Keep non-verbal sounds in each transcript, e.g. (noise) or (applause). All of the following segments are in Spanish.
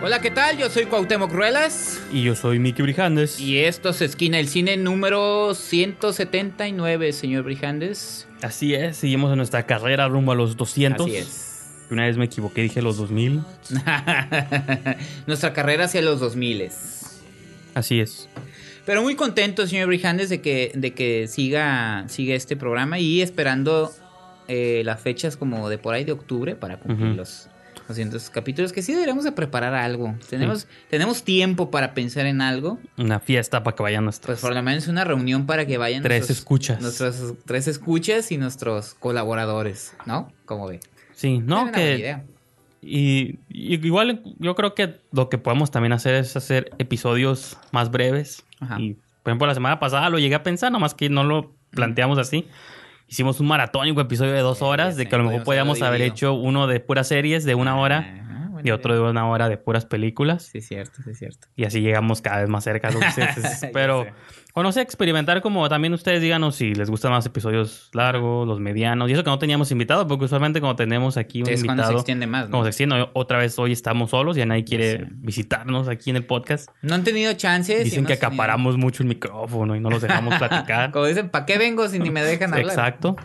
Hola, ¿qué tal? Yo soy Cuauhtémoc Ruelas. Y yo soy Miki Brijandes. Y esto es Esquina del Cine número 179, señor Brijandes. Así es, seguimos en nuestra carrera rumbo a los 200. Así es. Una vez me equivoqué, dije los 2000. (laughs) nuestra carrera hacia los 2000. Así es. Pero muy contento, señor Brijandes, de que, de que siga, siga este programa y esperando eh, las fechas como de por ahí de octubre para cumplirlos. 200 capítulos, que sí deberíamos de preparar algo. Tenemos, tenemos tiempo para pensar en algo. Una fiesta para que vayan nuestros... Pues por lo menos una reunión para que vayan... Tres escuchas. tres escuchas y nuestros colaboradores, ¿no? Como ve. Sí, no, que... Y, igual yo creo que lo que podemos también hacer es hacer episodios más breves. por ejemplo, la semana pasada lo llegué a pensar, nomás que no lo planteamos así hicimos un maratónico episodio de dos horas, de que a lo mejor podíamos haber hecho uno de puras series de una hora ah y otro de una hora de puras películas. Sí, cierto, sí, cierto. Y así llegamos cada vez más cerca. (laughs) pero, o no sé, experimentar como también ustedes díganos si les gustan más episodios largos, los medianos. Y eso que no teníamos invitado, porque usualmente cuando tenemos aquí un es cuando se extiende más, ¿no? Como se extiende. Otra vez hoy estamos solos y nadie quiere visitarnos aquí en el podcast. No han tenido chances. Dicen que acaparamos mucho el micrófono y no los dejamos (laughs) platicar. como dicen, ¿para qué vengo si ni me dejan hablar? Exacto.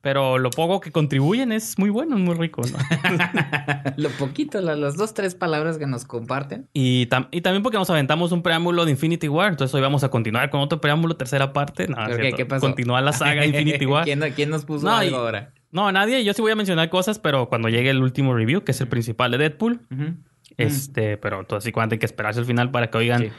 Pero lo poco que contribuyen es muy bueno, es muy rico. (laughs) lo poquito, las, dos, tres palabras que nos comparten. Y, y, también porque nos aventamos un preámbulo de Infinity War. Entonces hoy vamos a continuar con otro preámbulo, tercera parte. No, ¿Qué, Continúa la saga Infinity War. (laughs) ¿Quién, nos puso algo ahora? No, nadie. Yo sí voy a mencionar cosas, pero cuando llegue el último review, que es el principal de Deadpool. Mm. Este, pero entonces así cuando hay que esperarse el final para que oigan...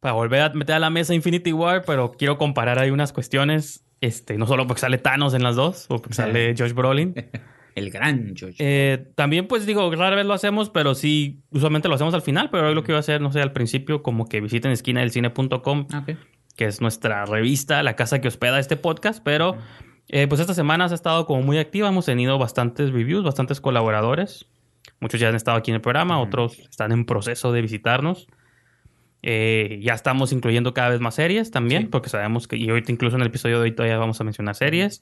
Para volver a meter a la mesa Infinity War, pero quiero comparar ahí unas cuestiones este, no solo porque sale Thanos en las dos, o porque sale Josh Brolin. (laughs) El gran Josh. Eh, también, pues digo, rara vez lo hacemos, pero sí, usualmente lo hacemos al final, pero hoy lo que voy a hacer, no sé, al principio, como que visiten esquina del cine.com, ah, que es nuestra revista, la casa que hospeda este podcast, pero eh, pues esta semana ha estado como muy activa, hemos tenido bastantes reviews, bastantes colaboradores, muchos ya han estado aquí en el programa, otros están en proceso de visitarnos. Eh, ya estamos incluyendo cada vez más series también, porque sabemos que, y ahorita incluso en el episodio de hoy todavía vamos a mencionar series.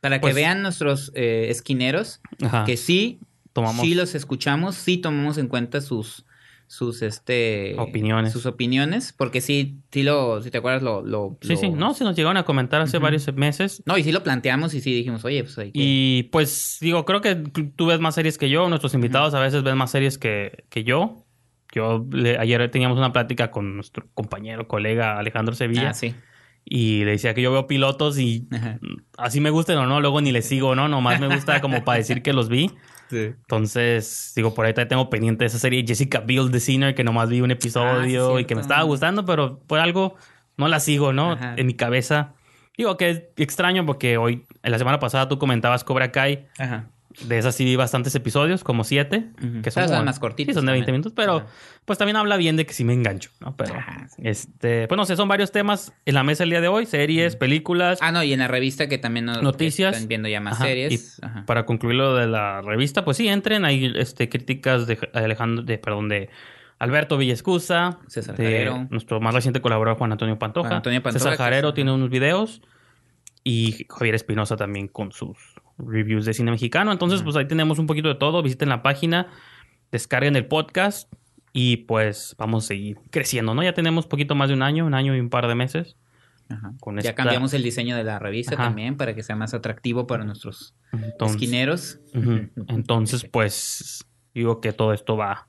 Para que pues, vean nuestros eh, esquineros, que sí, tomamos, sí los escuchamos, sí tomamos en cuenta sus, sus este opiniones sus opiniones porque sí sí lo si te acuerdas lo, sí sí no se nos llegaron a comentar hace varios meses no y sí lo planteamos y sí dijimos oye pues hay que... y pues digo creo que tú ves más series que yo nuestros invitados a veces ven más series que, que yo yo ayer teníamos una plática con nuestro compañero, colega Alejandro Sevilla. Ah, sí. Y le decía que yo veo pilotos y así me gusten o no, luego ni les sigo, ¿no? Nomás me gusta como para decir que los vi. (laughs) Sí. Entonces, digo, por ahí tengo pendiente esa serie Jessica Biel, The Sinner, que nomás vi un episodio ah, y que me estaba gustando, pero por algo no la sigo, ¿no? En mi cabeza. Digo que es extraño porque hoy, en la semana pasada tú comentabas Cobra Kai. Ajá. De esas sí vi bastantes episodios, como siete, que son, más cortitos. Sí, son de 20 minutos, pero pues también habla bien de que sí me engancho, ¿no? Pero, este, pues no sé, son varios temas en la mesa el día de hoy, series, películas. Ah, no, y en la revista que también nos, noticias. Están viendo ya más series. Para concluir lo de la revista, pues sí, entren, hay este, críticas de Alejandro, de, perdón, de... Alberto Villescusa, César Nuestro más reciente colaborador Juan Antonio Pantoja. Antonio Pantoja César Jarero tiene unos videos y Javier Espinosa también con sus reviews de cine mexicano. Entonces, pues ahí tenemos un poquito de todo. Visiten la página, descarguen el podcast y pues vamos a seguir creciendo, ¿no? Ya tenemos poquito más de un año, un año y un par de meses. ya cambiamos el diseño de la revista también para que sea más atractivo para nuestros esquineros. (laughs) Entonces, pues digo que todo esto va,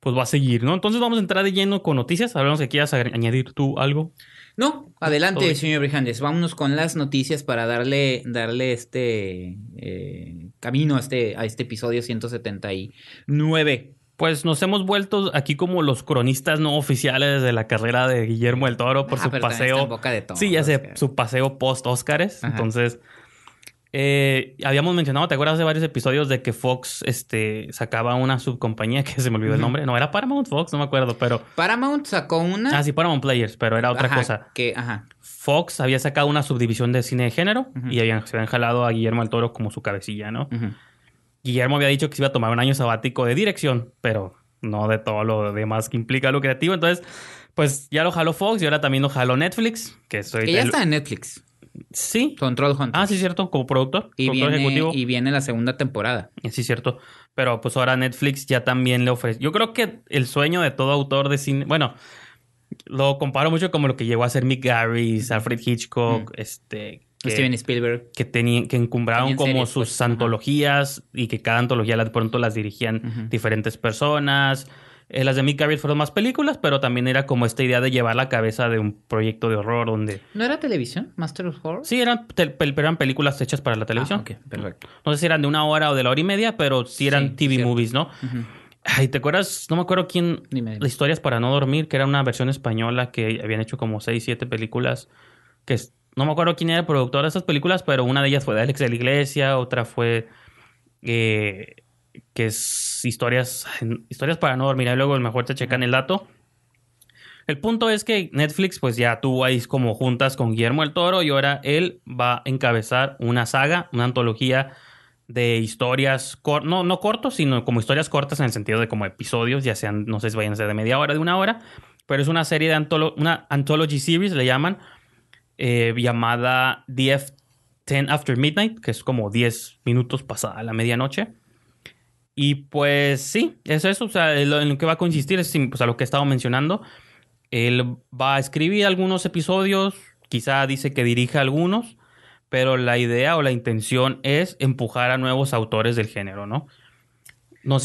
pues va a seguir, ¿no? Entonces vamos a entrar de lleno con noticias. Hablamos que quieras añadir tú algo. No, adelante, señor Brijandes. Vámonos con las noticias para darle, darle este eh, camino a este, a este episodio 179 pues nos hemos vuelto aquí como los cronistas no oficiales de la carrera de Guillermo el Toro por ah, su paseo. Boca de sí, ya sé, su paseo post Óscares. Entonces, eh, habíamos mencionado, ¿te acuerdas de varios episodios de que Fox este, sacaba una subcompañía (laughs) que se me olvidó el nombre? No, era Paramount Fox, no me acuerdo, pero. Paramount sacó una. Ah, sí, Paramount Players, pero era otra cosa. Que, ajá. Fox había sacado una subdivisión de cine de género y habían, se habían jalado a Guillermo del Toro como su cabecilla, ¿no? Guillermo había dicho que se iba a tomar un año sabático de dirección, pero no de todo lo demás que implica lo creativo. Entonces, pues ya lo jaló Fox y ahora también lo jaló Netflix, que soy. ya está en Netflix. Sí. Control Hunt. Ah, sí, cierto, como productor. Y, viene, y viene la segunda temporada. Eh, sí, cierto. Pero pues ahora Netflix ya también le ofrece. Yo creo que el sueño de todo autor de cine. Bueno, lo comparo mucho como lo que llegó a ser Mick Garris, Alfred Hitchcock, mm. este. Steven Spielberg. Que, tenían, que encumbraron como sus pues, antologías y que cada antología de pronto las dirigían diferentes personas eh, las de Mick Garrett fueron más películas, pero también era como esta idea de llevar la cabeza de un proyecto de horror donde... ¿No era televisión? ¿Master of Horror? Sí, eran, eran películas hechas para la ah, televisión. Ah, perfecto. No sé si eran de una hora o de la hora y media, pero sí eran TV movies, ¿no? Ay, ¿te acuerdas? No me acuerdo quién... Dime, Historias para no dormir, que era una versión española que habían hecho como 6, 7 películas que... No me acuerdo quién era el productor de esas películas, pero una de ellas fue de Alex de la Iglesia, otra fue... Eh, que es historias, historias para no dormir. Y luego mejor te checan el dato. El punto es que Netflix pues ya tuvo ahí como juntas con Guillermo el Toro y ahora él va a encabezar una saga, una antología de historias, no, no cortos, sino como historias cortas en el sentido de como episodios, ya sean, no sé si vayan a ser de media hora, de una hora, pero es una serie de antolo una anthology series, le llaman, eh, llamada DF10 After Midnight, que es como 10 minutos pasada la medianoche. Y pues sí, es eso, o sea, en lo que va a consistir es pues, a lo que he estado mencionando. Él va a escribir algunos episodios, quizá dice que dirige algunos, pero la idea o la intención es empujar a nuevos autores del género, ¿no? No,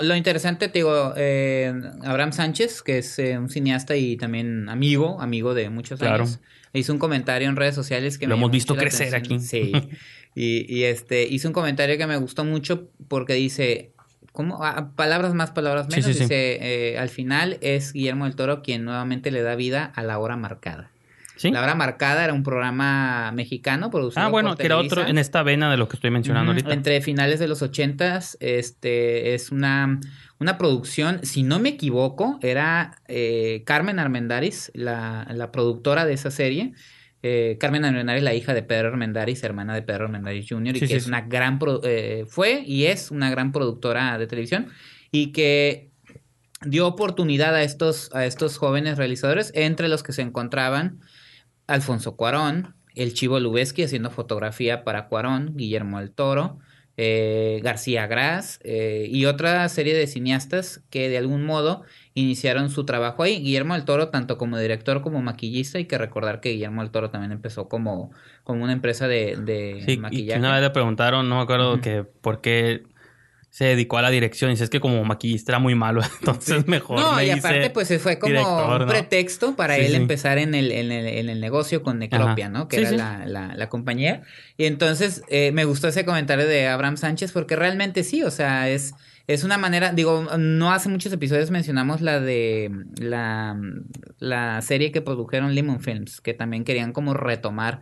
lo interesante, te digo, eh, Abraham Sánchez, que es eh, un cineasta y también amigo, amigo de muchos años hizo un comentario en redes sociales que lo hemos visto crecer aquí. Sí. (laughs) y, y, este hizo un comentario que me gustó mucho porque dice ¿Cómo? Ah, palabras más, palabras menos. dice, eh, al final es Guillermo del Toro quien nuevamente le da vida a la hora marcada. ¿Sí? La hora marcada era un programa mexicano producido. Ah, bueno, que era otro en esta vena de lo que estoy mencionando ahorita. Entre finales de los ochentas, este, es una una producción, si no me equivoco, era eh, Carmen Armendaris, la, productora de esa serie. Eh, Carmen Armendaris, la hija de Pedro Armendaris, hermana de Pedro Armendaris Jr., y que es una gran, eh, fue y es una gran productora de televisión, y que dio oportunidad a estos, a estos jóvenes realizadores, entre los que se encontraban Alfonso Cuarón, el Chivo Lubeski haciendo fotografía para Cuarón, Guillermo el Toro, eh, García Gras eh, y otra serie de cineastas que de algún modo iniciaron su trabajo ahí. Guillermo del Toro, tanto como director como maquillista, hay que recordar que Guillermo del Toro también empezó como, como una empresa de, de maquillaje. una vez le preguntaron, no me acuerdo que por qué se dedicó a la dirección y dice, es que como maquillista era muy malo, (laughs) entonces mejor. No, y aparte pues fue como un pretexto para él empezar en el, en, el, en el, negocio con Necropia, ¿no? Que era la, compañía. Y entonces eh, me gustó ese comentario de Abraham Sánchez porque realmente sí, o sea, es, es una manera, digo, no hace muchos episodios mencionamos la de la, la serie que produjeron Lemon Films, que también querían como retomar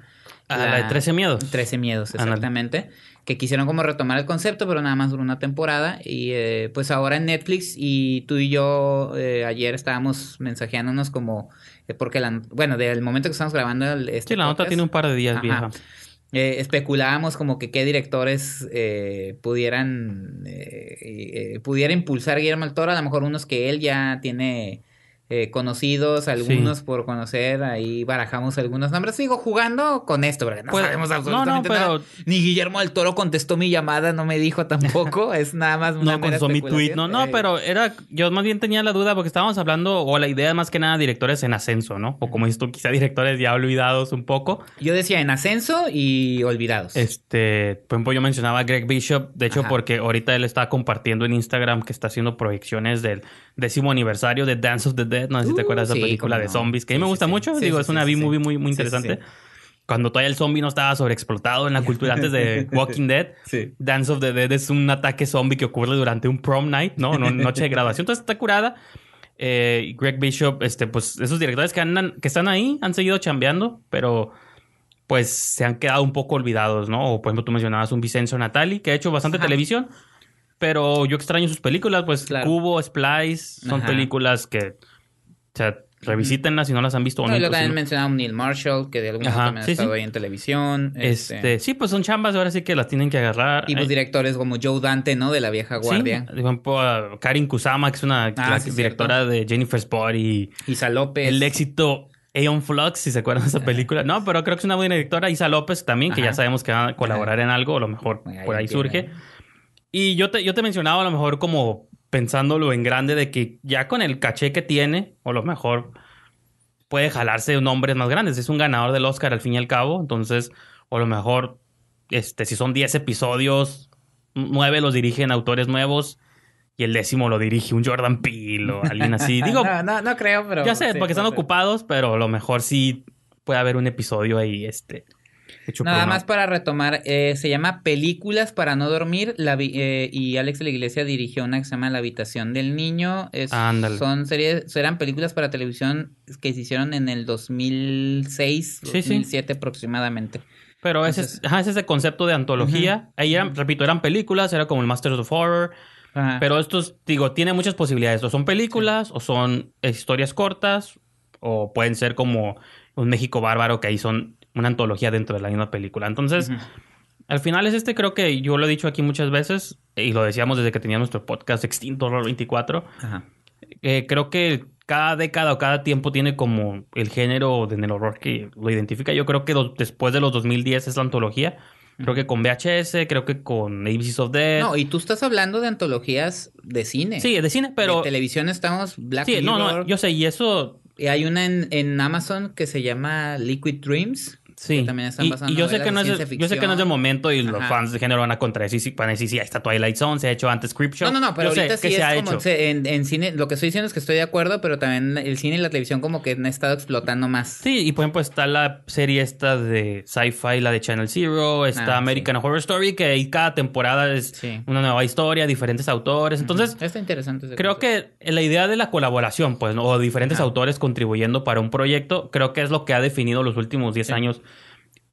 a la, de 13 miedos. Trece miedos, exactamente. Que quisieron como retomar el concepto, pero nada más duró una temporada. Y eh, pues ahora en Netflix, y tú y yo eh, ayer estábamos mensajeándonos como... Eh, porque la, bueno, del momento que estamos grabando... El, este sí, la nota tiene un par de días vieja. especulábamos como que qué directores pudieran pudiera impulsar Guillermo del Toro, a lo mejor unos que él ya tiene eh, conocidos, algunos por conocer, ahí barajamos algunos nombres. Sigo jugando con esto, ¿verdad? no pues, sabemos absolutamente nada. Ni Guillermo del Toro contestó mi llamada, no me dijo tampoco. (laughs) es nada más una No, contestó mi tweet. No, no, eh. pero era. Yo más bien tenía la duda porque estábamos hablando, o la idea más que nada, directores en ascenso, ¿no? O como dices tú, quizá directores ya olvidados un poco. Yo decía en ascenso y olvidados. Este, por ejemplo, yo mencionaba a Greg Bishop, de hecho, porque ahorita él está compartiendo en Instagram que está haciendo proyecciones del décimo aniversario de Dance of the Dead. No sé si te acuerdas de esa uh, película de zombies, que a mí me gusta mucho. Digo, es una B-movie muy, muy interesante cuando todavía el zombie no estaba sobreexplotado en la cultura antes de (laughs) Walking Dead, Dance of the Dead es un ataque zombie que ocurre durante un prom night, ¿no? Una (laughs) noche de graduación. Entonces está curada. Eh, Greg Bishop, este, pues esos directores que, andan, que están ahí han seguido chambeando, pero pues se han quedado un poco olvidados, ¿no? O por ejemplo tú mencionabas un Vicenzo Natali, que ha hecho bastante televisión, pero yo extraño sus películas, pues Cubo, Splice, son películas que, o sea, revisítenlas si no las han visto. No, lo también mencionado Neil Marshall, que de alguna forma ha estado ahí en televisión. Este, este... Sí, pues son chambas, ahora sí que las tienen que agarrar. Y los pues, directores como Joe Dante, ¿no? De La Vieja Guardia. Sí, Karin Kusama, que es una ah, directora de Jennifer's Body. Isa López. El éxito Aeon Flux, si se acuerdan de esa ah. película. No, pero creo que es una buena directora. Isa López también, que ya sabemos que va a colaborar en algo, a lo mejor por ahí surge. Y yo te, yo te mencionaba a lo mejor como pensándolo en grande de que ya con el caché que tiene, o a lo mejor puede jalarse nombres más grandes. Es un ganador del Oscar al fin y al cabo. Entonces, o a lo mejor, este, si son 10 episodios, 9 los dirigen autores nuevos y el décimo lo dirige un Jordan Peele o alguien así. (laughs) Digo, no, no, creo, pero. Ya sé, porque están ocupados, pero a lo mejor sí puede haber un episodio ahí, este. Nada más para retomar, eh, se llama Películas para no dormir la eh, y Alex de la Iglesia dirigió una que se llama La habitación del niño. Ándale. Son series, eran películas para televisión que se hicieron en el 2006, 2007 aproximadamente. Pero ese, ese, es el concepto de antología. Ahí repito, eran películas, era como el Masters of Horror. Pero estos, digo, tiene muchas posibilidades. O son películas, o son historias cortas, o pueden ser como un México bárbaro, que ahí son una antología dentro de la misma película. Entonces, al final es este, creo que yo lo he dicho aquí muchas veces y lo decíamos desde que tenía nuestro podcast extinto, Horror 24. Eh, creo que cada década o cada tiempo tiene como el género en el horror que lo identifica. Yo creo que después de los 2010 es la antología. Creo que con VHS, creo que con ABCs of Death. No, y tú estás hablando de antologías de cine. Sí, de cine, pero. En televisión estamos Black Sí, Mirror, no, no, yo sé, y eso. Y hay una en, en, Amazon que se llama Liquid Dreams. Sí. también están pasando y, yo, sé que no es, yo sé que no es el momento y los fans de género van a contradecir, van a decir, sí, ahí está Twilight Zone, se ha hecho antes Creepshow. No, no, no, pero ahorita sí se En, cine, lo que estoy diciendo es que estoy de acuerdo, pero también el cine y la televisión como que han estado explotando más. Sí, y por ejemplo está la serie esta de sci-fi, la de Channel Zero, está ah, American Horror Story, que ahí cada temporada es una nueva historia, diferentes autores, entonces... Está interesante. Creo que la idea de la colaboración, pues, o diferentes autores contribuyendo para un proyecto, creo que es lo que ha definido los últimos 10 años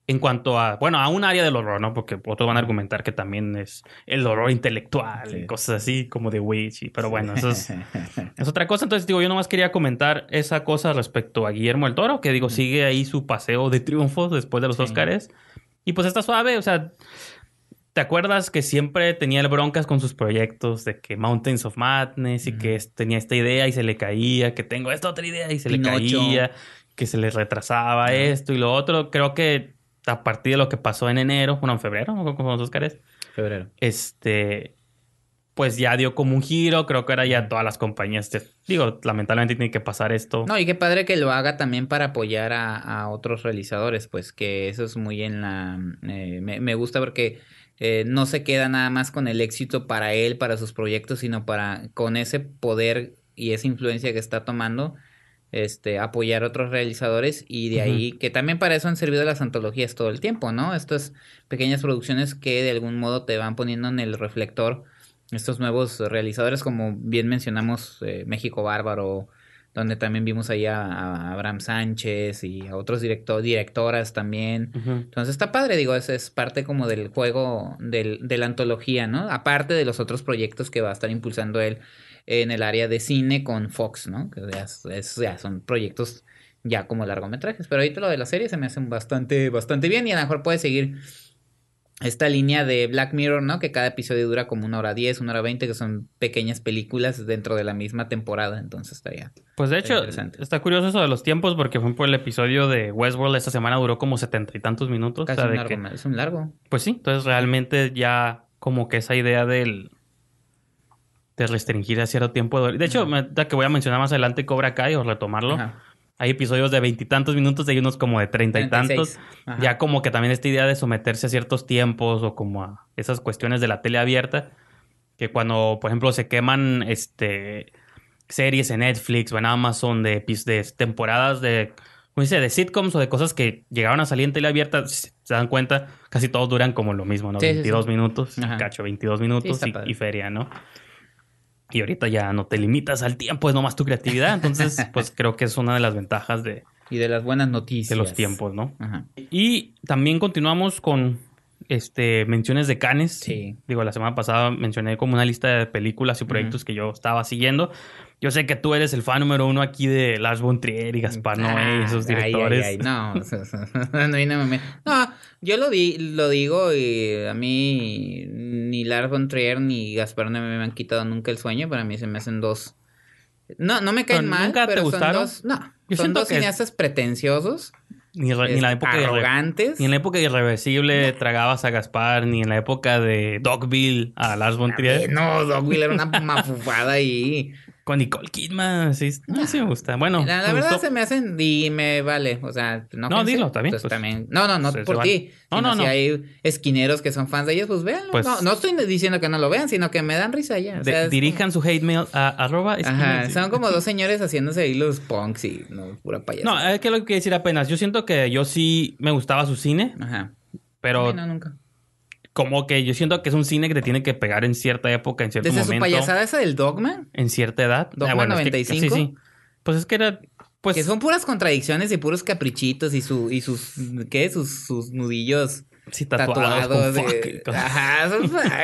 en cuanto a, bueno, a un área del horror, ¿no? Porque otros van a argumentar que también es el horror intelectual y cosas así como de Witch, pero bueno, eso es, (laughs) es, otra cosa. Entonces, digo, yo nomás quería comentar esa cosa respecto a Guillermo el Toro, que digo, sigue ahí su paseo de triunfos después de los Oscars. Y pues está suave, o sea, ¿te acuerdas que siempre tenía broncas con sus proyectos de que Mountains of Madness y que tenía esta idea y se le caía, que tengo esta otra idea y se le caía, que se les retrasaba esto y lo otro? Creo que a partir de lo que pasó en enero, bueno, en febrero, ¿no? con los Óscares. Febrero. Este, pues ya dio como un giro, creo que era ya todas las compañías, digo, lamentablemente tiene que pasar esto. No, y qué padre que lo haga también para apoyar a, otros realizadores, pues que eso es muy en la... Eh, me, gusta porque eh, no se queda nada más con el éxito para él, para sus proyectos, sino para con ese poder y esa influencia que está tomando este, apoyar a otros realizadores y de ahí que también para eso han servido las antologías todo el tiempo, ¿no? Estas pequeñas producciones que de algún modo te van poniendo en el reflector estos nuevos realizadores, como bien mencionamos eh, México Bárbaro, donde también vimos ahí a, Abraham Sánchez y a otros directoras también. Entonces está padre, digo, es, es parte como del juego del, de la antología, ¿no? Aparte de los otros proyectos que va a estar impulsando él en el área de cine con Fox, ¿no? Que son proyectos ya como largometrajes. Pero ahorita lo de la serie se me hace bastante, bastante bien y a lo mejor puede seguir esta línea de Black Mirror, ¿no? Que cada episodio dura como una hora diez, una hora veinte, que son pequeñas películas dentro de la misma temporada. Entonces estaría. Pues de hecho, está curioso eso de los tiempos, porque fue por el episodio de Westworld esta semana duró como setenta y tantos minutos. Casi un es un largo. Pues sí, entonces realmente ya como que esa idea del de restringir a cierto tiempo. De, de hecho, me, que voy a mencionar más adelante Cobra Kai o retomarlo. Hay episodios de veintitantos minutos, hay unos como de treinta y tantos. Ya como que también esta idea de someterse a ciertos tiempos o como a esas cuestiones de la tele abierta, que cuando, por ejemplo, se queman este series en Netflix o en Amazon de, de temporadas de, ¿cómo dice? de sitcoms o de cosas que llegaron a salir en tele abierta, se dan cuenta, casi todos duran como lo mismo, ¿no? veintidós 22 minutos, cacho, 22 minutos y, y feria, ¿no? Y ahorita ya no te limitas al tiempo, es nomás tu creatividad. Entonces, (laughs) pues creo que es una de las ventajas de... Y de las buenas noticias. De los tiempos, ¿no? Ajá. Y también continuamos con este, menciones de canes. Sí. Digo, la semana pasada mencioné como una lista de películas y proyectos que yo estaba siguiendo. Yo sé que tú eres el fan número uno aquí de Lars von Trier y Gaspar ah, Noé y sus directores. no, (laughs) no, no, yo lo, di lo digo y a mí ni Lars von Trier ni Gaspar no me han quitado nunca el sueño. Para mí se me hacen dos... No, no me caen mal, pero son dos... No, son dos cineastas pretenciosos. Ni, la época arrogantes. ni en la época Irreversible tragabas a Gaspar, ni en la época de Dogville a Lars von ah, Trier. No, Dogville era una (laughs) mafufada ahí con Nicole Kidman, sí, me gusta. Bueno, la, verdad se me hacen y me vale, o sea, no. No, dilo también, pues, también. No, no, no por ti. No, no, no. Si hay esquineros que son fans de ellos, pues véanlo. Pues no, no, estoy diciendo que no lo vean, sino que me dan risa ya. O sea, dirijan su hate mail a arroba Ajá, son como (laughs) dos señores haciéndose ahí los punks y no, pura payasa. No, es que lo que quiero decir apenas, yo siento que yo sí me gustaba su cine. Ajá. Pero no, nunca como que yo siento que es un cine que te tiene que pegar en cierta época, en cierto momento. ¿Desde su payasada esa del Dogma? En cierta edad. ¿Dogma ah, bueno, 95? Pues es que era... Pues, que son puras contradicciones y puros caprichitos y, su, y sus... ¿Qué? Sus, sus nudillos... tatuados. Ajá,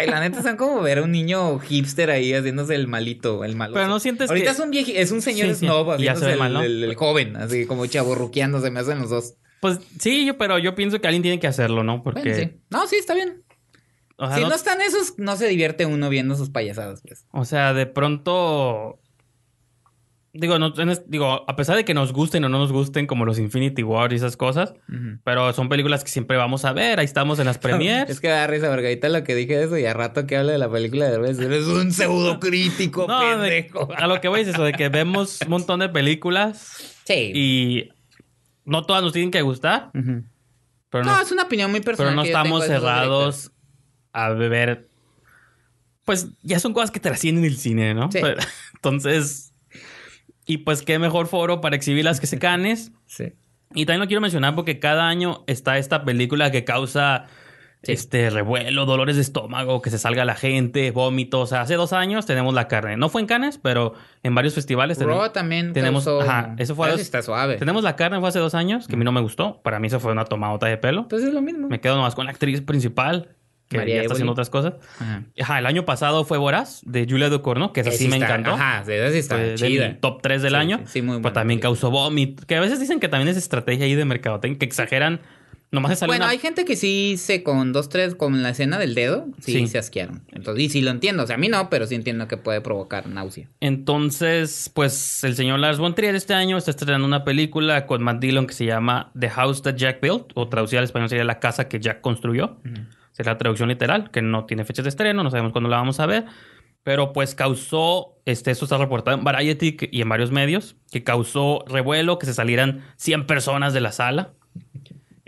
la neta son como ver a un niño hipster ahí haciéndose el malito, el malo. Pero no sientes Ahorita que... es un es un señor snob, el, joven, así como chaborruqueando, se me hacen los dos. Pues sí, yo, pero yo pienso que alguien tiene que hacerlo, ¿no? Porque... No, sí, está bien si no, están esos, no se divierte uno viendo sus payasadas, pues. O sea, de pronto. Digo, no, digo, a pesar de que nos gusten o no nos gusten, como los Infinity War y esas cosas, pero son películas que siempre vamos a ver, ahí estamos en las (laughs) premiers. es que da risa, vergadita lo que dije de eso y a rato que habla de la película de eres un pseudo crítico, (laughs) a lo que voy es eso, de que vemos un montón de películas sí. y no todas nos tienen que gustar. no, no, es una opinión muy personal. Pero no estamos cerrados a ver, pues ya son cosas que te en el cine, ¿no? entonces, y pues qué mejor foro para exhibir las que se canes. Sí. Y también lo quiero mencionar porque cada año está esta película que causa este revuelo, dolores de estómago, que se salga la gente, vómitos. O sea, hace dos años tenemos la carne. No fue en canes, pero en varios festivales también tenemos. eso fue. está suave. Tenemos la carne, fue hace dos años, que a mí no me gustó. Para mí eso fue una tomadota de pelo. Entonces pues es lo mismo. Me quedo nomás con la actriz principal. María está haciendo otras cosas. Ajá. el año pasado fue Voraz, de Julia Ducournau, que esa sí me encantó. Ajá, sí está chida. top 3 del año. Sí, muy Pero también causó vómito, que a veces dicen que también es estrategia ahí de mercadotecnia, que exageran. Nomás es bueno, hay gente que sí se con dos, tres, con la escena del dedo, sí, se asquearon. Entonces, y sí lo entiendo, o sea, a mí no, pero sí entiendo que puede provocar náusea. Entonces, pues el señor Lars von Trier este año está estrenando una película con Matt Dillon que se llama The House That Jack Built, o traducida al español sería La Casa que Jack Construyó es la traducción literal, que no tiene fechas de estreno, no sabemos cuándo la vamos a ver, pero pues causó, este, esto está reportado en Variety y en varios medios, que causó revuelo, que se salieran 100 personas de la sala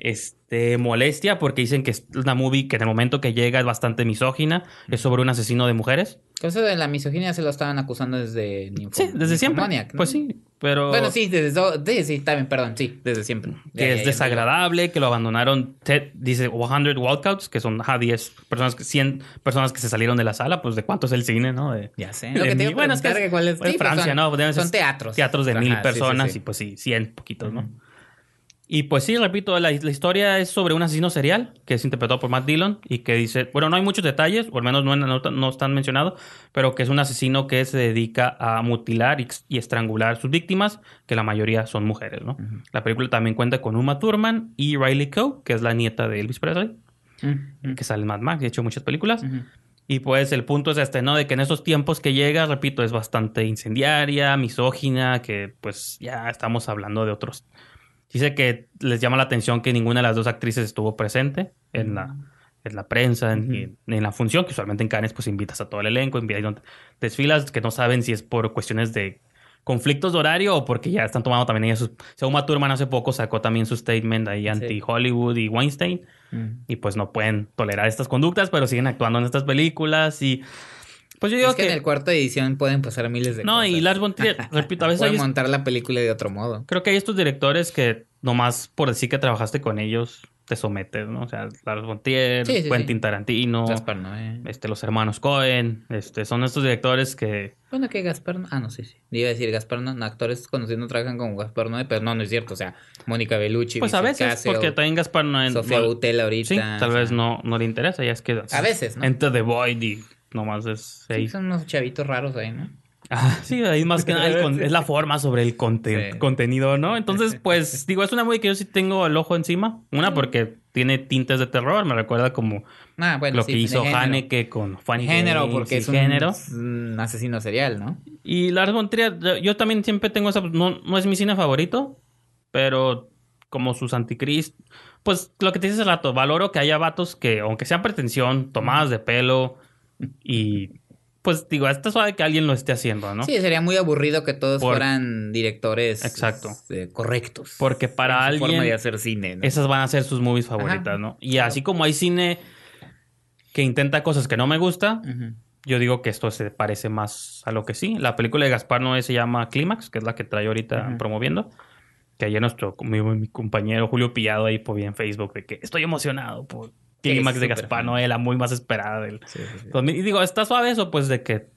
este, molestia porque dicen que es una movie que en el momento que llega es bastante misógina, es sobre un asesino de mujeres. entonces de la misoginia se lo estaban acusando desde Sí, desde siempre. Pues sí, pero... Bueno, sí, desde... Sí, sí, también, perdón, sí, desde siempre. Que es desagradable, que lo abandonaron, Ted dice 100 walkouts, que son ja, 10 personas, 100 personas que se salieron de la sala, pues de cuánto es el cine, ¿no? ya sé. Lo que tengo bueno, es que es, cuál es... Pues Francia, son, ¿no? Son teatros. Teatros de mil personas y pues sí, 100 poquitos, ¿no? Y pues sí, repito, la, historia es sobre un asesino serial que es interpretado por Matt Dillon y que dice, bueno, no hay muchos detalles, o al menos no, no, no están mencionados, pero que es un asesino que se dedica a mutilar y, estrangular estrangular sus víctimas, que la mayoría son mujeres, ¿no? La película también cuenta con Uma Thurman y Riley Coe, que es la nieta de Elvis Presley, que sale en Mad Max, ha hecho muchas películas. Y pues el punto es este, ¿no? De que en esos tiempos que llega, repito, es bastante incendiaria, misógina, que pues ya estamos hablando de otros Dice que les llama la atención que ninguna de las dos actrices estuvo presente en la, en la prensa, en, en, la función, que usualmente en Cannes pues invitas a todo el elenco, invitas, desfilas, que no saben si es por cuestiones de conflictos de horario o porque ya están tomando también ellas sus... Según Turman hace poco sacó también su statement ahí anti-Hollywood y Weinstein y pues no pueden tolerar estas conductas, pero siguen actuando en estas películas y pues yo digo es que, en la cuarta edición pueden pasar miles de no, cosas. No, y Lars von Trier, (laughs) repito, a veces pueden montar la película de otro modo. Creo que hay estos directores que nomás por decir que trabajaste con ellos te sometes, ¿no? O sea, Lars von Trier, Quentin Tarantino, Gaspar Noé. este los hermanos Cohen, este son estos directores que Bueno, que Gaspar, ah no, sí, sí. Iba a decir Gaspar Noé, actores conocidos no trabajan con Gaspar Noé, pero no no es cierto, o sea, Mónica Bellucci, Pues a veces porque también Gaspar Noé Sofía no, ahorita. Sí, tal vez no no le interesa, ya es que A veces, ¿no? the Void y nomás es Sí, son unos chavitos raros ahí, ¿no? Ah, sí, ahí más que nada es la (laughs) forma sobre el contenido, ¿no? Entonces, (laughs) pues digo, es una movie que yo sí tengo el ojo encima. Una mm. porque tiene tintes de terror, me recuerda como ah, lo que pues, hizo Haneke con Fanny Género, porque es un, género. asesino serial, ¿no? Y Lars von Trier, yo también siempre tengo esa... Pues, no, es mi cine favorito, pero como sus anticrist... Pues lo que te dices hace rato, valoro que haya vatos que, aunque sean pretensión, tomadas mm. de pelo y pues digo, hasta suave que alguien lo esté haciendo, ¿no? Sí, sería muy aburrido que todos fueran directores Exacto. Este, correctos. Porque para alguien. forma de hacer cine, ¿no? Esas van a ser sus movies favoritas, ¿no? Y así como hay cine que intenta cosas que no me gusta, yo digo que esto se parece más a lo que sí. La película de Gaspar Noé se llama Clímax, que es la que trae ahorita promoviendo. Que ayer nuestro mi, compañero Julio Pillado ahí por pues, en Facebook de que estoy emocionado por clímax de Gaspar Noé, la muy más esperada del Y digo, está suave eso, pues de que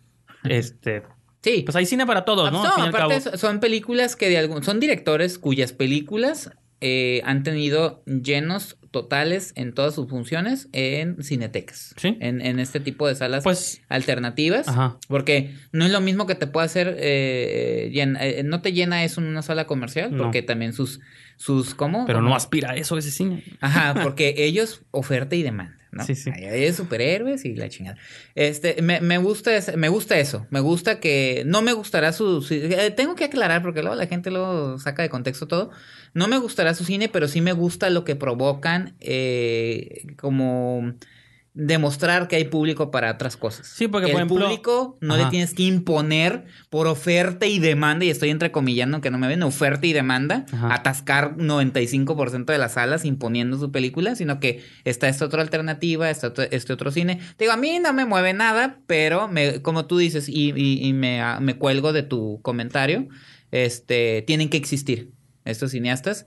este Sí. Pues hay cine para todos, ah, ¿no? Pues no aparte son películas que de algún son directores cuyas películas eh, han tenido llenos totales en todas sus funciones en cinetecas. En, en este tipo de salas pues, alternativas. Porque no es lo mismo que te pueda hacer. Eh, eh, no te llena eso en una sala comercial, porque también sus. sus ¿Cómo? Pero no aspira a eso ese cine. Ajá, (laughs) porque ellos oferta y demanda. ¿no? Sí, sí. Hay, superhéroes y la chingada. Este, me, gusta me gusta eso. Me gusta que. No me gustará su. tengo que aclarar porque luego la gente lo saca de contexto todo. No me gustará su cine, pero sí me gusta lo que provocan eh, como demostrar que hay público para otras cosas. Sí, porque el público no le tienes que imponer por oferta y demanda, y estoy entrecomillando que no me ven, oferta y demanda, atascar 95% de las salas imponiendo su película, sino que está esta otra alternativa, está este otro cine. Te digo, a mí no me mueve nada, pero como tú dices, y, me, me cuelgo de tu comentario, este, tienen que existir estos cineastas,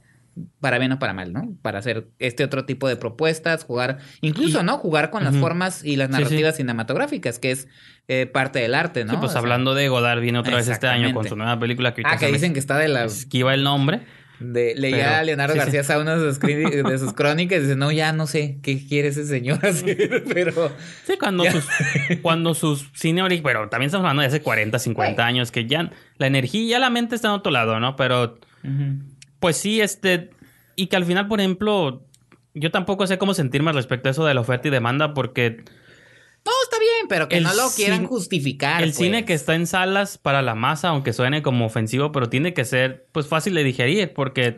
para bien o para mal, ¿no? Para hacer este otro tipo de propuestas, jugar, incluso, ¿no? Jugar con las formas y las narrativas cinematográficas, que es eh, parte del arte, ¿no? Sí, pues hablando de Godard viene otra vez este año con su nueva película que... Ah, que dicen que está de la... Esquiva el nombre. De, leía a Leonardo García una de sus, (laughs) de sus crónicas y dice, no, ya no sé qué quiere ese señor hacer, (laughs) pero... Sí, cuando sus, cuando sus cine pero también estamos hablando de hace 40, 50 años, que ya la energía ya la mente está en otro lado, ¿no? Pero pues sí, este, y que al final, por ejemplo, yo tampoco sé cómo sentirme respecto a eso de la oferta y demanda, porque todo está bien, pero que no lo quieran justificar. El cine pues. que está en salas para la masa, aunque suene como ofensivo, pero tiene que ser pues fácil de digerir, porque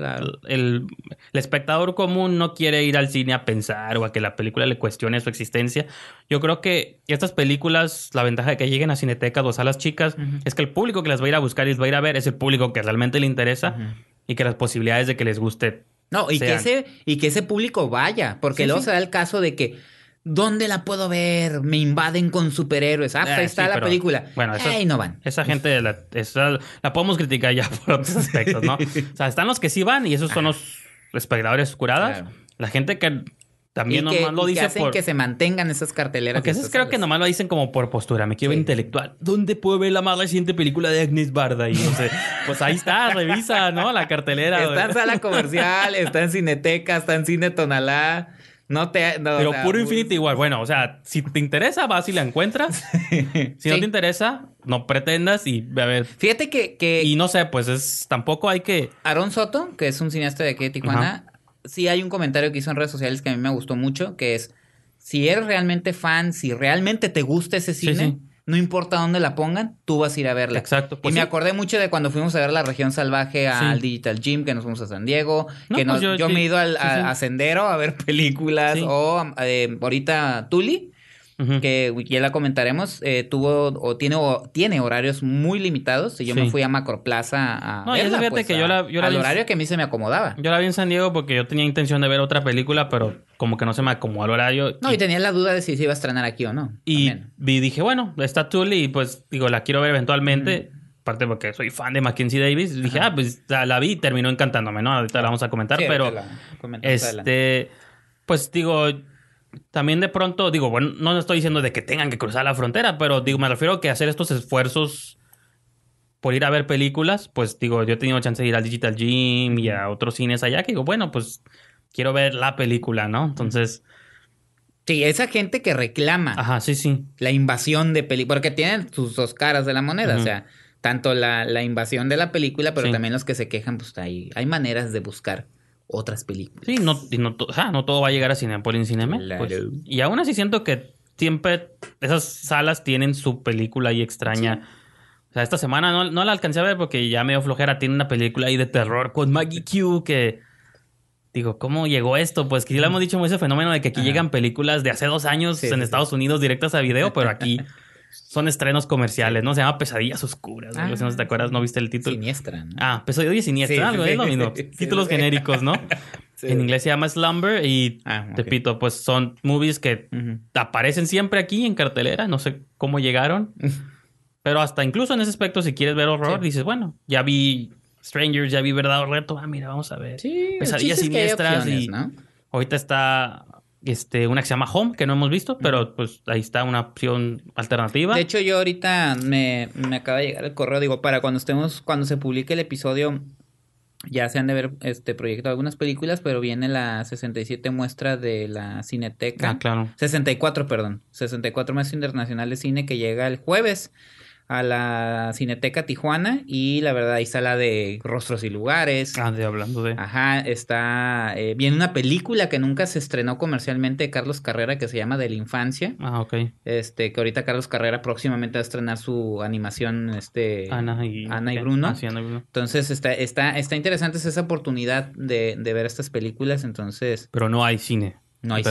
el, espectador común no quiere ir al cine a pensar o a que la película le cuestione su existencia. Yo creo que estas películas, la ventaja de que lleguen a Cineteca o a salas chicas, es que el público que las va a ir a buscar y las va a ir a ver es el público que realmente le interesa y que las posibilidades de que les guste. No, y que ese, y que ese público vaya, porque luego se da el caso de que ¿Dónde la puedo ver? Me invaden con superhéroes. Ah, ah ahí está la película. Bueno, esa, no van. Esa gente la, podemos criticar ya (laughs) por otros aspectos, ¿no? o sea, están los que sí van y esos son los espectadores curadas. La gente que también nomás lo dice que hacen que se mantengan esas carteleras. Porque esas creo que nomás lo dicen como por postura. Me quiero intelectual. ¿Dónde puedo ver la más reciente película de Agnes Barda? Y no pues ahí está, (laughs) revisa, ¿no? La cartelera. Está en sala comercial, está en Cineteca, está en Cine Tonalá. No te. pero puro infinito igual. Bueno, o sea, si te interesa, vas y la encuentras. (laughs) si no te interesa, no pretendas y a ver. Fíjate que, Y no sé, pues es. Tampoco hay que. Aaron Soto, que es un cineasta de aquí de Tijuana, sí hay un comentario que hizo en redes sociales que a mí me gustó mucho, que es. Si eres realmente fan, si realmente te gusta ese cine, no importa dónde la pongan, tú vas a ir a verla. Exacto. Pues y me acordé mucho de cuando fuimos a ver la región salvaje al Digital Gym, que nos fuimos a San Diego, que pues nos, yo, me he ido al, a, Sendero a ver (laughs) películas o eh, ahorita Tuli que ya la comentaremos, eh, tuvo o tiene, tiene horarios muy limitados y yo me fui a Macroplaza a no, verla, pues, que la, al horario que a mí se me acomodaba. Yo la vi en San Diego porque yo tenía intención de ver otra película, pero como que no se me acomodó al horario. No, y, tenía la duda de si se iba a estrenar aquí o no. Y vi, dije, bueno, está Tully y pues digo, la quiero ver eventualmente. parte aparte porque soy fan de Mackenzie Davis, dije, ah, pues la, vi y terminó encantándome, ¿no? Ahorita la vamos a comentar, pero este, pues digo, también de pronto, digo, bueno, no estoy diciendo de que tengan que cruzar la frontera, pero digo, me refiero a que hacer estos esfuerzos por ir a ver películas, pues digo, yo he tenido chance de ir al Digital Gym y a otros cines allá, que digo, bueno, pues quiero ver la película, ¿no? Entonces... Sí, esa gente que reclama. Ajá, sí, sí. La invasión de películas, porque tienen sus dos caras de la moneda, o sea, tanto la, invasión de la película, pero también los que se quejan, pues hay, hay maneras de buscar otras películas. Sí, no, no, todo va a llegar a Cinepolis en Cinema. Pues. Y aún así siento que siempre esas salas tienen su película ahí extraña. O sea, esta semana no, la alcancé a ver porque ya medio flojera. Tiene una película ahí de terror con Maggie Q que... Digo, ¿cómo llegó esto? Pues que ya le hemos dicho, ese fenómeno de que aquí llegan películas de hace dos años en Estados Unidos directas a video, pero aquí... (laughs) son estrenos comerciales, ¿no? Se llama Pesadillas Oscuras, no sé si te ah, acuerdas, ¿no viste el título? Siniestra, ¿no? Ah, Pesadillas Siniestra, algo, sí, es lo mismo. Títulos genéricos, ¿no? (laughs) En inglés se llama Slumber y, ah, te pito, pues son movies que aparecen siempre aquí en cartelera, no sé cómo llegaron. (laughs) Pero hasta incluso en ese aspecto, si quieres ver horror, dices, bueno, ya vi Strangers, ya vi Verdad o Reto, ah, mira, vamos a ver. Pesadillas Siniestras y... Ahorita está este, una que se llama Home, que no hemos visto, pero pues ahí está una opción alternativa. De hecho, yo ahorita me, me acaba de llegar el correo, digo, para cuando estemos, cuando se publique el episodio, ya se han de ver este proyecto algunas películas, pero viene la 67 muestra de la Cineteca. Ah, claro. 64, perdón. 64 muestras internacionales de cine que llega el jueves a la Cineteca Tijuana y la verdad ahí está la de Rostros y Lugares. Ah, de hablando de. Ajá, está eh, viene una película que nunca se estrenó comercialmente Carlos Carrera que se llama De la Infancia. Ah, ok. Este, que ahorita Carlos Carrera próximamente va a estrenar su animación este Ana y, Bruno. Ana y Bruno. Entonces está está está interesante esa oportunidad de, de ver estas películas, entonces. Pero no hay cine. No hay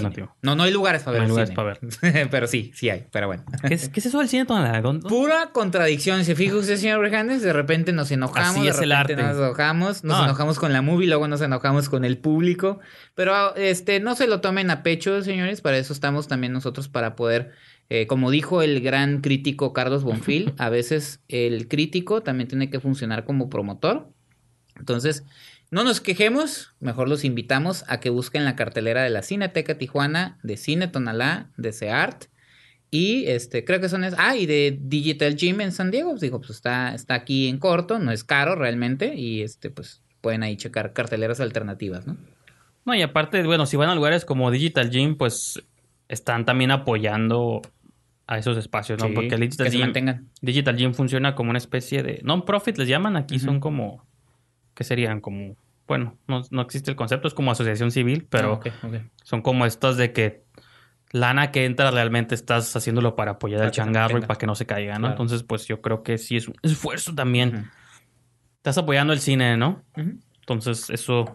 No, no hay lugares para ver. No hay lugares para (laughs) ver. pero sí, sí hay, pero bueno. ¿Qué es, eso del cine la Pura contradicción. Si fija usted, señor Brejandes? De repente nos enojamos, Así es el arte. nos enojamos, nos enojamos con la movie, luego nos enojamos con el público. Pero este, no se lo tomen a pecho, señores. Para eso estamos también nosotros, para poder eh, como dijo el gran crítico Carlos Bonfil, (laughs) a veces el crítico también tiene que funcionar como promotor. Entonces, no nos quejemos, mejor los invitamos a que busquen la cartelera de la Cineteca Tijuana, de Cine Tonalá, de Seart, Y este, creo que son es Ah, y de Digital Gym en San Diego. Digo, pues está, está aquí en corto, no es caro realmente. Y este, pues pueden ahí checar carteleras alternativas, ¿no? No, y aparte, bueno, si van a lugares como Digital Gym, pues están también apoyando a esos espacios, ¿no? Porque el Digital, Gym, Digital funciona como una especie de non-profit, les llaman. Aquí son como que serían como, bueno, no, no, existe el concepto, es como asociación civil, pero ah, son como estas de que lana que entra realmente estás haciéndolo para apoyar al changarro y para que no se caiga, ¿no? Entonces, pues yo creo que sí es un esfuerzo también. Estás apoyando el cine, ¿no? Entonces, eso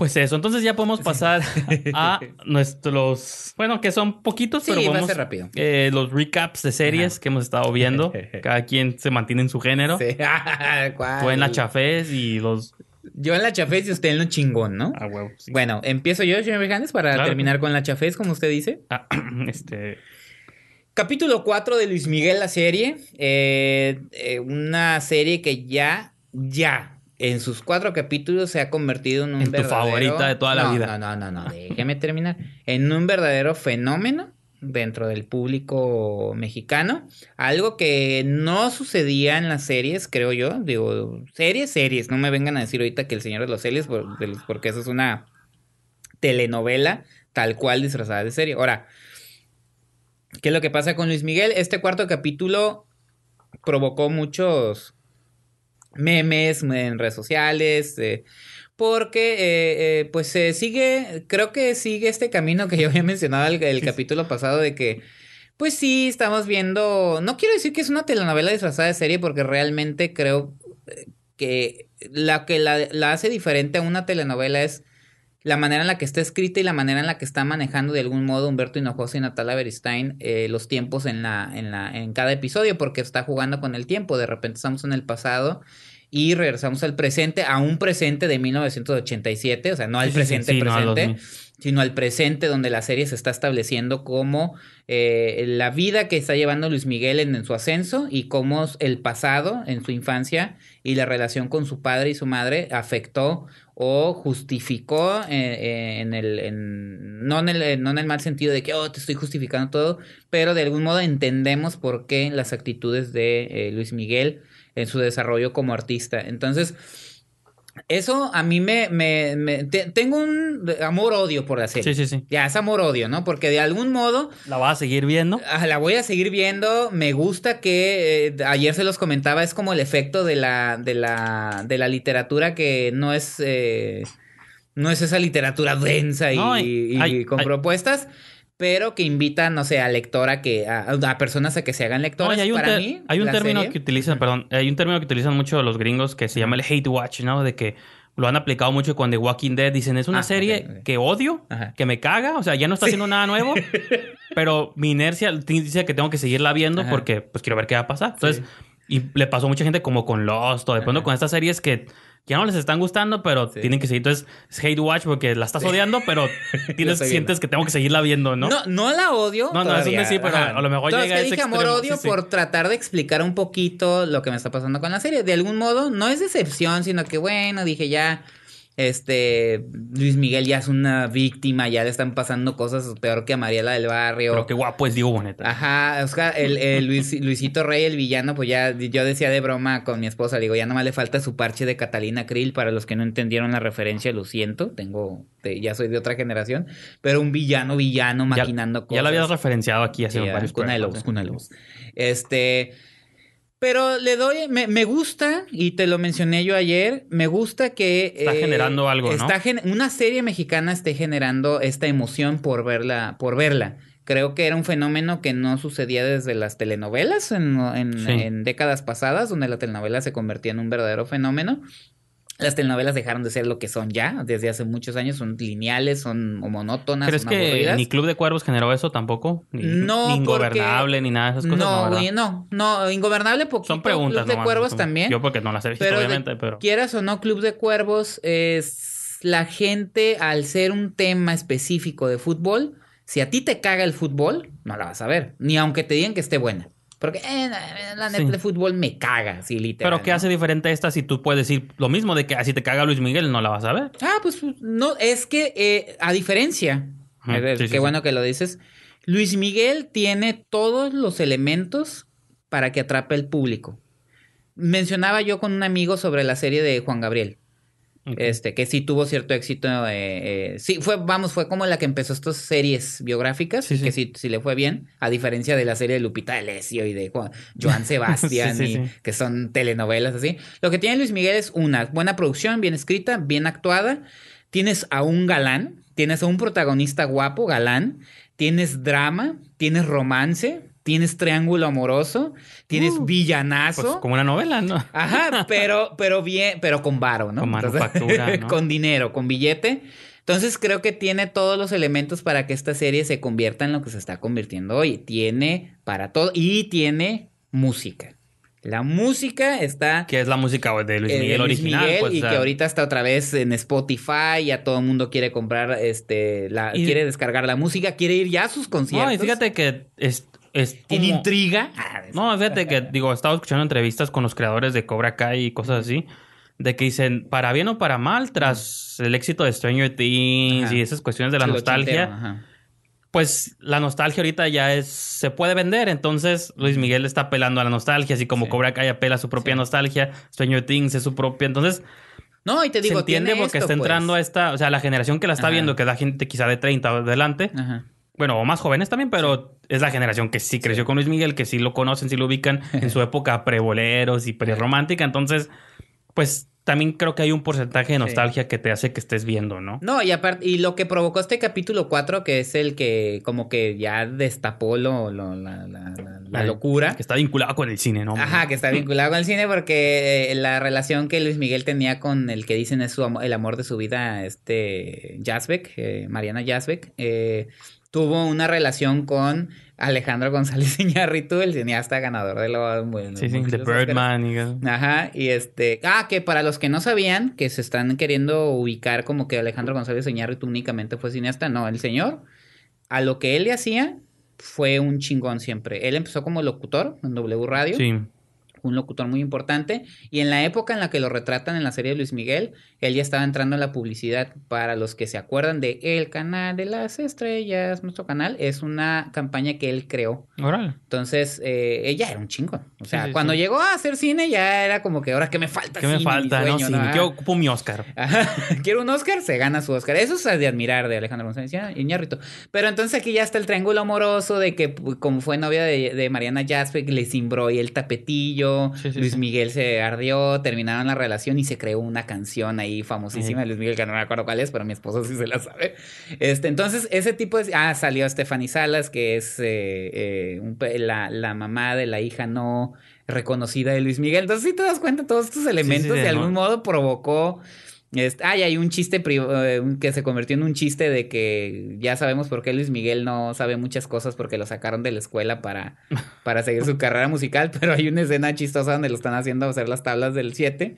pues eso, entonces ya podemos pasar (laughs) a nuestros, bueno, que son poquitos, sí, pero vamos, va a ser rápido. Eh, los recaps de series que hemos estado viendo. (laughs) Cada quien se mantiene en su género. Sí. (laughs) Tú en la chafés y los... Yo en la chafés y usted en lo chingón, ¿no? Ah, bueno. Bueno, empiezo yo, señor para terminar con la chafés, como usted dice. Ah, (clears throat) este... Capítulo 4 de Luis Miguel, la serie. Eh, eh, una serie que ya, ya en sus cuatro capítulos se ha convertido en un en tu favorita de toda la vida. No, no, no, déjeme terminar. En un verdadero fenómeno dentro del público mexicano, algo que no sucedía en las series, creo yo, digo, series, series, no me vengan a decir ahorita que El Señor de los Helios. porque eso es una telenovela tal cual disfrazada de serie. Ahora, ¿qué es lo que pasa con Luis Miguel? Este cuarto capítulo provocó muchos memes en redes sociales, eh, porque eh, eh, pues se sigue, creo que sigue este camino que (laughs) yo había mencionado el, capítulo pasado de que pues sí, estamos viendo, no quiero decir que es una telenovela disfrazada de serie porque realmente creo que la que la hace diferente a una telenovela es la manera en la que está escrita y la manera en la que está manejando de algún modo Humberto Hinojosa y Natalia Beristain eh, los tiempos en, la, en, la, en cada episodio, porque está jugando con el tiempo. De repente estamos en el pasado y regresamos al presente, a un presente de 1987, o sea, no al presente presente, sino al presente donde la serie se está estableciendo como eh, la vida que está llevando Luis Miguel en, su ascenso y cómo el pasado en su infancia y la relación con su padre y su madre afectó o justificó eh, eh, en, el, no, en el, mal sentido de que, oh, te estoy justificando todo, pero de algún modo entendemos por qué las actitudes de eh, Luis Miguel en su desarrollo como artista. Entonces, eso a mí me... me, tengo un amor-odio por la serie. Sí, sí, sí. Ya, es amor-odio, ¿no? Porque de algún modo... La vas a seguir viendo. Ah, la voy a seguir viendo. Me gusta que... Eh, ayer se los comentaba, es como el efecto de la, de la, de la literatura que no es... Eh, no es esa literatura densa y, con propuestas, pero que invitan, no sé, a lectora que a, personas a que se hagan lectoras. hay un, Para mí, hay un término que utilizan, perdón, hay un término que utilizan mucho los gringos que se llama el hate watch, ¿no? De que lo han aplicado mucho cuando The Walking Dead. Dicen, es una ah, serie que odio, que me caga, o sea, ya no está haciendo nada nuevo, (laughs) pero mi inercia dice que tengo que seguirla viendo porque pues quiero ver qué va a pasar. Entonces, y le pasó a mucha gente como con Lost o de pronto con estas series que ya no les están gustando, pero tienen que seguir. Entonces, es hate watch porque la estás odiando, pero (laughs) tienes, sientes que tengo que seguirla viendo, ¿no? No, no la odio. No, no, es un sí, pero a lo mejor llega que dije amor-odio por tratar de explicar un poquito lo que me está pasando con la serie. De algún modo, no es decepción, sino que bueno, dije ya este, Luis Miguel ya es una víctima, ya le están pasando cosas peor que a Mariela del Barrio. Pero qué guapo es Diego Boneta. Ajá, Oscar, el, el Luisito Rey, el villano, pues ya yo decía de broma con mi esposa, digo, ya nomás le falta su parche de Catalina Krill, para los que no entendieron la referencia, lo siento, tengo, ya soy de otra generación, pero un villano, villano, maquinando cosas. Ya lo habías referenciado aquí hace sí, varios Cuna de Lobos, ¿eh? Cuna de Este... Pero le doy, me, me, gusta, y te lo mencioné yo ayer, me gusta que... Está eh, generando algo, ¿no? una serie mexicana esté generando esta emoción por verla, por verla. Creo que era un fenómeno que no sucedía desde las telenovelas en, en décadas pasadas, donde la telenovela se convertía en un verdadero fenómeno las telenovelas dejaron de ser lo que son ya desde hace muchos años, son lineales, son monótonas. ¿Crees que ni Club de Cuervos generó eso tampoco? no, Ingobernable, ni nada de esas cosas. No, güey, no, Ingobernable porque Son preguntas. de Cuervos también. Yo porque no las he visto, obviamente, pero... Quieras o no, Club de Cuervos, es la gente, al ser un tema específico de fútbol, si a ti te caga el fútbol, no la vas a ver, ni aunque te digan que esté buena. Porque eh, la neta de fútbol me caga, sí, literalmente. Pero ¿qué hace diferente esta si tú puedes decir lo mismo de que así ah, te caga Luis Miguel, no la vas a ver? Ah, pues no, es que eh, a diferencia, qué bueno que lo dices, Luis Miguel tiene todos los elementos para que atrape el público. Mencionaba yo con un amigo sobre la serie de Juan Gabriel. Este, que sí tuvo cierto éxito. Eh, eh, sí, fue, vamos, fue como la que empezó estas series biográficas, que sí, le fue bien, a diferencia de la serie de Lupita Alessio y de Juan, Joan (laughs) Sebastián, que son telenovelas así. Lo que tiene Luis Miguel es una buena producción, bien escrita, bien actuada. Tienes a un galán, tienes a un protagonista guapo, galán, tienes drama, tienes romance, tienes triángulo amoroso, tienes uh. villanazo. Pues como una novela, ¿no? Ajá, pero, pero bien, pero con varo, ¿no? Con manufactura. ¿no? (laughs) con dinero, con billete. Entonces creo que tiene todos los elementos para que esta serie se convierta en lo que se está convirtiendo hoy. Tiene para todo y tiene música. La música está. Que es la música de Luis eh, Miguel original. Pues, y que ahorita está otra vez en Spotify. Ya todo el mundo quiere comprar, este, quiere descargar la música, quiere ir ya a sus conciertos. No, y fíjate que es ¿Tiene intriga? Ah, no, fíjate que, digo, he estado escuchando entrevistas con los creadores de Cobra Kai y cosas así, de que dicen, para bien o para mal, tras el éxito de Stranger Things y esas cuestiones de la nostalgia, pues la nostalgia ahorita ya es, se puede vender, entonces Luis Miguel está apelando a la nostalgia, así como Cobra Kai apela a su propia nostalgia, Stranger Things es su propia, entonces... No, y te digo, se entiende porque está pues. entrando a esta, o sea, la generación que la está viendo, que da gente quizá de 30 adelante, Ajá bueno, o más jóvenes también, pero es la generación que sí creció con Luis Miguel, que sí lo conocen, sí lo ubican en su (laughs) época preboleros y prerromántica. Entonces, pues también creo que hay un porcentaje de nostalgia que te hace que estés viendo, ¿no? No, y aparte, y lo que provocó este capítulo 4, que es el que como que ya destapó lo, la, locura. Que está vinculado con el cine, ¿no? Ajá, que está (laughs) vinculado con el cine porque eh, la relación que Luis Miguel tenía con el que dicen es su, el amor de su vida, este Jasbeck, eh, Mariana Jasbeck, eh, tuvo una relación con Alejandro González (laughs) Iñárritu, el cineasta ganador de los... bueno, sí, sí, The Birdman. Ajá, y este, ah, que para los que no sabían, que se están queriendo ubicar como que Alejandro González Iñárritu únicamente fue cineasta, no, el señor a lo que él le hacía fue un chingón siempre. Él empezó como locutor en W Radio. Sí un locutor muy importante. Y en la época en la que lo retratan en la serie de Luis Miguel, él ya estaba entrando en la publicidad. Para los que se acuerdan de El Canal de las Estrellas, nuestro canal, es una campaña que él creó. Entonces, eh, ella era un chingo. O sea, cuando llegó a hacer cine, ya era como que ahora que me falta. ¿Qué me falta? Yo ocupo mi Oscar. (laughs) Quiero un Oscar, se gana su Oscar. Eso es de admirar de Alejandro González Iñárritu. Pero entonces aquí ya está el triángulo amoroso de que, pues, como fue novia de, Mariana Jaspe, le cimbró y el tapetillo Luis Miguel se ardió, terminaron la relación y se creó una canción ahí famosísima de Luis Miguel, que no me acuerdo cuál es, pero mi esposo sí se la sabe. Este, entonces, ese tipo de... Ah, salió Stephanie Salas, que es eh, eh, la, la mamá de la hija no reconocida de Luis Miguel. Entonces, si te das cuenta, todos estos elementos de algún modo provocó ah, hay un chiste eh, que se convirtió en un chiste de que ya sabemos por qué Luis Miguel no sabe muchas cosas porque lo sacaron de la escuela para, (laughs) para seguir su carrera musical, pero hay una escena chistosa donde lo están haciendo hacer las tablas del 7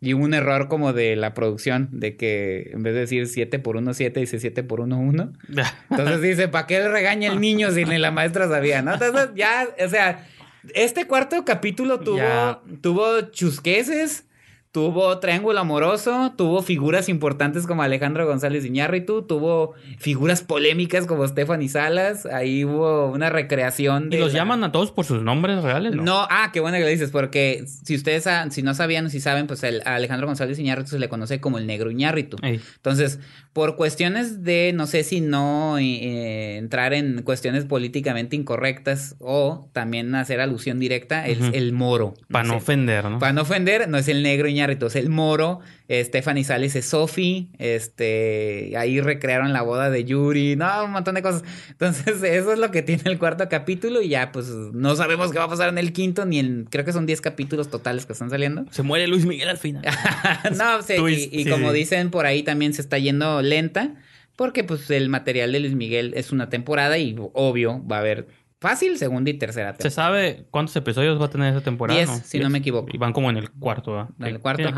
y un error como de la producción, de que en vez de decir 7 por 1, 7, dice 7 por 1, 1. (laughs) Entonces dice, ¿para qué le regaña el niño si ni la maestra sabía? ¿no? Entonces ya, o sea, este cuarto capítulo tuvo, tuvo chusqueces tuvo Triángulo Amoroso, tuvo figuras importantes como Alejandro González Iñárritu, tuvo figuras polémicas como Stephanie Salas, ahí hubo una recreación de... ¿Y los llaman a todos por sus nombres reales? No, no ah, qué bueno que lo dices, porque si ustedes, si no sabían o si saben, pues el, a Alejandro González Iñárritu se le conoce como el negro Iñárritu. Entonces, por cuestiones de, no sé si no eh, eh, entrar en cuestiones políticamente incorrectas o también hacer alusión directa, es el moro. Para no, ofender, ¿no? Para no ofender, no es el negro Iñárritu, es el moro. Stephanie Sales es Sophie. Este, ahí recrearon la boda de Yuri. No, un montón de cosas. Entonces, (laughs) eso es lo que tiene el cuarto capítulo y ya, pues, no sabemos qué va a pasar en el quinto ni en, creo que son 10 capítulos totales que están saliendo. Se muere Luis Miguel al final. (laughs) no, sí, y, como dicen por ahí también se está yendo lenta, porque pues el material de Luis Miguel es una temporada y obvio va a haber fácil segunda y tercera temporada. ¿Se sabe cuántos episodios va a tener esa temporada? Diez, si no me equivoco. Y van como en el cuarto, ¿verdad? En el cuarto,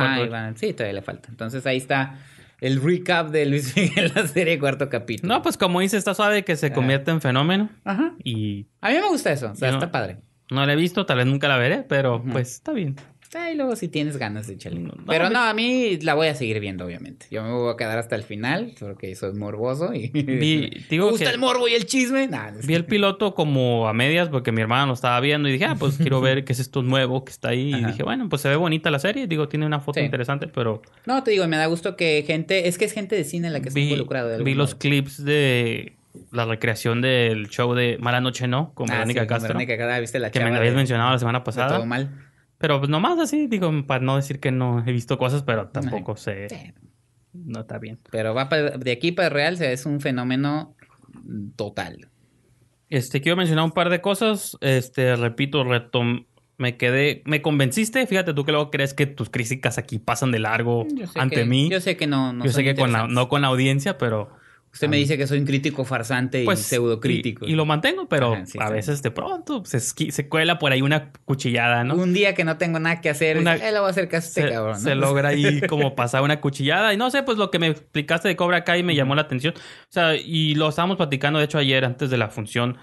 sí, todavía le falta. Entonces ahí está el recap de Luis (laughs) Miguel, la serie cuarto capítulo. No, pues como dice, está suave que se convierte en fenómeno. Ajá. Y... A mí me gusta eso, o sea, está padre. No la he visto, tal vez nunca la veré, pero pues está bien. Y luego si tienes ganas de echarle. Pero no, a mí la voy a seguir viendo, obviamente. Yo me voy a quedar hasta el final porque eso es morboso y me (laughs) gusta el morbo y el chisme. vi el piloto como a medias porque mi hermana lo estaba viendo y dije, ah, pues quiero (laughs) ver qué es esto nuevo que está ahí. Y dije, bueno, pues se ve bonita la serie. Digo, tiene una foto interesante, pero... No, te digo, me da gusto que gente... Es que es gente de cine la que está involucrada. Vi los clips de la recreación del show de Mala Noche No con ah, Verónica Castro. Verónica ah, viste la Que me habías mencionado la semana pasada. Todo mal. Pero pues nomás así, digo, para no decir que no he visto cosas, pero tampoco sé. No está bien. Pero va de aquí para real es un fenómeno total. Este, quiero mencionar un par de cosas. Este, repito, retom me quedé, me convenciste, fíjate tú que luego crees que tus críticas aquí pasan de largo ante mí. Yo sé que no, no Yo sé que con no con la audiencia, pero Usted me dice que soy un crítico farsante y pues, pseudocrítico. Y, lo mantengo, pero a veces de pronto pues, se, cuela por ahí una cuchillada, ¿no? Un día que no tengo nada que hacer, él eh, lo voy a hacer caso a este se, cabrón. Se logra ahí (laughs) como pasar una cuchillada. Y no sé, pues lo que me explicaste de Cobra Kai me llamó la atención. O sea, y lo estábamos platicando, de hecho, ayer antes de la función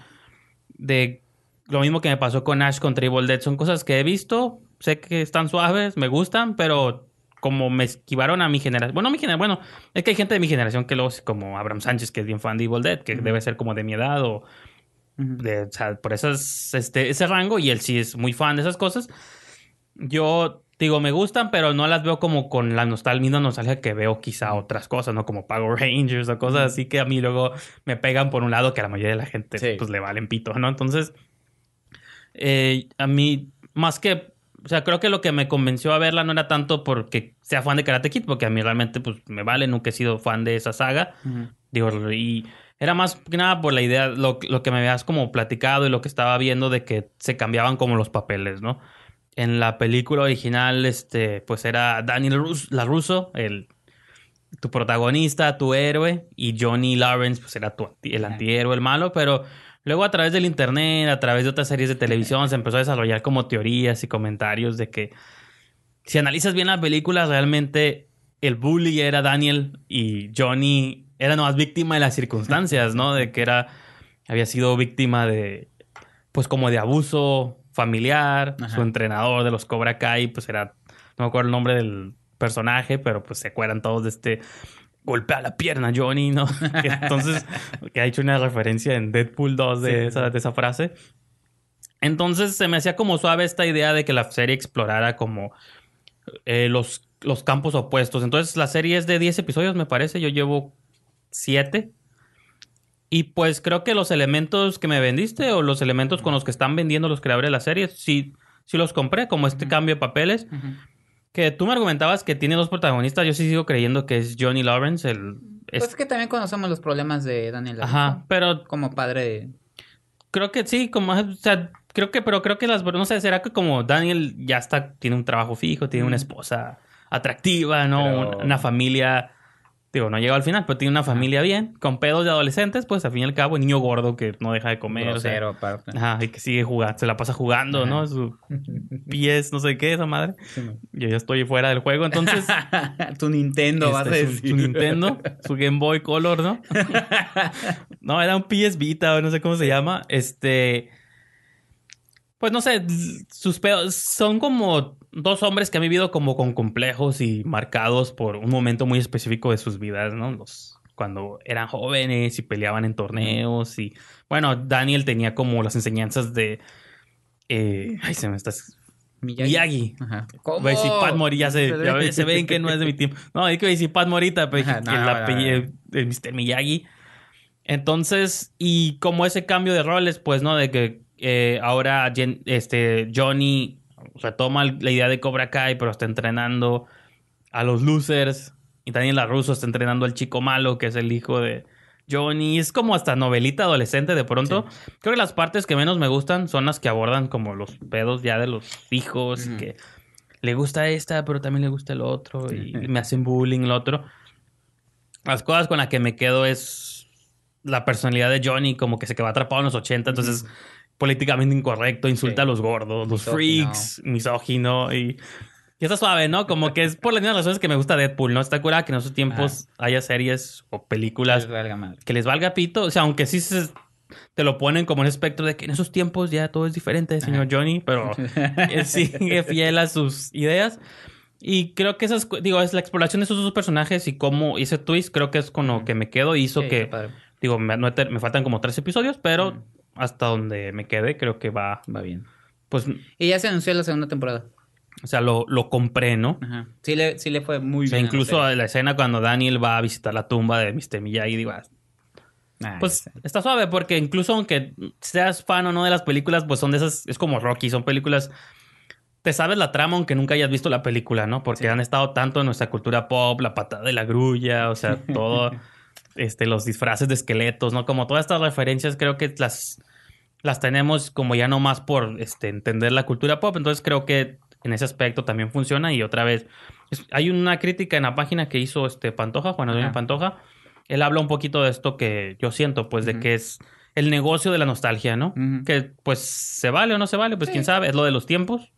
de lo mismo que me pasó con Ash con Tribal Dead. Son cosas que he visto, sé que están suaves, me gustan, pero como me esquivaron a mi generación. Bueno, mi generación, bueno, es que hay gente de mi generación que luego... como Abraham Sánchez, que es bien fan de Evil Dead, que debe ser como de mi edad o, de, o sea, por este, ese rango, y él sí es muy fan de esas cosas. Yo digo, me gustan, pero no las veo como con la nostalgia, no nostalgia que veo quizá otras cosas, ¿no? Como Power Rangers o cosas así que a mí luego me pegan por un lado que a la mayoría de la gente pues le valen pito, ¿no? Entonces, eh, a mí, más que o sea, creo que lo que me convenció a verla no era tanto porque sea fan de Karate Kid, porque a mí realmente pues me vale, nunca he sido fan de esa saga. Digo, y era más nada por la idea, lo, que me habías como platicado y lo que estaba viendo de que se cambiaban como los papeles, ¿no? En la película original, este, pues era Daniel Rus LaRusso, el tu protagonista, tu héroe, y Johnny Lawrence, pues era tu, el antihéroe, el malo, pero Luego a través del internet, a través de otras series de televisión, se empezó a desarrollar como teorías y comentarios de que si analizas bien las películas, realmente el bully era Daniel y Johnny era nomás víctima de las circunstancias, ¿no? De que era había sido víctima de pues como de abuso familiar, su entrenador de los Cobra Kai, pues era no me acuerdo el nombre del personaje, pero pues se acuerdan todos de este golpea la pierna Johnny, ¿no? (laughs) entonces, que ha hecho una referencia en Deadpool 2 de, esa, frase. Entonces se me hacía como suave esta idea de que la serie explorara como eh, los, los campos opuestos. Entonces la serie es de 10 episodios, me parece. Yo llevo 7. Y pues creo que los elementos que me vendiste o los elementos con los que están vendiendo los creadores de la serie, sí, sí los compré, como este cambio de papeles. Que tú me argumentabas que tiene dos protagonistas. Yo sí sigo creyendo que es Johnny Lawrence, el. Pues es que también conocemos los problemas de Daniel. Ajá, pero. Como padre de. Creo que sí, como. O sea, creo que. Pero creo que las. No sé, será que como Daniel ya está. Tiene un trabajo fijo, tiene una esposa atractiva, ¿no? una familia digo, no ha llegado al final, pero tiene una familia bien, con pedos de adolescentes, pues al fin y al cabo, el niño gordo que no deja de comer. y que sigue jugando, se la pasa jugando, ¿no? Su (laughs) pies, no sé qué, esa madre. Yo ya estoy fuera del juego, entonces. (laughs) tu Nintendo, vas a este, decir. Su, Nintendo, su Game Boy Color, ¿no? (laughs) no, era un PS Vita, o no sé cómo se llama. Este pues no sé, sus pedos son como dos hombres que han vivido como con complejos y marcados por un momento muy específico de sus vidas, ¿no? Los cuando eran jóvenes y peleaban en torneos y bueno, Daniel tenía como las enseñanzas de eh, ay, se me está Miyagi. Ajá. ¿Cómo? Si Pat Morita se, ven que no es de mi tiempo. No, hay que si Pat Morita, pero la, Mr. Miyagi. Entonces, y como ese cambio de roles, pues, ¿no? De que eh, ahora este, Johnny toma la idea de Cobra Kai, pero está entrenando a los losers. Y también la ruso está entrenando al chico malo, que es el hijo de Johnny. Es como hasta novelita adolescente de pronto. Creo que las partes que menos me gustan son las que abordan como los pedos ya de los hijos. Que le gusta esta, pero también le gusta el otro. Y me hacen bullying el otro. Las cosas con las que me quedo es la personalidad de Johnny, como que se quedó atrapado en los 80. Entonces, políticamente incorrecto, insulta a los gordos, los freaks, misógino y, y está suave, ¿no? Como que es por las mismas razones que me gusta Deadpool, ¿no? Está curada que en esos tiempos haya series o películas que les, valga que les valga pito, o sea, aunque sí se te lo ponen como un espectro de que en esos tiempos ya todo es diferente, señor Johnny, pero (laughs) él sigue fiel a sus ideas. Y creo que esas, digo, es la exploración de esos dos personajes y cómo hice twist, creo que es como que me quedo. Hizo que, digo, me, faltan como tres episodios, pero hasta donde me quede, creo que va. Va bien. Pues. Y ya se anunció la segunda temporada. O sea, lo, compré, ¿no? Sí le, sí le fue muy bien. Incluso la, escena cuando Daniel va a visitar la tumba de Mr. Miyagi, digo, ah, ah, pues está suave porque incluso aunque seas fan o no de las películas, pues son de esas, es como Rocky, son películas, te sabes la trama aunque nunca hayas visto la película, ¿no? Porque han estado tanto en nuestra cultura pop, la patada de la grulla, o sea, (laughs) todo este, los disfraces de esqueletos, ¿no? Como todas estas referencias creo que las, las tenemos como ya no más por este, entender la cultura pop, entonces creo que en ese aspecto también funciona y otra vez, hay una crítica en la página que hizo este Pantoja, Juan Antonio Pantoja, él habla un poquito de esto que yo siento, pues de que es el negocio de la nostalgia, ¿no? Que pues se vale o no se vale, pues quién sabe, es lo de los tiempos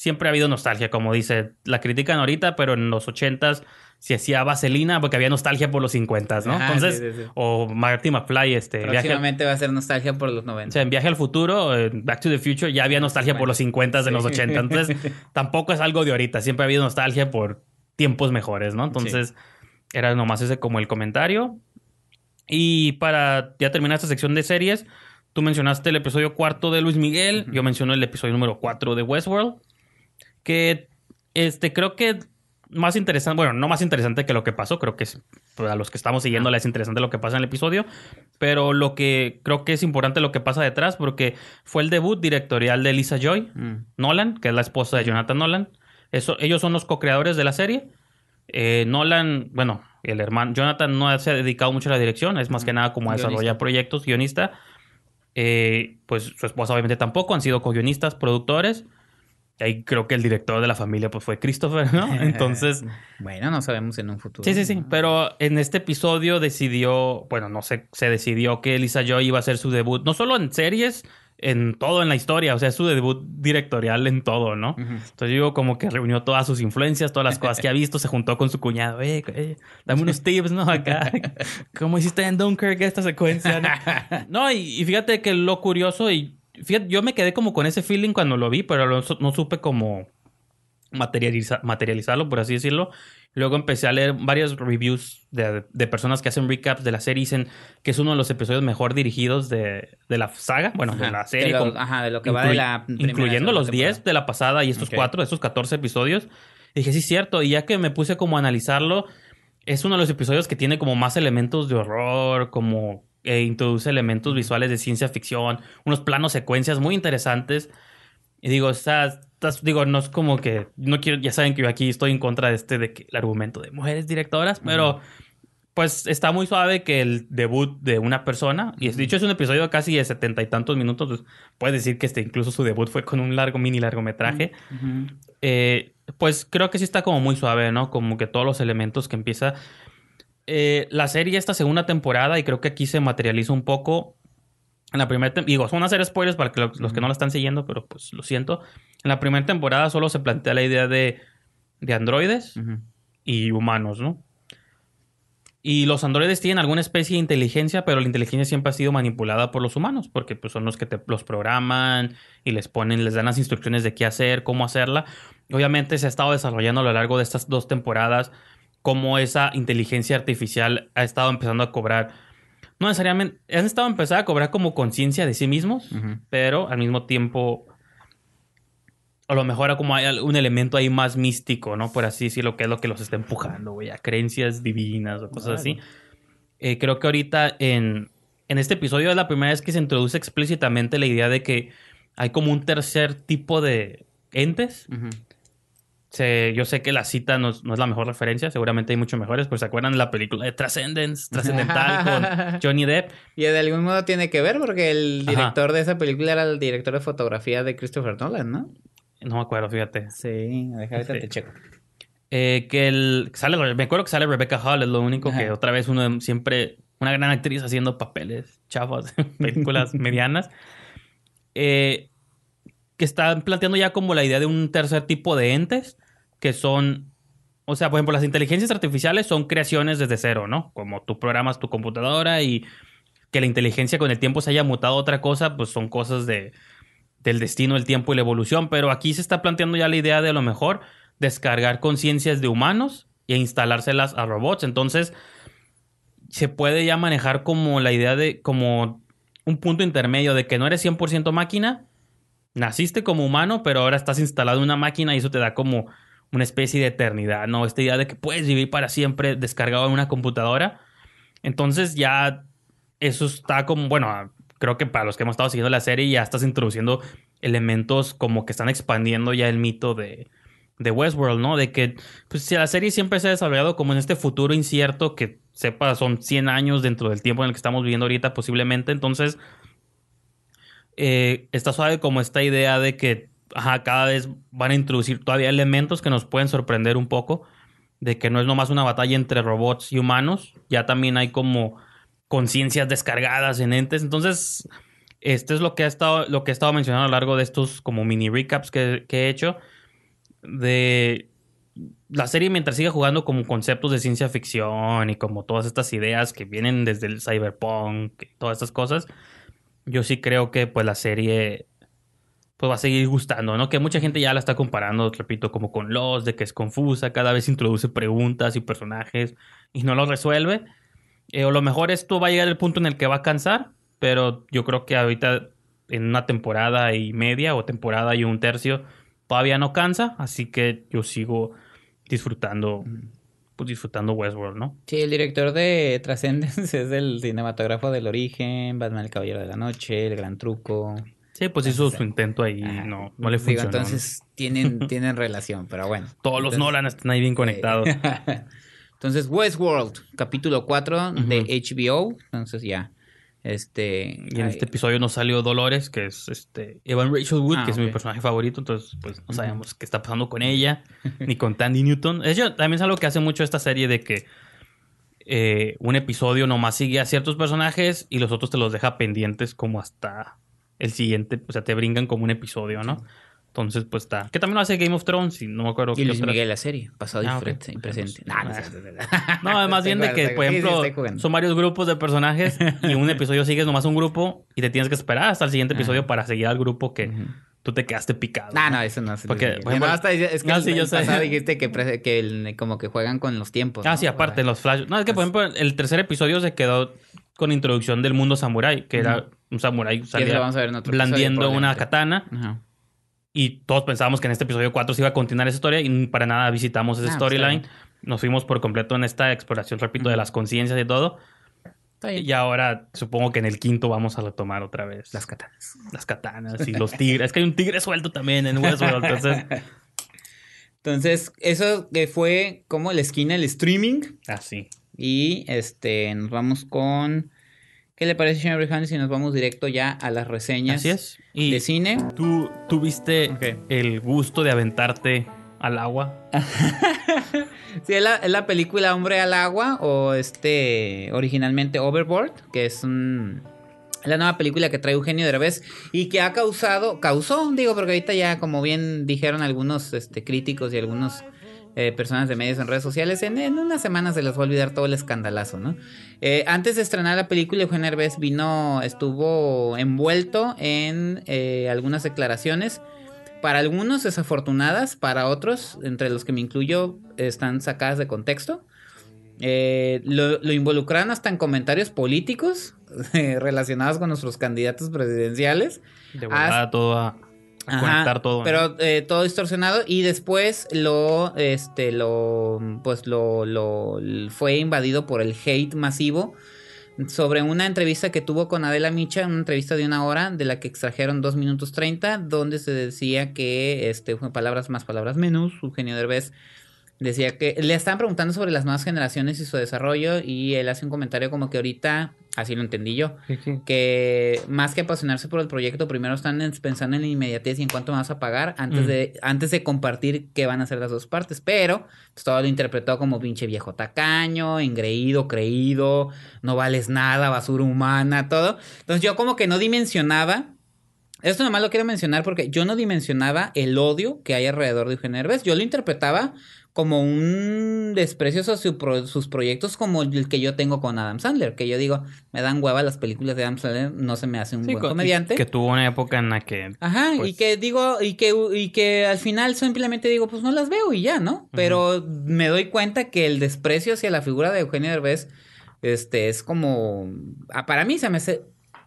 siempre ha habido nostalgia, como dice, la crítica en ahorita, pero en los 80 se hacía vaselina porque había nostalgia por los 50, ¿no? Entonces, o Marty McFly, este. Próximamente va a ser nostalgia por los 90. O sea, en Viaje al Futuro, Back to the Future, ya había nostalgia por los 50 de los 80. Entonces, (laughs) tampoco es algo de ahorita. Siempre ha habido nostalgia por tiempos mejores, ¿no? Entonces, era nomás ese como el comentario. Y para ya terminar esta sección de series, tú mencionaste el episodio cuarto de Luis Miguel, yo menciono el episodio número cuatro de Westworld que este, creo que más interesante, bueno, no más interesante que lo que pasó, creo que pues, a los que estamos siguiendo es interesante lo que pasa en el episodio, pero lo que creo que es importante lo que pasa detrás, porque fue el debut directorial de Lisa Joy, mm. Nolan, que es la esposa de Jonathan Nolan. Eso, ellos son los co-creadores de la serie. Eh, Nolan, bueno, el hermano Jonathan no se ha dedicado mucho a la dirección, es más mm. que nada como a desarrollar proyectos, guionista. Eh, pues su esposa obviamente tampoco, han sido co-guionistas, productores ahí creo que el director de la familia pues fue Christopher, ¿no? (laughs) Entonces... bueno, no sabemos en un futuro. Sí, sí, sí. Pero en este episodio decidió, bueno, no sé, se decidió que Elisa Joy iba a hacer su debut, no solo en series, en todo en la historia, o sea, su debut directorial en todo, ¿no? Entonces digo, como que reunió todas sus influencias, todas las cosas que ha visto, se juntó con su cuñado, eh, eh dame unos tips, ¿no? Acá, (laughs) ¿cómo hiciste en Dunkirk esta secuencia? No, (laughs) y fíjate que lo curioso y Fíjate, yo me quedé como con ese feeling cuando lo vi, pero no, supe como materializarlo, por así decirlo. Luego empecé a leer varias reviews de, personas que hacen recaps de la serie y dicen que es uno de los episodios mejor dirigidos de, la saga, bueno, de la serie. ajá, de lo que va de la. Incluyendo los 10 de la pasada y estos 4, cuatro, estos 14 episodios. dije, sí, cierto. Y ya que me puse como a analizarlo, es uno de los episodios que tiene como más elementos de horror, como e introduce elementos visuales de ciencia ficción, unos planos secuencias muy interesantes. Y digo, digo, no es como que, no quiero, ya saben que yo aquí estoy en contra de este, el argumento de mujeres directoras, pero pues está muy suave que el debut de una persona, y es, dicho es un episodio casi de setenta y tantos minutos, pues, puedes decir que este, incluso su debut fue con un largo, mini largometraje. Eh, pues creo que sí está como muy suave, ¿no? Como que todos los elementos que empieza eh, la serie, esta segunda temporada, y creo que aquí se materializa un poco. En la primera digo, son series spoilers para que los, que no la están siguiendo, pero pues lo siento. En la primera temporada solo se plantea la idea de, de androides y humanos, ¿no? Y los androides tienen alguna especie de inteligencia, pero la inteligencia siempre ha sido manipulada por los humanos, porque pues, son los que te, los programan y les ponen, les dan las instrucciones de qué hacer, cómo hacerla. Obviamente se ha estado desarrollando a lo largo de estas dos temporadas cómo esa inteligencia artificial ha estado empezando a cobrar, no necesariamente, han estado empezando a cobrar como conciencia de sí mismos, pero al mismo tiempo, a lo mejor como hay un elemento ahí más místico, ¿no? Por así decirlo, que es lo que los está empujando, güey, a creencias divinas o cosas así. Eh, creo que ahorita en, en este episodio es la primera vez que se introduce explícitamente la idea de que hay como un tercer tipo de entes yo sé que la cita no, es la mejor referencia, seguramente hay mucho mejores, pero ¿se acuerdan de la película de Transcendence, Trascendental (laughs) con Johnny Depp? Y de algún modo tiene que ver porque el director de esa película era el director de fotografía de Christopher Nolan, ¿no? No me acuerdo, fíjate. Sí, déjame sí. te checo. Eh, que el, me acuerdo que sale Rebecca Hall, es lo único que otra vez uno siempre, una gran actriz haciendo papeles chafas, (laughs) películas medianas. Eh, que están planteando ya como la idea de un tercer tipo de entes que son, o sea, por ejemplo, las inteligencias artificiales son creaciones desde cero, ¿no? Como tú programas tu computadora y que la inteligencia con el tiempo se haya mutado a otra cosa, pues son cosas de, del destino, el tiempo y la evolución. Pero aquí se está planteando ya la idea de a lo mejor descargar conciencias de humanos e instalárselas a robots. Entonces, se puede ya manejar como la idea de, como un punto intermedio de que no eres 100% máquina, naciste como humano, pero ahora estás instalado en una máquina y eso te da como una especie de eternidad, ¿no? Esta idea de que puedes vivir para siempre descargado en una computadora. Entonces ya eso está como, bueno, ah, creo que para los que hemos estado siguiendo la serie ya estás introduciendo elementos como que están expandiendo ya el mito de, de Westworld, ¿no? De que pues, si la serie siempre se ha desarrollado como en este futuro incierto que sepa son 100 años dentro del tiempo en el que estamos viviendo ahorita posiblemente, entonces eh, está suave como esta idea de que ajá, cada vez van a introducir todavía elementos que nos pueden sorprender un poco de que no es nomás una batalla entre robots y humanos, ya también hay como conciencias descargadas en entes. Entonces, esto es lo que ha estado, lo que he estado mencionando a lo largo de estos como mini recaps que, he hecho. De la serie, mientras siga jugando como conceptos de ciencia ficción y como todas estas ideas que vienen desde el cyberpunk, todas estas cosas, yo sí creo que pues la serie pues va a seguir gustando, ¿no? Que mucha gente ya la está comparando, repito, como con Los, de que es confusa, cada vez introduce preguntas y personajes y no los resuelve. Eh, o lo mejor esto va a llegar al punto en el que va a cansar, pero yo creo que ahorita en una temporada y media o temporada y un tercio todavía no cansa, así que yo sigo disfrutando pues disfrutando Westworld, ¿no? Sí, el director de (laughs) Transcendence es el cinematógrafo del origen, Batman el Caballero de la Noche, El Gran Truco. Sí, pues hizo su intento ahí, no, no le funcionó. entonces tienen, (laughs) tienen relación, pero bueno. Todos los Nolan están ahí bien eh, conectados. (laughs) entonces, Westworld, capítulo 4 de HBO. Entonces ya. Este, y en este episodio nos salió Dolores, que es este Evan Rachel Wood, ah, que es mi personaje favorito, entonces pues no sabemos qué está pasando con ella, ni con Tandy Newton. Eso también es algo que hace mucho esta serie de que eh, un episodio nomás sigue a ciertos personajes y los otros te los deja pendientes como hasta el siguiente, o sea, te brincan como un episodio, ¿no? Entonces, pues está. Que también lo hace Game of Thrones, y no me acuerdo. Y Luis Miguel, la serie, pasado y ah, ah, presente. Pues, no, no, ah. (laughs) no, más bien de que, por ejemplo, son varios grupos de personajes (laughs) y un episodio sigues nomás un grupo y te tienes que esperar hasta el siguiente episodio para seguir al grupo que. tú te quedaste picado. No, no, eso no. es Porque, bueno, hasta, es que yo dijiste que, que como que juegan con los tiempos. Ah, sí, aparte, los flash. No, es que, por ejemplo, el tercer episodio se quedó con introducción del mundo samurai, que era un samurái blandiendo una katana. Y todos pensábamos que en este episodio 4 se iba a continuar esa historia y para nada visitamos esa ah, pues storyline. Nos fuimos por completo en esta exploración, repito, de las conciencias y todo. Y ahora supongo que en el quinto vamos a retomar otra vez. Las katanas. Las katanas y los tigres. es que hay un tigre suelto también en Westworld. Entonces, (laughs) eso fue como la esquina del streaming. Así. Ah, y este, nos vamos con ¿Qué le parece, Shane Brihan, si nos vamos directo ya a las reseñas Así es. Y de cine? Tú tuviste el gusto de aventarte al agua. (laughs) sí, es la, película Hombre al agua o este originalmente Overboard, que es la nueva película que trae Eugenio Derbez y que ha causado, causó, digo, porque ahorita ya como bien dijeron algunos este, críticos y algunos eh, personas de medios en redes sociales. En, unas semanas se les va a olvidar todo el escandalazo, ¿no? Eh, antes de estrenar la película, Juan Herbes vino, estuvo envuelto en eh, algunas declaraciones. Para algunos desafortunadas, para otros, entre los que me incluyo, están sacadas de contexto. lo, involucraron hasta en comentarios políticos (laughs) relacionados con nuestros candidatos presidenciales. De verdad, toda todo. Pero eh, todo distorsionado y después lo, este, lo, pues lo, lo, fue invadido por el hate masivo sobre una entrevista que tuvo con Adela Micha, una entrevista de una hora, de la que extrajeron 2 minutos 30, donde se decía que, este, palabras más, palabras menos, Eugenio Derbez decía que le estaban preguntando sobre las nuevas generaciones y su desarrollo y él hace un comentario como que ahorita, así lo entendí yo, que más que apasionarse por el proyecto, primero están pensando en la inmediatez y en cuánto vas a pagar antes, mm. de, antes de compartir qué van a hacer las dos partes, pero pues, todo lo interpretó como pinche viejo tacaño, engreído, creído, no vales nada, basura humana, todo. Entonces yo como que no dimensionaba. Esto nomás lo quiero mencionar porque yo no dimensionaba el odio que hay alrededor de Eugenio Herbes. Yo lo interpretaba como un desprecio a sus proyectos como el que yo tengo con Adam Sandler, que yo digo, me dan hueva las películas de Adam Sandler, no se me hace un buen comediante. Que tuvo una época en la que... Ajá, y pues que digo, y que, y que al final simplemente digo, pues no las veo y ya, ¿no? Pero me doy cuenta que el desprecio hacia la figura de Eugenio Derbez, este, es como, ah, para mí se me hace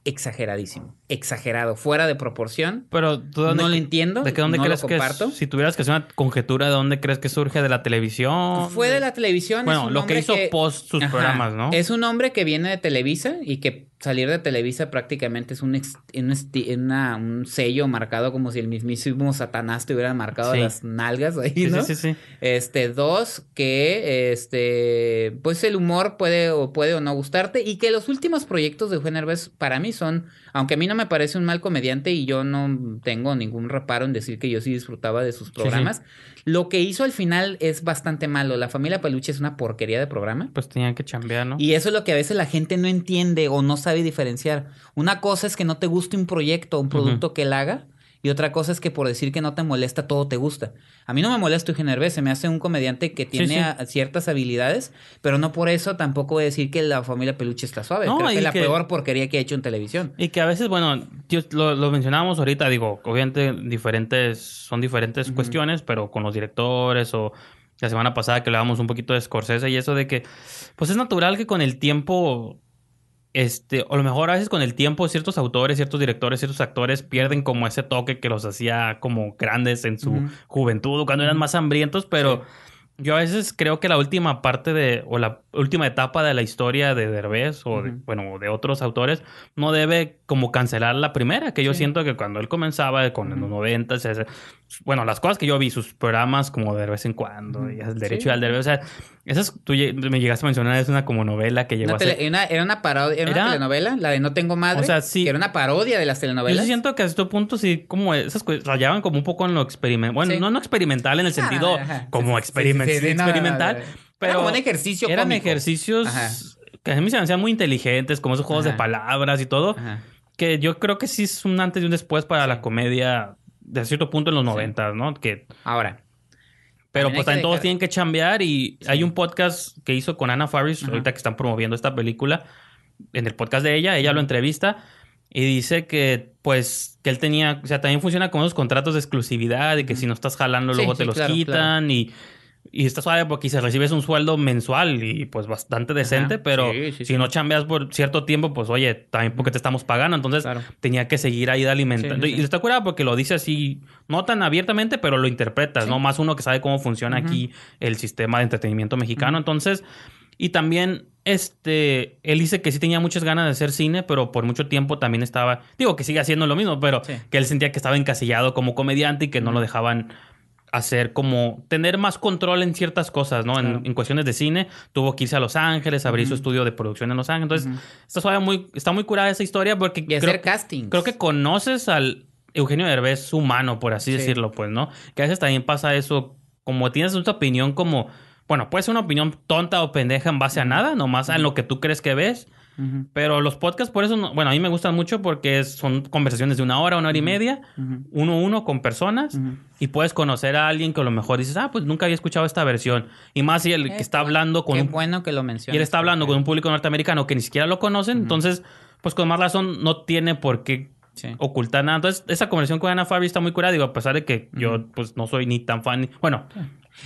exageradísimo, exagerado, fuera de proporción. Pero ¿tú no lo entiendo. ¿De qué dónde crees lo comparto? si tuvieras que hacer una conjetura de dónde crees que surge de la televisión? Fue de la televisión. Bueno, lo que hizo post sus programas, ¿no? Es un hombre que viene de Televisa y que salir de Televisa prácticamente es un, un, sello marcado como si el mismísimo Satanás te hubiera marcado las nalgas ahí, ¿no? Sí, sí, sí, Este, dos, que este, pues el humor puede o, puede o no gustarte y que los últimos proyectos de Juan Herbes para mí son aunque a mí no me parece un mal comediante y yo no tengo ningún reparo en decir que yo sí disfrutaba de sus programas, lo que hizo al final es bastante malo. La familia Peluche es una porquería de programa. Pues tenían que chambear, ¿no? Y eso es lo que a veces la gente no entiende o no sabe diferenciar. Una cosa es que no te guste un proyecto, o un producto que él haga. Y otra cosa es que por decir que no te molesta, todo te gusta. A mí no me molesta tu Derbez, se me hace un comediante que tiene ciertas habilidades, pero no por eso tampoco voy a decir que la familia Peluche está suave. No, que es la peor porquería que ha he hecho en televisión. Y que a veces, bueno, lo, mencionábamos ahorita, digo, obviamente diferentes, son diferentes cuestiones, pero con los directores o la semana pasada que hablábamos un poquito de Scorsese y eso de que, pues es natural que con el tiempo este, o a lo mejor a veces con el tiempo ciertos autores, ciertos directores, ciertos actores pierden como ese toque que los hacía como grandes en su juventud o juventud, cuando eran más hambrientos, pero yo a veces creo que la última parte de, o la última etapa de la historia de Derbez o, de, bueno, de otros autores, no debe como cancelar la primera, que yo siento que cuando él comenzaba con los los 90, bueno, las cosas que yo vi, sus programas como de vez en cuando, y el derecho y al Derecho. o sea, esas tú me llegaste a mencionar, es una como novela que llegó a ser... era una parodia, era, una telenovela, la de No Tengo Madre, o sea, sí, era una parodia de las telenovelas. Yo siento que a cierto punto sí, como esas cosas rayaban como un poco en lo experimental, bueno, no experimental en el sentido como experiment experimental, pero... Era como un ejercicio Eran ejercicios que a mí se me hacían muy inteligentes, como esos juegos de palabras y todo, que yo creo que sí es un antes y un después para la comedia de cierto punto en los noventas, ¿no? Que, Ahora. Pero pues también todos tienen que chambear y hay un podcast que hizo con Ana Faris, ahorita que están promoviendo esta película, en el podcast de ella, ella lo entrevista y dice que pues que él tenía, o sea, también funciona con esos contratos de exclusividad y que si no estás jalando luego te los quitan y y está suave porque se recibes un sueldo mensual y pues bastante decente, pero si no chambeas por cierto tiempo, pues oye, también porque te estamos pagando, entonces tenía que seguir ahí alimentando. Y está curado porque lo dice así, no tan abiertamente, pero lo interpretas, ¿no? Más uno que sabe cómo funciona aquí el sistema de entretenimiento mexicano, entonces... Y también, este, él dice que sí tenía muchas ganas de hacer cine, pero por mucho tiempo también estaba, digo que sigue haciendo lo mismo, pero que él sentía que estaba encasillado como comediante y que no lo dejaban hacer como tener más control en ciertas cosas, ¿no? En, cuestiones de cine, tuvo que irse a Los Ángeles, abrir su estudio de producción en Los Ángeles. Entonces, está, muy, está muy curada esa historia porque... creo, hacer Creo que conoces al Eugenio Derbez humano, por así decirlo, pues, ¿no? Que a veces también pasa eso, como tienes una opinión como... Bueno, puede ser una opinión tonta o pendeja en base a nada, nomás a lo que tú crees que ves pero los podcasts, por eso, no, bueno, a mí me gustan mucho porque son conversaciones de una hora, una hora y media, uno a uno con personas, y puedes conocer a alguien que a lo mejor dices, ah, pues nunca había escuchado esta versión. Y más si el que está hablando con. bueno que lo mencionas. Y él está hablando con un público norteamericano que ni siquiera lo conocen, entonces, pues con más razón no tiene por qué sí. ocultar nada. Entonces, esa conversación con Ana Fabi está muy curada, digo, a pesar de que yo pues no soy ni tan fan, bueno.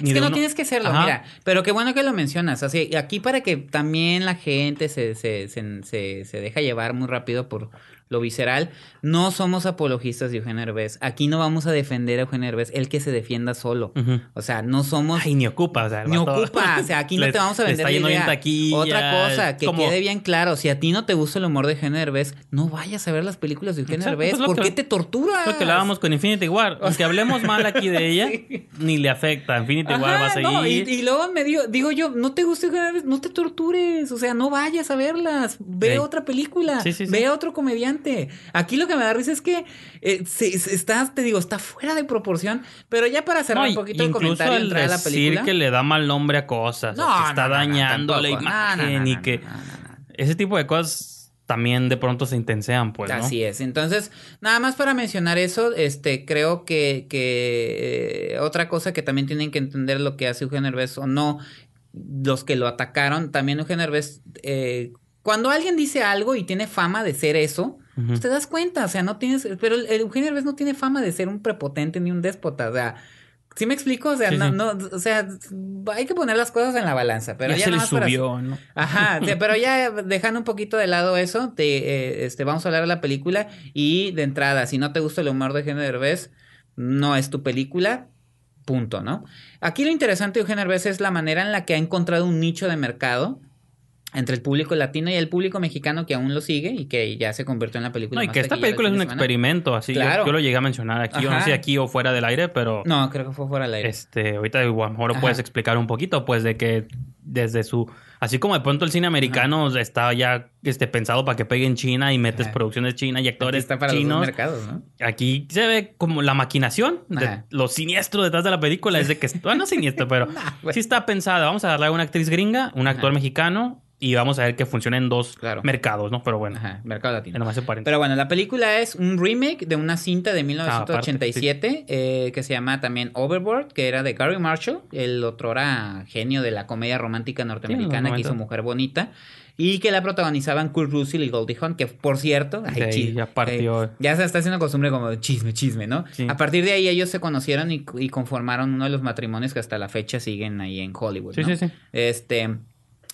es que no tienes que serlo, mira. Pero qué bueno que lo mencionas. Así, aquí para que también la gente se, se, se, se, se deja llevar muy rápido por lo visceral. No somos apologistas de Eugenio Herbés. Aquí no vamos a defender a Eugenio Herbés, el que se defienda solo. O sea, no somos. Ay, ni ocupa, o sea, ni ocupa. O sea, aquí (laughs) no te vamos a vender. Está yendo Otra cosa, que quede bien claro: si a ti no te gusta el humor de Eugenio Herbés, no vayas a ver las películas de Eugenio Herbes. Pues porque ¿Por qué te torturas? porque la vamos con Infinity War. Aunque hablemos mal aquí de ella, (laughs) ni le afecta. Infinity War va a seguir. y, luego me digo, digo yo, no te gusta Eugenio Herbes, no te tortures. O sea, no vayas a verlas. Ve otra película. ve otro comediante Aquí lo que me da risa es que eh, está, te digo, está fuera de proporción. Pero ya para cerrar un poquito el comentario la película. decir que le da mal nombre a cosas, está dañando la imagen y que ese tipo de cosas también de pronto se intensean, pues. Así es. Entonces, nada más para mencionar eso, este, creo que, eh, otra cosa que también tienen que entender lo que hace Eugenio Herbes o no, los que lo atacaron, también Eugenio Herbes, eh, cuando alguien dice algo y tiene fama de ser eso, pues te das cuenta, o sea, no tienes, pero el, Eugenio Herbes no tiene fama de ser un prepotente ni un déspota, o sea, ¿Sí me explico? O sea, no, o sea, hay que poner las cosas en la balanza. Pero ya, se le subió, ¿no? Ajá, (laughs) pero ya dejando un poquito de lado eso, te, eh, este, vamos a hablar de la película. Y de entrada, si no te gusta el humor de Eugenio Derbez, no es tu película. Punto, ¿no? Aquí lo interesante de Eugenio Derbez es la manera en la que ha encontrado un nicho de mercado entre el público latino y el público mexicano que aún lo sigue y que ya se convirtió en la película. No, y que esta película es un experimento, así claro. yo, lo llegué a mencionar aquí, no sé aquí o fuera del aire, pero... No, creo que fue fuera del aire. Este, ahorita a lo mejor puedes explicar un poquito, pues, de que desde su... Así como de pronto el cine americano está ya este, pensado para que pegue en China y metes producciones chinas y actores aquí está para Los mercados, ¿no? Aquí se ve como la maquinación, de lo siniestro detrás de la película, es de que... Ah, no siniestro, pero (laughs) sí está pensada. Vamos a darle a una actriz gringa, un actor mexicano y vamos a ver que funciona en dos mercados, ¿no? Pero bueno, mercado latino. Pero bueno, la película es un remake de una cinta de 1987 ah, eh, que se llama también Overboard, que era de Gary Marshall, el otro era genio de la comedia romántica norteamericana que hizo Mujer Bonita. Y que la protagonizaban Kurt Russell y Goldie Hawn, que por cierto, eh, ya se está haciendo costumbre como chisme, chisme, ¿no? A partir de ahí ellos se conocieron y, conformaron uno de los matrimonios que hasta la fecha siguen ahí en Hollywood. Sí, sí, sí. Este.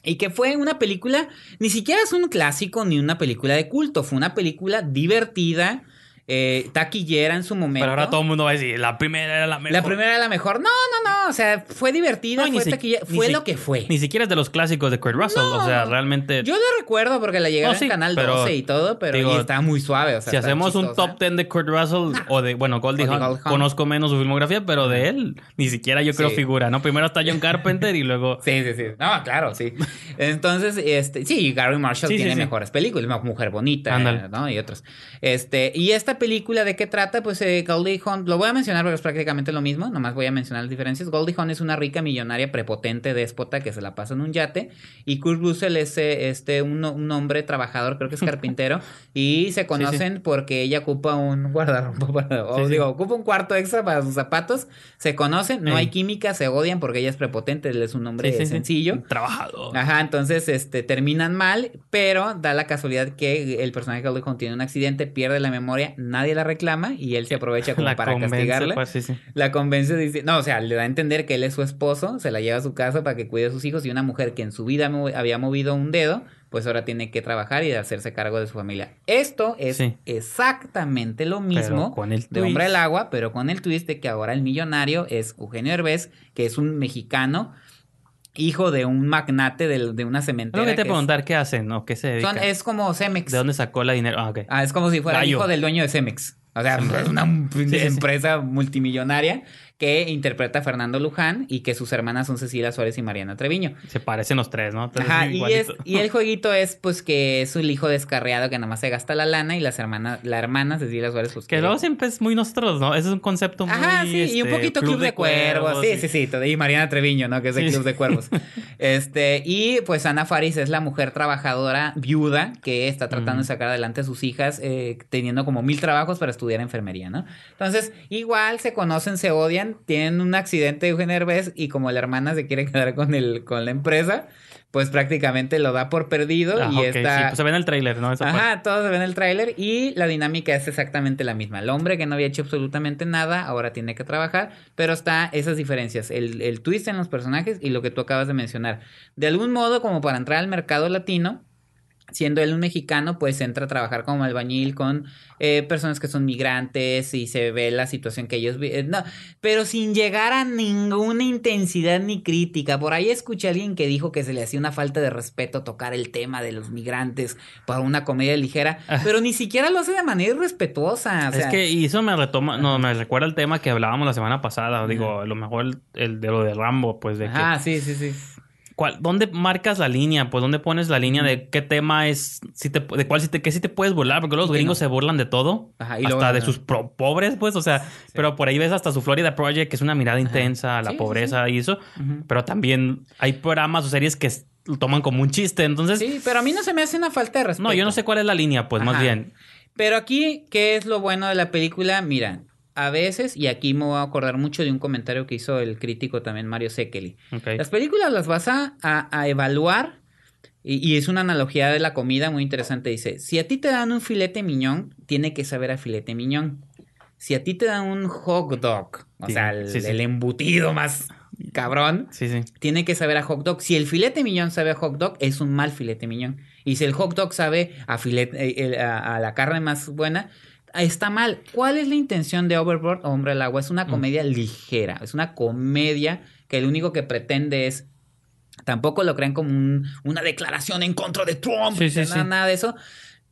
Y que fue una película, ni siquiera es un clásico ni una película de culto, fue una película divertida, eh, taquillera en su momento. Pero ahora todo el mundo va a decir, la primera era la mejor. La primera era la mejor. No, no, no. O sea, fue divertida, fue fue lo que fue. Ni siquiera es de los clásicos de Kurt Russell. o sea, realmente. Yo lo recuerdo porque la llegamos oh, no, Canal 12 y todo, pero está estaba muy suave. O sea, si hacemos un top 10 de Kurt Russell o de, bueno, Goldie conozco menos su filmografía, pero de él ni siquiera yo creo figura, ¿no? Primero está John Carpenter y luego. (laughs) Sí, sí, sí. No, claro, sí. Entonces, este, sí, Gary Marshall tiene mejores películas, Mujer Bonita, ¿no? Y otros. Este, y esta película de qué trata? Pues eh, Goldie Hawn, lo voy a mencionar, ...porque es prácticamente lo mismo, nomás voy a mencionar las diferencias. Goldie Hawn es una rica millonaria prepotente, déspota, que se la pasa en un yate, y Kurt Russell es eh, este, un, hombre trabajador, creo que es (laughs) carpintero, y se conocen porque ella ocupa un guardarropa, (laughs) o digo, ocupa un cuarto extra para sus zapatos, se conocen, no hay química, se odian porque ella es prepotente, él es un hombre sencillo. Trabajador. Ajá, entonces este, terminan mal, pero da la casualidad que el personaje de Goldie Hawn tiene un accidente, pierde la memoria, nadie la reclama y él se aprovecha como para castigarla. Pues, la convence, dice, no, o sea, le da a entender que él es su esposo, se la lleva a su casa para que cuide a sus hijos y una mujer que en su vida había movido un dedo, pues ahora tiene que trabajar y hacerse cargo de su familia. Esto es exactamente lo mismo con el de Hombre al Agua, pero con el twist de que ahora el millonario es Eugenio Herbés, que es un mexicano hijo de un magnate de, de una cementera. Lo que te preguntar, ¿qué hacen? ¿No? ¿Qué se dedican? es como Cemex. ¿De dónde sacó la dinero? Ah, okay. ah es como si fuera hijo del dueño de Cemex. O sea, es una empresa multimillonaria que interpreta Fernando Luján y que sus hermanas son Cecilia Suárez y Mariana Treviño. Se parecen los tres, ¿no? Ajá, y, el jueguito es pues que es un hijo descarriado que nada más se gasta la lana y las hermanas, la hermana Cecilia Suárez pues, Que luego siempre es muy nosotros, ¿no? Ese es un concepto muy... Ajá, sí, y un este, poquito Club, de, Cuervos. sí, sí, sí, Y Mariana Treviño, ¿no? Que es de Club de Cuervos. (laughs) este, y pues Ana Faris es la mujer trabajadora viuda que está tratando de sacar adelante a sus hijas eh, teniendo como mil trabajos para estudiar enfermería, ¿no? Entonces, igual se conocen, se odian, tienen un accidente de Eugenio y como la hermana se quiere quedar con, el, con la empresa, pues prácticamente lo da por perdido ah, y está... Pues se ve en el trailer ¿no? Ajá, se ve en el tráiler y la dinámica es exactamente la misma. El hombre que no había hecho absolutamente nada, ahora tiene que trabajar, pero está esas diferencias, el twist en los personajes y lo que tú acabas de mencionar. De algún modo, como para entrar al mercado latino, siendo él un mexicano, pues entra a trabajar como albañil con eh, personas que son migrantes y se ve la situación que ellos viven. Eh, no, pero sin llegar a ninguna intensidad ni crítica. Por ahí escuché a alguien que dijo que se le hacía una falta de respeto tocar el tema de los migrantes para una comedia ligera, ah. pero ni siquiera lo hace de manera irrespetuosa. es que eso me retoma, no, me recuerda el tema que hablábamos la semana pasada. Digo, a lo mejor el, de lo de Rambo, pues de Ah, sí, sí, sí ¿Cuál, ¿Dónde marcas la línea? Pues, ¿dónde pones la línea de qué tema es, si te, de cuál, si te, qué si te puedes burlar? Porque los gringos se burlan de todo, y hasta de sus pobres, pues, o sea, pero por ahí ves hasta su Florida Project, que es una mirada intensa a la pobreza y eso, pero también hay programas o series que lo toman como un chiste, entonces... Sí, pero a mí no se me hace una falta de respeto. No, yo no sé cuál es la línea, pues, más bien. Pero aquí, ¿qué es lo bueno de la película? Mira, a veces, y aquí me voy a acordar mucho de un comentario que hizo el crítico también Mario Sekeli. Las películas las vas a, evaluar y, es una analogía de la comida muy interesante. Dice, si a ti te dan un filete miñón, tiene que saber a filete miñón. Si a ti te dan un hot dog, o sea, el, embutido más cabrón, tiene que saber a hot dog. Si el filete miñón sabe a hot dog, es un mal filete miñón. Y si el hot dog sabe a, filete, eh, eh, a la carne más buena, está mal. ¿Cuál es la intención de Overboard o Hombre al Agua? Es una mm. comedia ligera, es una comedia que el único que pretende es tampoco lo crean como una declaración en contra de Trump, nada, de eso.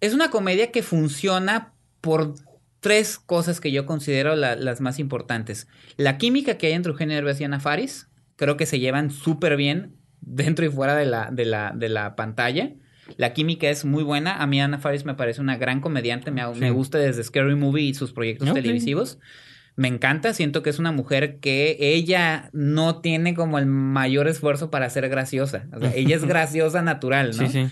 Es una comedia que funciona por tres cosas que yo considero las más importantes. La química que hay entre Eugenio Derbez y Ana Faris, creo que se llevan súper bien dentro y fuera de la, de la, de la pantalla. La química es muy buena. A mí Ana Faris me parece una gran comediante. Me, gusta desde Scary Movie y sus proyectos televisivos. Me encanta, siento que es una mujer que ella no tiene como el mayor esfuerzo para ser graciosa. O sea, ella es (laughs) graciosa natural, ¿no? Sí, sí.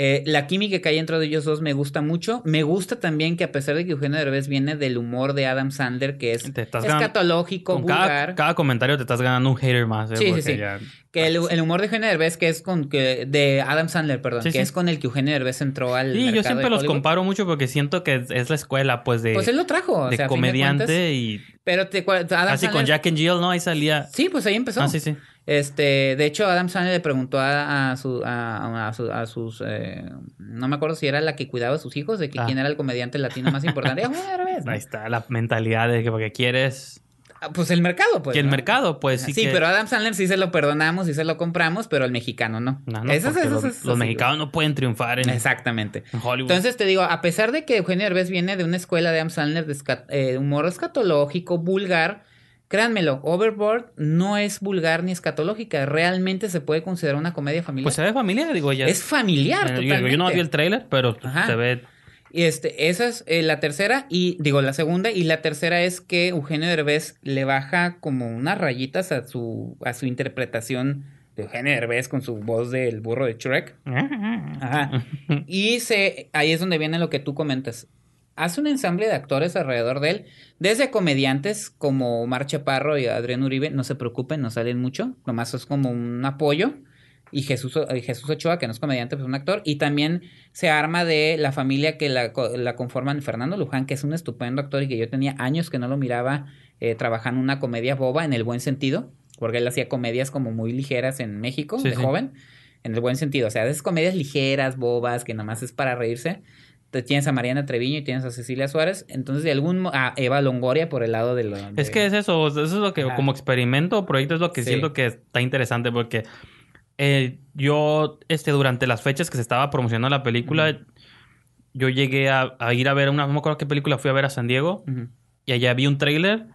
Eh, la química que hay dentro de ellos dos me gusta mucho. Me gusta también que a pesar de que Eugenio Derbez viene del humor de Adam Sandler, que es escatológico, vulgar. Cada, comentario te estás ganando un hater más. Eh, sí, sí, Que el, humor de Eugenio Derbez, que es con que... De Adam Sandler, perdón. que es con el que Eugenio Derbez entró al Sí, yo siempre los comparo mucho porque siento que es, la escuela, pues, de... Pues él lo trajo. de comediante y... Pero te... Adam así con Jack and Jill, ¿no? Ahí salía... Sí, pues ahí empezó. Ah, sí, sí. Este, de hecho, Adam Sandler le preguntó a, a, a, sus, eh, no me acuerdo si era la que cuidaba a sus hijos, de que ah. quién era el comediante latino más importante. (laughs) Ahí está la mentalidad de que porque quieres ah, pues el mercado, pues. Que el mercado, pues sí. Sí, pero Adam Sandler sí se lo perdonamos, y se lo compramos, pero el mexicano no. los, mexicanos no pueden triunfar en, Exactamente. Entonces te digo, a pesar de que Eugenio Herbes viene de una escuela de Adam Sandler de eh, humor escatológico, vulgar, Créanmelo, Overboard no es vulgar ni escatológica. Realmente se puede considerar una comedia familiar. Pues se ve familiar, digo ya. Es familiar, Yo no vi el tráiler, pero se ve... Y este, esa es eh, la tercera y digo la segunda y la tercera es que Eugenio Derbez le baja como unas rayitas a su a su interpretación de Eugenio Derbez con su voz del burro de Shrek. (laughs) Ajá. Y se ahí es donde viene lo que tú comentas hace un ensamble de actores alrededor de él, desde comediantes como Omar Chaparro y Adrián Uribe, no se preocupen, no salen mucho, nomás es como un apoyo. Y Jesús, Jesús Ochoa, que no es comediante, pues es un actor. Y también se arma de la familia que la, conforman Fernando Luján, que es un estupendo actor y que yo tenía años que no lo miraba eh, trabajando una comedia boba en el buen sentido, porque él hacía comedias como muy ligeras en México de joven en el buen sentido. O sea, es comedias ligeras, bobas, que nada más es para reírse tienes a Mariana Treviño y tienes a Cecilia Suárez, entonces de algún a Eva Longoria por el lado de Es que es eso, eso es lo que como experimento o proyecto es lo que siento que está interesante porque eh, yo este durante las fechas que se estaba promocionando la película yo llegué a, ir a ver una no me acuerdo qué película fui a ver a San Diego y allá vi un tráiler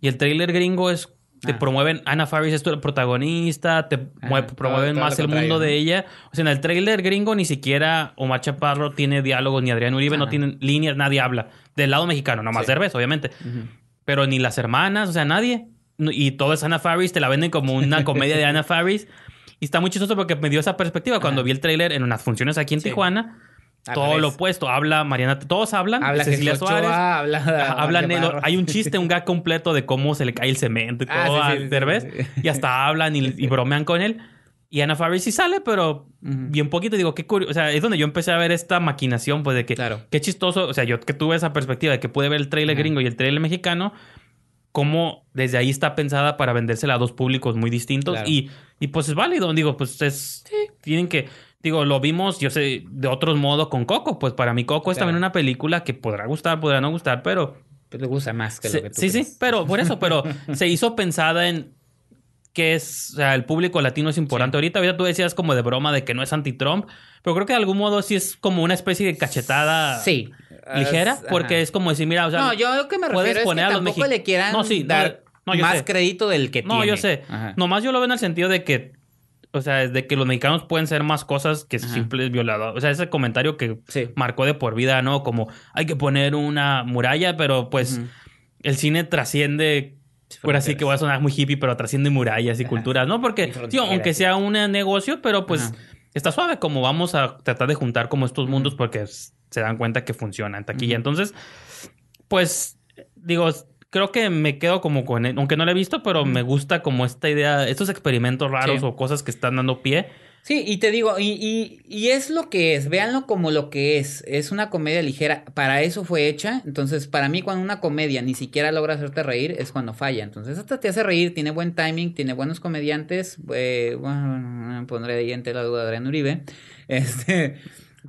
y el tráiler gringo es te ah. promueven, Ana Faris es tu protagonista, te ah, promueven más el mundo de ella. O sea, en el trailer gringo ni siquiera Omar Chaparro tiene diálogos, ni Adrián Uribe no tienen líneas, nadie habla. Del lado mexicano, nomás más Derbez, obviamente. Pero ni las hermanas, o sea, nadie. Y todo es Ana Faris, te la venden como una (laughs) comedia de Ana Faris. Y está muy chistoso porque me dio esa perspectiva cuando vi el tráiler en unas funciones aquí en Tijuana todo lo opuesto. Habla Mariana, todos hablan. Habla Cecilia Suárez. Habla, habla Hay un (laughs) chiste, un gag completo de cómo se le cae el cemento y ah, todo y hasta hablan y, bromean con él. Y Ana Faris sí sale, pero bien poquito. Digo, qué curioso. O sea, es donde yo empecé a ver esta maquinación, pues de que qué chistoso. O sea, yo que tuve esa perspectiva de que puede ver el trailer gringo y el trailer mexicano, cómo desde ahí está pensada para vendérsela a dos públicos muy distintos. Y, y pues es válido. Digo, pues es. Tienen que digo, lo vimos, yo sé, de otros modos con Coco. Pues para mí Coco es también una película que podrá gustar, podrá no gustar, pero... Pero pues gusta más que lo que tú Sí, sí, pero por eso, pero (laughs) se hizo pensada en que es, o sea, el público latino es importante. Ahorita, ahorita tú decías como de broma de que no es anti-Trump, pero creo que de algún modo sí es como una especie de cachetada ligera, porque es como decir, mira, o sea, no, yo lo que me refiero poner que a los tampoco le quieran dar más crédito del que no, tiene. No, yo sé. Nomás yo lo veo en el sentido de que o sea, es de que los mexicanos pueden ser más cosas que simples violadores. O sea, ese comentario que marcó de por vida, ¿no? Como hay que poner una muralla, pero pues el cine trasciende por así que voy a sonar muy hippie, pero trasciende murallas y culturas, ¿no? Porque, tío, aunque sea un negocio, pero pues está suave, como vamos a tratar de juntar como estos mundos porque pues, se dan cuenta que funcionan taquilla. Entonces, pues, digo, creo que me quedo como con, aunque no la he visto, pero me gusta como esta idea, estos experimentos raros o cosas que están dando pie. Sí, y te digo, y, y, es lo que es, véanlo como lo que es, es una comedia ligera, para eso fue hecha, entonces para mí cuando una comedia ni siquiera logra hacerte reír es cuando falla, entonces hasta te hace reír, tiene buen timing, tiene buenos comediantes, eh, pondré ahí entre la duda a Adrián Uribe, (laughs) este...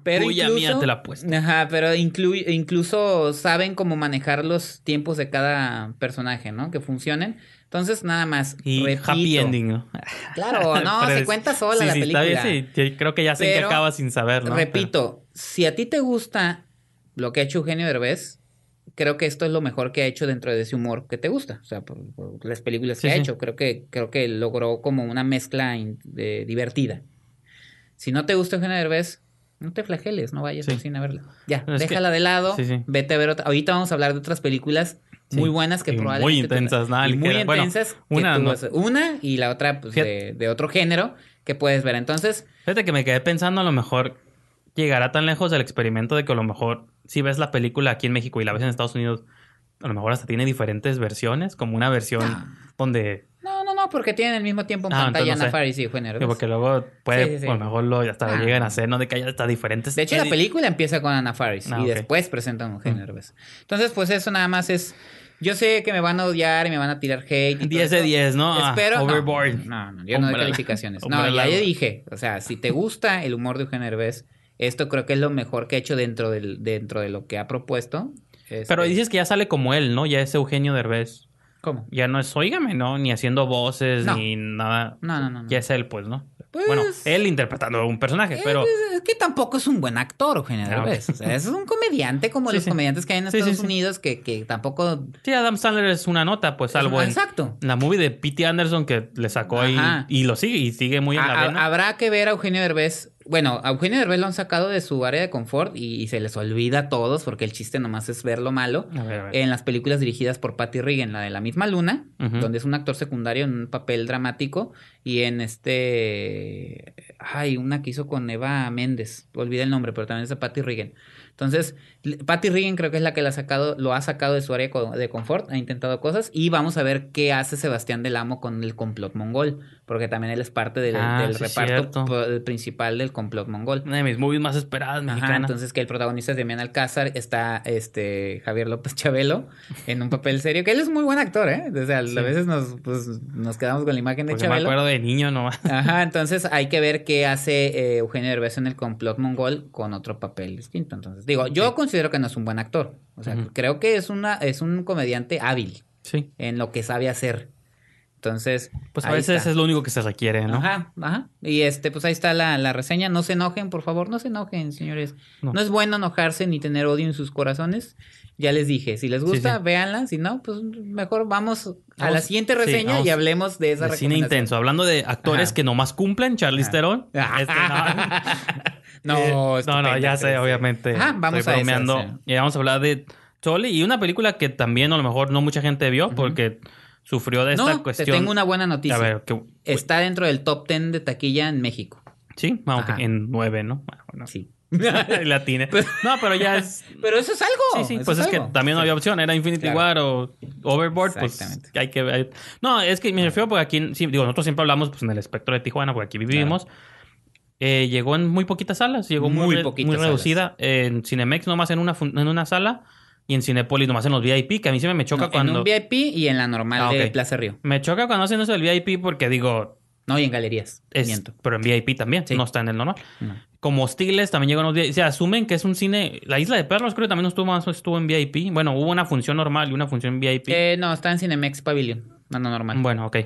Pero incluso, mía te la puesto. Ajá, pero incluso saben cómo manejar los tiempos de cada personaje, ¿no? Que funcionen. Entonces, nada más. Y happy ending, ¿no? Claro, no, (laughs) se cuenta sola la película. bien, sí, creo que ya sé que acaba sin saber, ¿no? Repito, si a ti te gusta lo que ha hecho Eugenio Derbez, creo que esto es lo mejor que ha hecho dentro de ese humor que te gusta. O sea, por, las películas que ha hecho. Creo que, creo que logró como una mezcla divertida. Si no te gusta Eugenio Derbez, no te flageles, no vayas sin a verla. Ya, déjala de lado, vete a ver otra. Ahorita vamos a hablar de otras películas muy buenas que probablemente. Muy intensas, ¿no? Muy intensas. una, y la otra pues, de, otro género que puedes ver. Entonces. Fíjate que me quedé pensando, a lo mejor llegará tan lejos el experimento de que a lo mejor si ves la película aquí en México y la ves en Estados Unidos, a lo mejor hasta tiene diferentes versiones, como una versión ah. donde. No porque tienen al mismo tiempo en ah, pantalla Ana Faris y Eugenio porque luego puede, mejor lo hasta ah. llegan a hacer, ¿no? De que haya hasta diferentes. De hecho, la película empieza con Ana Faris ah, y después presentan a Eugenio Derbez. Entonces, pues eso nada más es. Yo sé que me van a odiar y me van a tirar hate. 10 de 10, ¿no? Espero. overboard. No, no, no yo no doy calificaciones. No, ya yo dije. O sea, si te gusta el humor de Eugenio Derbez, esto creo que es lo mejor que ha hecho dentro, del, dentro de lo que ha propuesto. Pero este, dices que ya sale como él, ¿no? Ya es Eugenio Derbez. ¿Cómo? Ya no es óigame, ¿no? Ni haciendo voces, ni nada. No, no, no, Ya es él, pues, ¿no? Pues bueno, él interpretando a un personaje, pero... Es que tampoco es un buen actor, Eugenio Derbez. Ah, o sea, es un comediante como los comediantes que hay en Estados Unidos que, tampoco... Sí, Adam Sandler es una nota, pues, algo Exacto. la movie de Pete Anderson que le sacó ahí y, lo sigue, y sigue muy en la vena. Habrá que ver a Eugenio Derbez bueno, a Eugenio Derbez lo han sacado de su área de confort y, se les olvida a todos porque el chiste nomás es ver lo malo. En las películas dirigidas por Patty Regan, la de La misma luna, donde es un actor secundario en un papel dramático y en este... Ay, una que hizo con Eva Méndez, olvida el nombre, pero también es de Patty Regan. Entonces, Patty Regan creo que es la que la ha sacado, lo ha sacado de su área de confort, ha intentado cosas y vamos a ver qué hace Sebastián del Amo con el complot mongol porque también él es parte del, ah, reparto principal del complot mongol. Una de mis movies más esperadas mexicanas. entonces que el protagonista es Demian Alcázar, está este Javier López Chabelo en un papel serio, que él es muy buen actor, ¿eh? O sea, a veces pues, nos, quedamos con la imagen de porque me acuerdo de niño nomás. Ajá, entonces hay que ver qué hace eh, Eugenio Derbez en el complot mongol con otro papel distinto. Entonces, digo, yo considero que no es un buen actor. O sea, creo que es, una, es un comediante hábil. Sí. En lo que sabe hacer. Entonces. Pues a veces es lo único que se requiere, ¿no? Ajá, ajá. Y este, pues ahí está la, reseña. No se enojen, por favor, no se enojen, señores. No. es bueno enojarse ni tener odio en sus corazones. Ya les dije, si les gusta, véanla. Si no, pues mejor vamos, a la siguiente reseña y hablemos de esa de Cine intenso. Hablando de actores que (laughs) este, no más cumplen, Charlie no, (laughs) eh, no, no, ya sé, obviamente. vamos a Y vamos a hablar de Tolly y una película que también a lo mejor no mucha gente vio porque sufrió de esta no, cuestión. Te tengo una buena noticia. Está dentro del top 10 de taquilla en México. Sí, vamos, en 9, ¿no? Bueno, sí. Latina. (laughs) no, pero ya es. (laughs) Pero eso es algo. Sí, sí, pues es, que también no había opción. Era Infinity War o Overboard. Pues Exactamente. hay que No, es que me refiero porque aquí, digo, nosotros siempre hablamos pues, en el espectro de Tijuana, porque aquí vivimos. Eh, llegó en muy poquitas salas, llegó muy, reducida. En Cinemex, nomás en una, en una sala y en Cinepolis nomás en los VIP, que a mí se me, choca cuando. En un VIP y en la normal ah, de Plaza Río. Me choca cuando hacen eso del VIP porque digo. No, y en galerías. Es, Pero en VIP también, no está en el normal. Como hostiles también llegan los VIP. O asumen que es un cine. La Isla de Perros creo que también estuvo, estuvo en VIP. Bueno, hubo una función normal y una función VIP. Eh, no, está en Cinemex Pavilion. No, no, normal. Bueno, ok.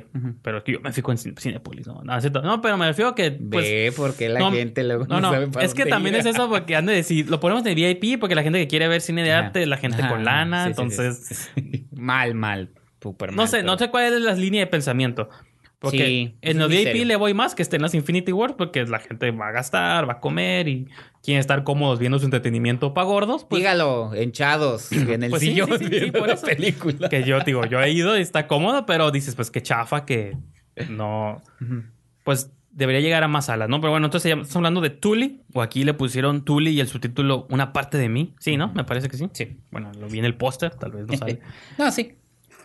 Pero es que yo me fijo en Cinepolis, ¿no? No, pero me refiero que. Pues, Ve, porque la gente luego no, no, Es que también es eso, porque han decir, lo ponemos de VIP, porque la gente que quiere ver cine de arte, es la gente con lana, entonces. (laughs) mal, mal. Super mal. No sé, no sé cuál es la línea de pensamiento. Porque en el VIP le voy más que estén en las Infinity War, porque la gente va a gastar, va a comer y quieren estar cómodos viendo su entretenimiento para gordos, pues. Dígalo, hinchados (clears throat) en el pues sillón sí, viendo (laughs) película. Que yo digo, yo he ido y está cómodo, pero dices, pues qué chafa que no. Pues debería llegar a más salas, ¿no? Pero bueno, entonces estamos hablando de Tuli, o aquí le pusieron Tuli y el subtítulo Una parte de mí. Sí, ¿no? Me parece que sí. Sí. Bueno, lo vi en el póster, tal vez no sale. (laughs) no, sí.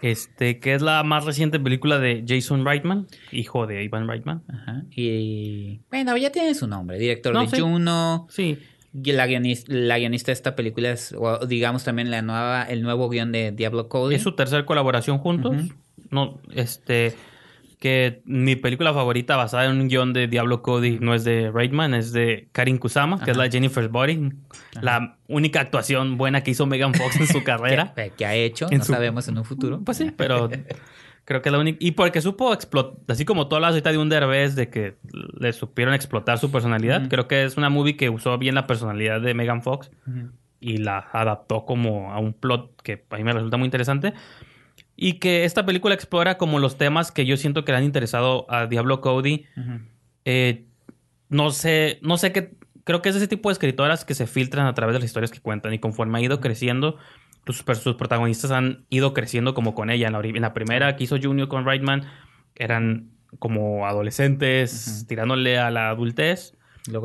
Este, que es la más reciente película de Jason Reitman, hijo de Ivan Reitman. Ajá. Y bueno, ya tiene su nombre, director de Juno. Sí. La guionista, la guionista, de esta película es, digamos también la nueva, el nuevo guión de Diablo Cody. Es su tercera colaboración juntos. No, este que mi película favorita basada en un guión de Diablo Cody no es de Raidman, es de Karin Kusama, que es la Jennifer's Body. La única actuación buena que hizo Megan Fox en su (laughs) (laughs) carrera. Eh, que, ha hecho, no sabemos en un futuro. Pues sí, pero (laughs) creo que la única. Y porque supo explotar, así como toda la cita de un derbez de que le supieron explotar su personalidad, creo que es una movie que usó bien la personalidad de Megan Fox y la adaptó como a un plot que a mí me resulta muy interesante. Y que esta película explora como los temas que yo siento que le han interesado a Diablo Cody. Eh, no sé, no sé qué. Creo que es ese tipo de escritoras que se filtran a través de las historias que cuentan. Y conforme ha ido creciendo, sus, protagonistas han ido creciendo como con ella. En la, primera que hizo Junior con Wrightman eran como adolescentes, tirándole a la adultez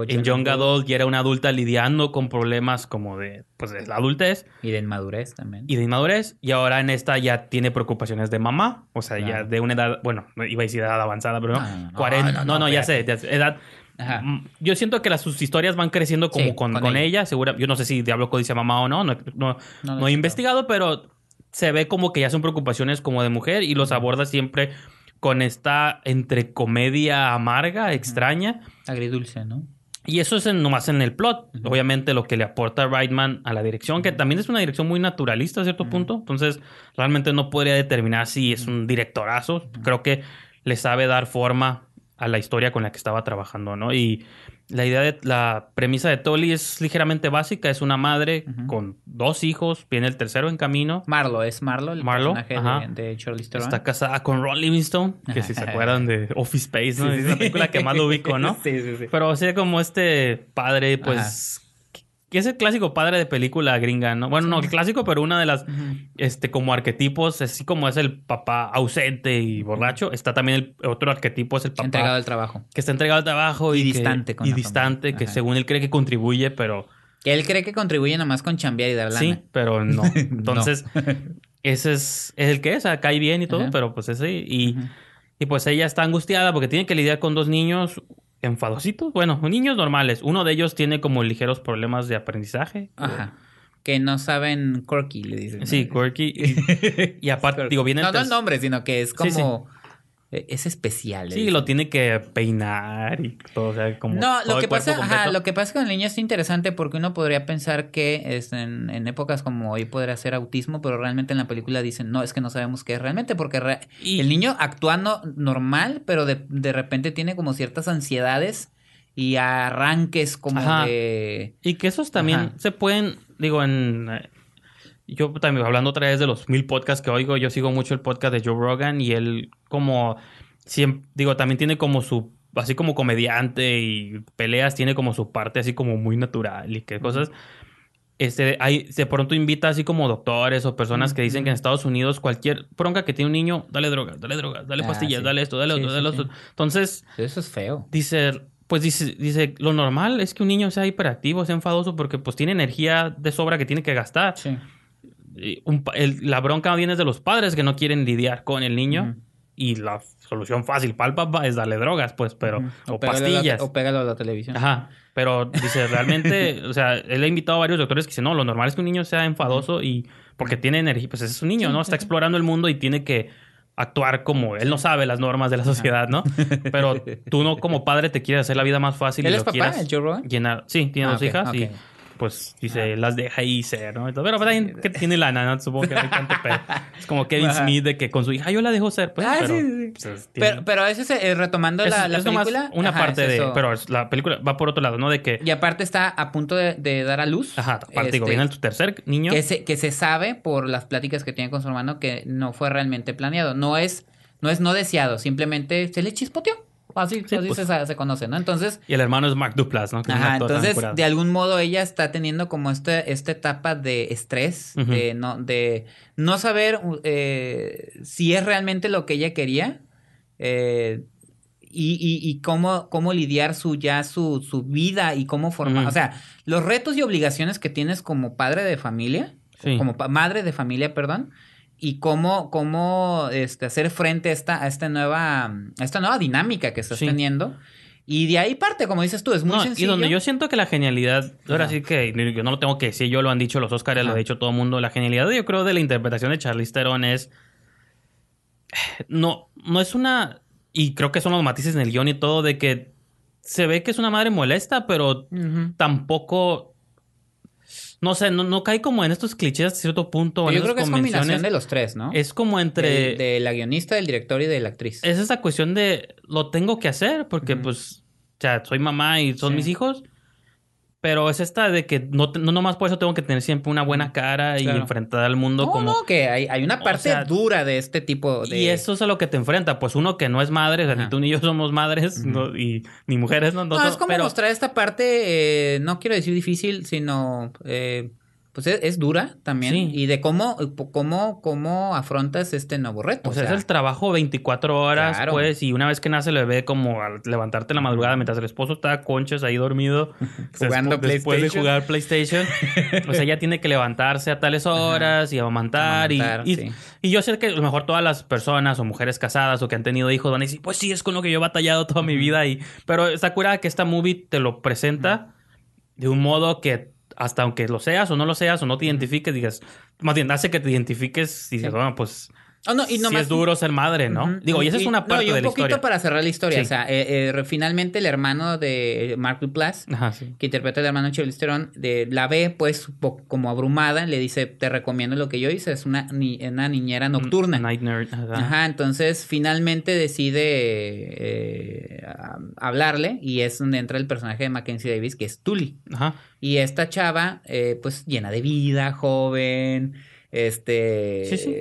en John Adult ya era una adulta lidiando con problemas como de, pues, la adultez. Y de inmadurez también. Y de inmadurez. Y ahora en esta ya tiene preocupaciones de mamá. O sea, ya de una edad, bueno, iba a decir edad avanzada, pero no. no, no, 40, no, no, ya sé, edad... Mm, yo siento que las, sus historias van creciendo como con, ella. segura, yo no sé si Diablo Codice Mamá o no, no, he investigado, pero se ve como que ya son preocupaciones como de mujer y los aborda siempre con esta entre comedia amarga, extraña. Agridulce, ¿no? Y eso es en, nomás en el plot. Obviamente lo que le aporta Reitman a la dirección, que también es una dirección muy naturalista a cierto punto. Entonces, realmente no podría determinar si es un directorazo. Creo que le sabe dar forma a la historia con la que estaba trabajando, ¿no? Y la idea de la premisa de Tolly es ligeramente básica, es una madre con dos hijos, viene el tercero en camino. Marlo, es Marlo, el Marlo, personaje de, de Charlie Theron. Está casada con Ron Livingstone, que si se (laughs) acuerdan de Office Space, es la película que más lo ubico, ¿no? (laughs) sí, sí, sí. Pero o sea, como este padre, pues, es el clásico padre de película gringa, ¿no? Bueno, no el clásico, pero una de las, este, como arquetipos, así como es el papá ausente y borracho, está también el otro arquetipo, es el papá. Entregado al trabajo. Que está entregado al trabajo y, distante. Que, y distante, que según él cree que contribuye, pero... él cree que contribuye nomás con chambear y dar lana. Sí, pero no. (laughs) Entonces, ese es, el que es, o ah, sea, cae bien y todo, pero pues ese y... y pues ella está angustiada porque tiene que lidiar con dos niños, enfadositos, bueno, niños normales. Uno de ellos tiene como ligeros problemas de aprendizaje. Ajá. Que no saben quirky, le dicen. Sí, quirky. (laughs) Y, aparte, digo, vienen... No, no el nombre, sino que es como... E, es especial. Sí, lo tiene que peinar y todo, o sea, como. No, lo, que pasa, lo que pasa con el niño es interesante porque uno podría pensar que este, en, épocas como hoy podría ser autismo, pero realmente en la película dicen, no, es que no sabemos qué es realmente, porque el niño actuando normal, pero de, repente tiene como ciertas ansiedades y arranques como de. Y que esos también se pueden, digo, en yo también hablando otra vez de los mil podcasts que oigo, yo sigo mucho el podcast de Joe Rogan y él como siempre, digo, también tiene como su, así como comediante y peleas, tiene como su parte así como muy natural y qué cosas. Este, hay, de pronto invita así como doctores o personas que dicen que en Estados Unidos cualquier bronca que tiene un niño, dale droga dale drogas, dale ah, pastillas, dale esto, dale otro, dale otro. Entonces, eso es feo. Dice, pues dice, dice, lo normal es que un niño sea hiperactivo, sea enfadoso, porque pues tiene energía de sobra que tiene que gastar. Sí la bronca viene de los padres que no quieren lidiar con el niño. Y la solución fácil para el papá es darle drogas, pues, pero. O, pastillas. o pégalo a la televisión. Ajá. Pero dice, (laughs) realmente, o sea, él ha invitado a varios doctores que dicen, no, lo normal es que un niño sea enfadoso y. Porque tiene energía, pues es un niño, ¿no? Está explorando el mundo y tiene que actuar como él no sabe las normas de la sociedad, ¿no? Pero tú no como padre te quieres hacer la vida más fácil ¿Él y es papá, quieras llenar. Sí, tiene ah, dos hijas y pues dice, las deja ahí ser, ¿no? Pero también pues, que tiene lana, ¿no? Supongo que no hay tanto (laughs) Es como Kevin Smith de que con su hija ah, yo la dejo ser, pues. Ah, pero, pues, pero, eso es eh, retomando la, la es película. una parte de. Pero la película va por otro lado, ¿no? De que. Y aparte está a punto de, dar a luz. Ajá, aparte, este, viene tu tercer niño. Que se, que se sabe por las pláticas que tiene con su hermano que no fue realmente planeado. No es, no es no deseado, simplemente se le chispoteó. Así, pues. se, conoce, ¿no? Entonces. Y el hermano es Mark Duplas, ¿no? ajá, entonces, de algún modo ella está teniendo como este, esta etapa de estrés, de, no, de no saber eh, si es realmente lo que ella quería. Eh, y, cómo, cómo lidiar su ya su, su vida y cómo formar. O sea, los retos y obligaciones que tienes como padre de familia, como madre de familia, perdón, y cómo, cómo este, hacer frente a esta, a esta, nueva, esta nueva dinámica que estás teniendo. Y de ahí parte, como dices tú, es muy sencillo. Y donde yo siento que la genialidad, ahora sí que yo no lo tengo que decir, yo lo han dicho los Oscars, lo ha dicho todo el mundo, la genialidad yo creo de la interpretación de Charlize Theron es... No, no es una... Y creo que son los matices en el guión y todo de que se ve que es una madre molesta, pero tampoco no sé, no, cae como en estos clichés a cierto punto. Yo creo que es combinación de los tres, ¿no? Es como entre... de, la guionista, del director y de la actriz. Es esa cuestión de lo tengo que hacer porque pues, o sea, soy mamá y son mis hijos pero es esta de que no, no nomás por eso tengo que tener siempre una buena cara y enfrentar al mundo como. que hay, hay una parte dura de este tipo de. Y eso es a lo que te enfrenta. Pues uno que no es madre, o ni tú ni yo somos madres, y ni mujeres, ¿no? No, no es como mostrar esta parte, eh, no quiero decir difícil, sino. Eh, pues es, dura también y de cómo, cómo, cómo afrontas este nuevo reto. O, sea, es el trabajo 24 horas, pues, y una vez que nace le ve como al levantarte la madrugada mientras el esposo está conchas ahí dormido, (laughs) pues, jugando PlayStation. después de jugar PlayStation, o sea, ella tiene que levantarse a tales horas y amamantar. y, y, yo sé que a lo mejor todas las personas o mujeres casadas o que han tenido hijos van a decir, pues sí, es con lo que yo he batallado toda mi vida. Y, pero está curada que esta movie te lo presenta de un modo que hasta aunque lo seas o no lo seas o no te identifiques, digas, más bien, hace que te identifiques y dices, bueno, pues Ah, es duro ser madre, ¿no? Digo, y esa es una parte un de la historia. Un poquito para cerrar la historia. O sea, eh, eh, finalmente el hermano de Mark Duplass, que interpreta al hermano de de, la ve pues como abrumada. Le dice, te recomiendo lo que yo hice. Es una, niñera mm, nocturna. Night nerd. Ajá. entonces finalmente decide eh, hablarle. Y es donde entra el personaje de Mackenzie Davis, que es Tully. Ajá. Y esta chava, pues llena de vida, joven... Este, sí, sí.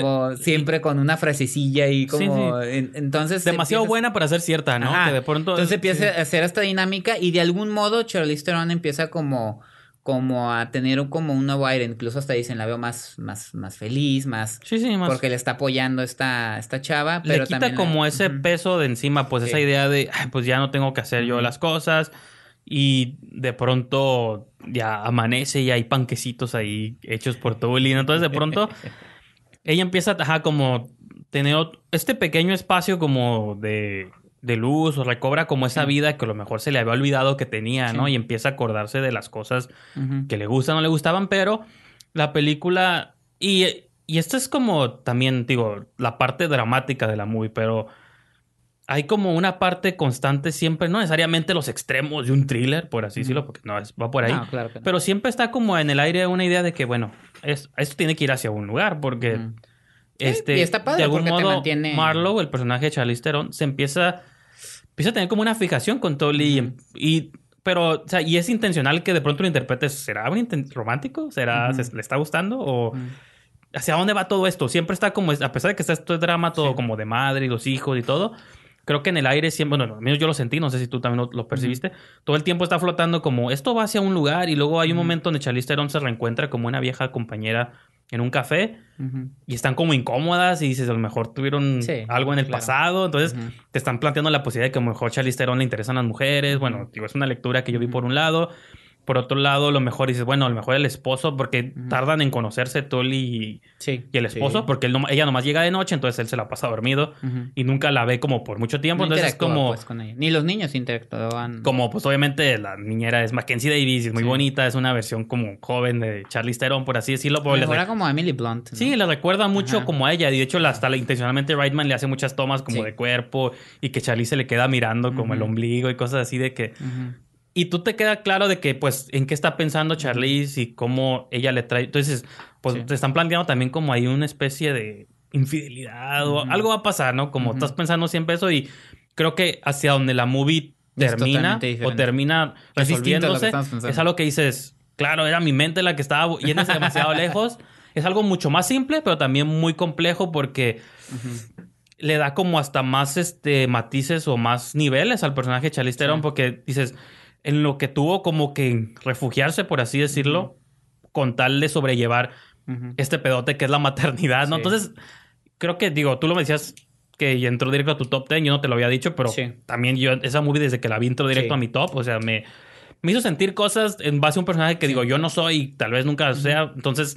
como siempre con una frasecilla y como, entonces. Demasiado buena para ser cierta, ¿no? Entonces empieza a hacer esta dinámica y de algún modo Charlize Theron empieza como, como a tener como un nuevo aire. Incluso hasta dicen, la veo más, más, más feliz, más, sí, sí, más. Porque le está apoyando esta, esta chava. Pero le quita como ese peso de encima, pues esa idea de, pues ya no tengo que hacer yo las cosas. Y de pronto ya amanece y hay panquecitos ahí hechos por Tobulín. Entonces de pronto (laughs) ella empieza a como tener este pequeño espacio como de, de luz o recobra como esa vida que a lo mejor se le había olvidado que tenía, ¿no? Y empieza a acordarse de las cosas que le gustan o le gustaban, pero la película... Y, y esto es como también, digo, la parte dramática de la movie, pero hay como una parte constante siempre, no necesariamente los extremos de un thriller, por así decirlo, porque no va por ahí. Pero siempre está como en el aire una idea de que, bueno, esto tiene que ir hacia un lugar, porque este, y está padre de algún modo, mantiene... Marlowe, el personaje de Charlize Theron, se empieza, empieza a tener como una fijación con Tolly y, pero, o sea, y es intencional que de pronto lo interpretes. ¿Será un romántico? ¿Será, le está gustando? ¿O hacia dónde va todo esto? Siempre está como, a pesar de que está este drama todo como de madre y los hijos y todo, creo que en el aire siempre, bueno, al menos yo lo sentí, no sé si tú también lo, percibiste, todo el tiempo está flotando como esto va hacia un lugar y luego hay un momento donde Charlize Theron se reencuentra como una vieja compañera en un café y están como incómodas y dices, a lo mejor tuvieron algo en el pasado, entonces te están planteando la posibilidad de que a lo mejor Charlize le interesan las mujeres, bueno, digo, es una lectura que yo vi por un lado por otro lado, lo mejor dices, bueno, a lo mejor el esposo, porque tardan en conocerse Tolly y, el esposo, porque él no, ella nomás llega de noche, entonces él se la pasa dormido y nunca la ve como por mucho tiempo. entonces es como. Pues, Ni los niños interactuaban... Como, pues obviamente, la niñera es Mackenzie Davis, es muy bonita, es una versión como joven de Charlie Theron, por así decirlo. La recuerda como a Emily Blunt. Sí, la recuerda mucho como a ella. de hecho, hasta la, intencionalmente Wrightman le hace muchas tomas como de cuerpo y que Charlie se le queda mirando como el ombligo y cosas así de que y tú te queda claro de que, pues, en qué está pensando Charlize y cómo ella le trae. Entonces, pues, te están planteando también como hay una especie de infidelidad o algo va a pasar, ¿no? Como estás pensando siempre eso y creo que hacia donde la movie termina o termina resistiéndose es, algo que dices, claro, era mi mente la que estaba yéndose demasiado (laughs) lejos. Es algo mucho más simple, pero también muy complejo porque... le da como hasta más este matices o más niveles al personaje de Charlize porque dices, en lo que tuvo como que refugiarse, por así decirlo, con tal de sobrellevar este pedote que es la maternidad, ¿no? Entonces, creo que, digo, tú lo me decías que entró directo a tu top 10, yo no te lo había dicho, pero también yo, esa movie desde que la vi entró directo a mi top, o sea, me, me hizo sentir cosas en base a un personaje que digo, yo no soy, y tal vez nunca sea, entonces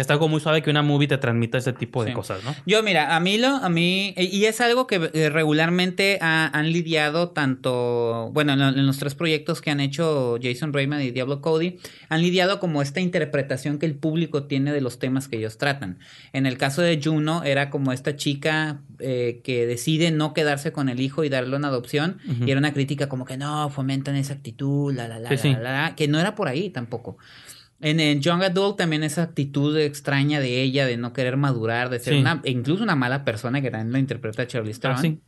Está algo muy suave que una movie te transmita ese tipo de cosas, ¿no? Yo, mira, a mí lo, a mí, eh, y es algo que eh, regularmente han lidiado tanto, bueno, en, los tres proyectos que han hecho Jason Raymond y Diablo Cody, han lidiado como esta interpretación que el público tiene de los temas que ellos tratan. En el caso de Juno, era como esta chica eh, que decide no quedarse con el hijo y darlo una adopción, y era una crítica como que no, fomentan esa actitud, la, la, la, la, la, que no era por ahí tampoco. En, en, Young Adult también esa actitud extraña de ella, de no querer madurar, de ser una, e incluso una mala persona que también lo interpreta Charlie Strong. Ah,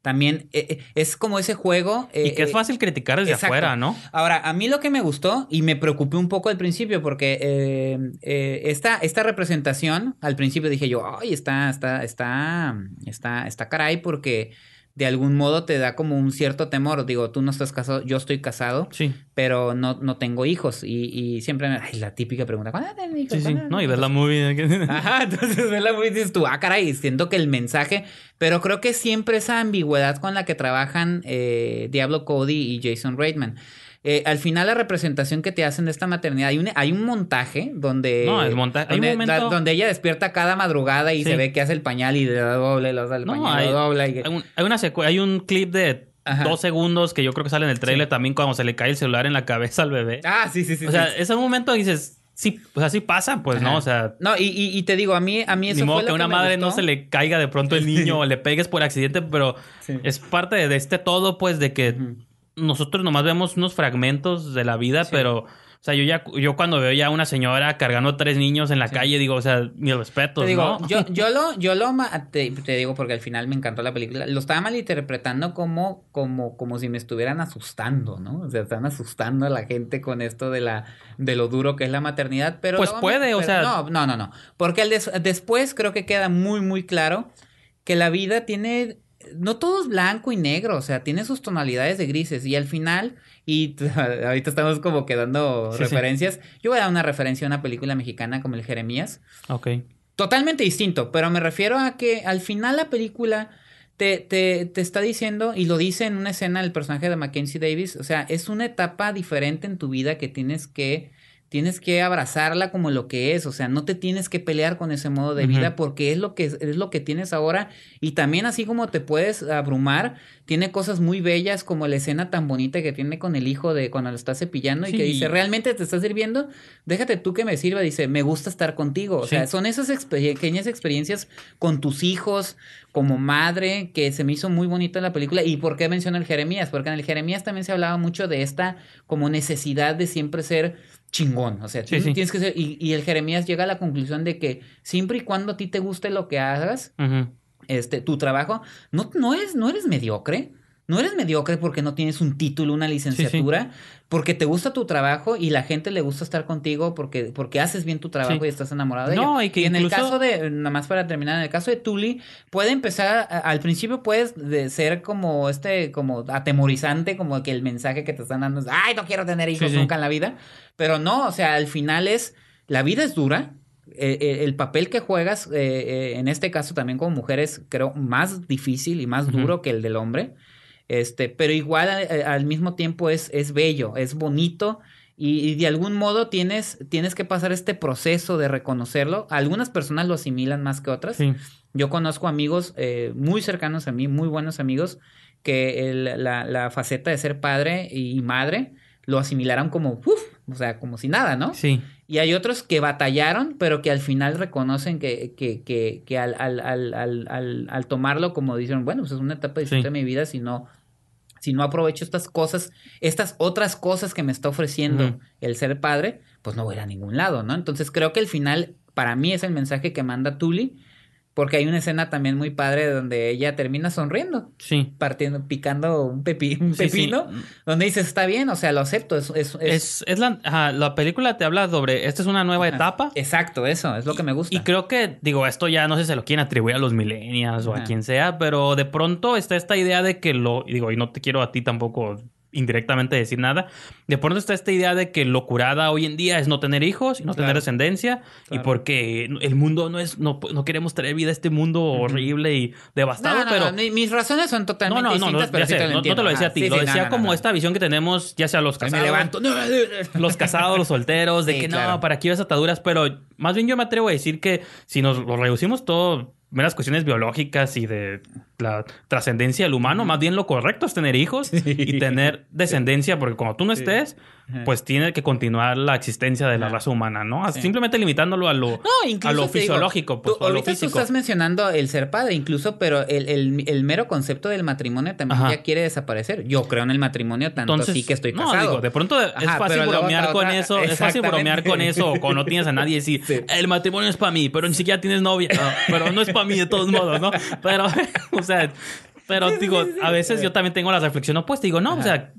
también eh, eh, es como ese juego. Eh, y que es fácil criticar desde afuera, ¿no? Ahora, a mí lo que me gustó y me preocupé un poco al principio, porque esta, esta representación, al principio dije yo, ay, está, está, está, está, está caray, porque de algún modo te da como un cierto temor. Digo, tú no estás casado, yo estoy casado, pero no, no tengo hijos. Y, y siempre me. la típica pregunta, ¿cuándo hijos? Sí, sí. No, y ves la movie. Ajá, (laughs) entonces ves la movie y dices tú, ah, caray, siento que el mensaje. Pero creo que siempre esa ambigüedad con la que trabajan eh, Diablo Cody y Jason Reitman. Eh, al final la representación que te hacen de esta maternidad, hay un, montaje donde... No, hay un donde ella despierta cada madrugada y se ve que hace el pañal y le da doble, le pañal, hay, Hay, un, clip de dos segundos que yo creo que sale en el trailer también cuando se le cae el celular en la cabeza al bebé. Ah, sí, sí, sí. O sea, es un momento que dices, sí, pues así pasa, pues, ¿no? O sea. No, y, te digo, a mí, a mí eso. Ni modo que, a una madre no se le caiga de pronto el niño o le pegues por accidente, pero es parte de este todo, pues, de que nosotros nomás vemos unos fragmentos de la vida, pero, o sea, yo ya, yo cuando veo ya una señora cargando tres niños en la calle, digo, o sea, mis respeto. digo, ¿no? yo, (laughs) yo lo, yo lo, te, te, digo porque al final me encantó la película, lo estaba malinterpretando como, como, como si me estuvieran asustando, ¿no? O sea, están asustando a la gente con esto de la, de lo duro que es la maternidad, pero. Pues puede, o sea. No, no, no, Porque después creo que queda muy, muy claro que la vida tiene no todo es blanco y negro, o sea, tiene sus tonalidades de grises y al final, y (laughs) ahorita estamos como quedando referencias, yo voy a dar una referencia a una película mexicana como el Jeremías. Ok. Totalmente distinto, pero me refiero a que al final la película te, te, te está diciendo, y lo dice en una escena el personaje de Mackenzie Davis, o sea, es una etapa diferente en tu vida que tienes que tienes que abrazarla como lo que es, o sea, no te tienes que pelear con ese modo de vida porque es lo que es lo que tienes ahora y también así como te puedes abrumar, tiene cosas muy bellas como la escena tan bonita que tiene con el hijo de cuando lo está cepillando y que dice, "¿Realmente te está sirviendo? Déjate tú que me sirva", dice, "Me gusta estar contigo." O sea, son esas pequeñas experiencias con tus hijos, como madre, que se me hizo muy bonita la película y por qué menciona el Jeremías, porque en el Jeremías también se hablaba mucho de esta como necesidad de siempre ser chingón. O sea, tienes que ser. Y, el Jeremías llega a la conclusión de que siempre y cuando a ti te guste lo que hagas, este, tu trabajo, no, no, es, no eres mediocre no eres mediocre porque no tienes un título, una licenciatura, porque te gusta tu trabajo y la gente le gusta estar contigo porque, porque haces bien tu trabajo y estás enamorado de no, Y que y incluso... en el caso de, nada más para terminar, en el caso de Tuli, puede empezar, al principio puedes ser como este, como atemorizante, como que el mensaje que te están dando es, ay, no quiero tener hijos nunca en la vida, pero no, o sea, al final es, la vida es dura, e, e, el papel que juegas, eh, eh, en este caso también como mujer, es creo más difícil y más duro que el del hombre. Este, pero igual eh, eh, al mismo tiempo es, es bello, es bonito y, de algún modo tienes, tienes que pasar este proceso de reconocerlo. Algunas personas lo asimilan más que otras. Yo conozco amigos eh, muy cercanos a mí, muy buenos amigos, que la, la, faceta de ser padre y madre lo asimilaron como, uff, o sea, como si nada, ¿no? Sí. Y hay otros que batallaron, pero que al final reconocen que, que, que, que al, al, al, al, tomarlo, como dicen, bueno, pues es una etapa distinta de mi vida, si no, si no aprovecho estas cosas, estas otras cosas que me está ofreciendo el ser padre, pues no voy a ningún lado, ¿no? Entonces creo que el final, para mí, es el mensaje que manda Tuli porque hay una escena también muy padre donde ella termina sonriendo. Sí. Partiendo, picando un, pepino. Donde dice, está bien, o sea, lo acepto. Es, es, es... la, película te habla sobre, esta es una nueva etapa. Exacto, eso, es lo que me gusta. Y creo que, digo, esto ya no sé si se lo quieren atribuir a los millennials o a quien sea, pero de pronto está esta idea de que lo, digo, y no te quiero a ti tampoco indirectamente decir nada. De pronto está esta idea de que lo curada hoy en día es no tener hijos y no tener descendencia y porque el mundo no es, no, no queremos traer vida a este mundo horrible y devastado, no, pero... mis razones son totalmente distintas, no, pero no, te lo decía a ah, ti, lo decía como esta visión que tenemos, ya sea los casados... Me levanto. (laughs) Los casados, los solteros, de que no, para qué a ataduras, pero más bien yo me atrevo a decir que si nos lo reducimos todo las cuestiones biológicas y de la trascendencia del humano, más bien lo correcto es tener hijos y tener descendencia, porque cuando tú no estés, pues tiene que continuar la existencia de la raza humana, ¿no? Simplemente limitándolo a lo, fisiológico. Pues, ahorita tú estás mencionando el ser padre, incluso, pero el, mero concepto del matrimonio también ya quiere desaparecer. Yo creo en el matrimonio tanto Entonces, así que estoy casado. No, digo, de pronto es fácil bromear con eso, es fácil bromear con eso, o no tienes a nadie y decir, (laughs) el matrimonio es para mí, pero ni siquiera tienes novia, pero no es para mí de todos modos, ¿no? Pero, (laughs) o sea, pero digo, a veces yo también tengo la reflexión, opuesta digo, no, o sea,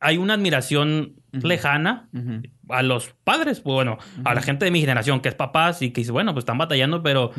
hay una admiración lejana a los padres, bueno, a la gente de mi generación que es papás y que dice, bueno, pues están batallando, pero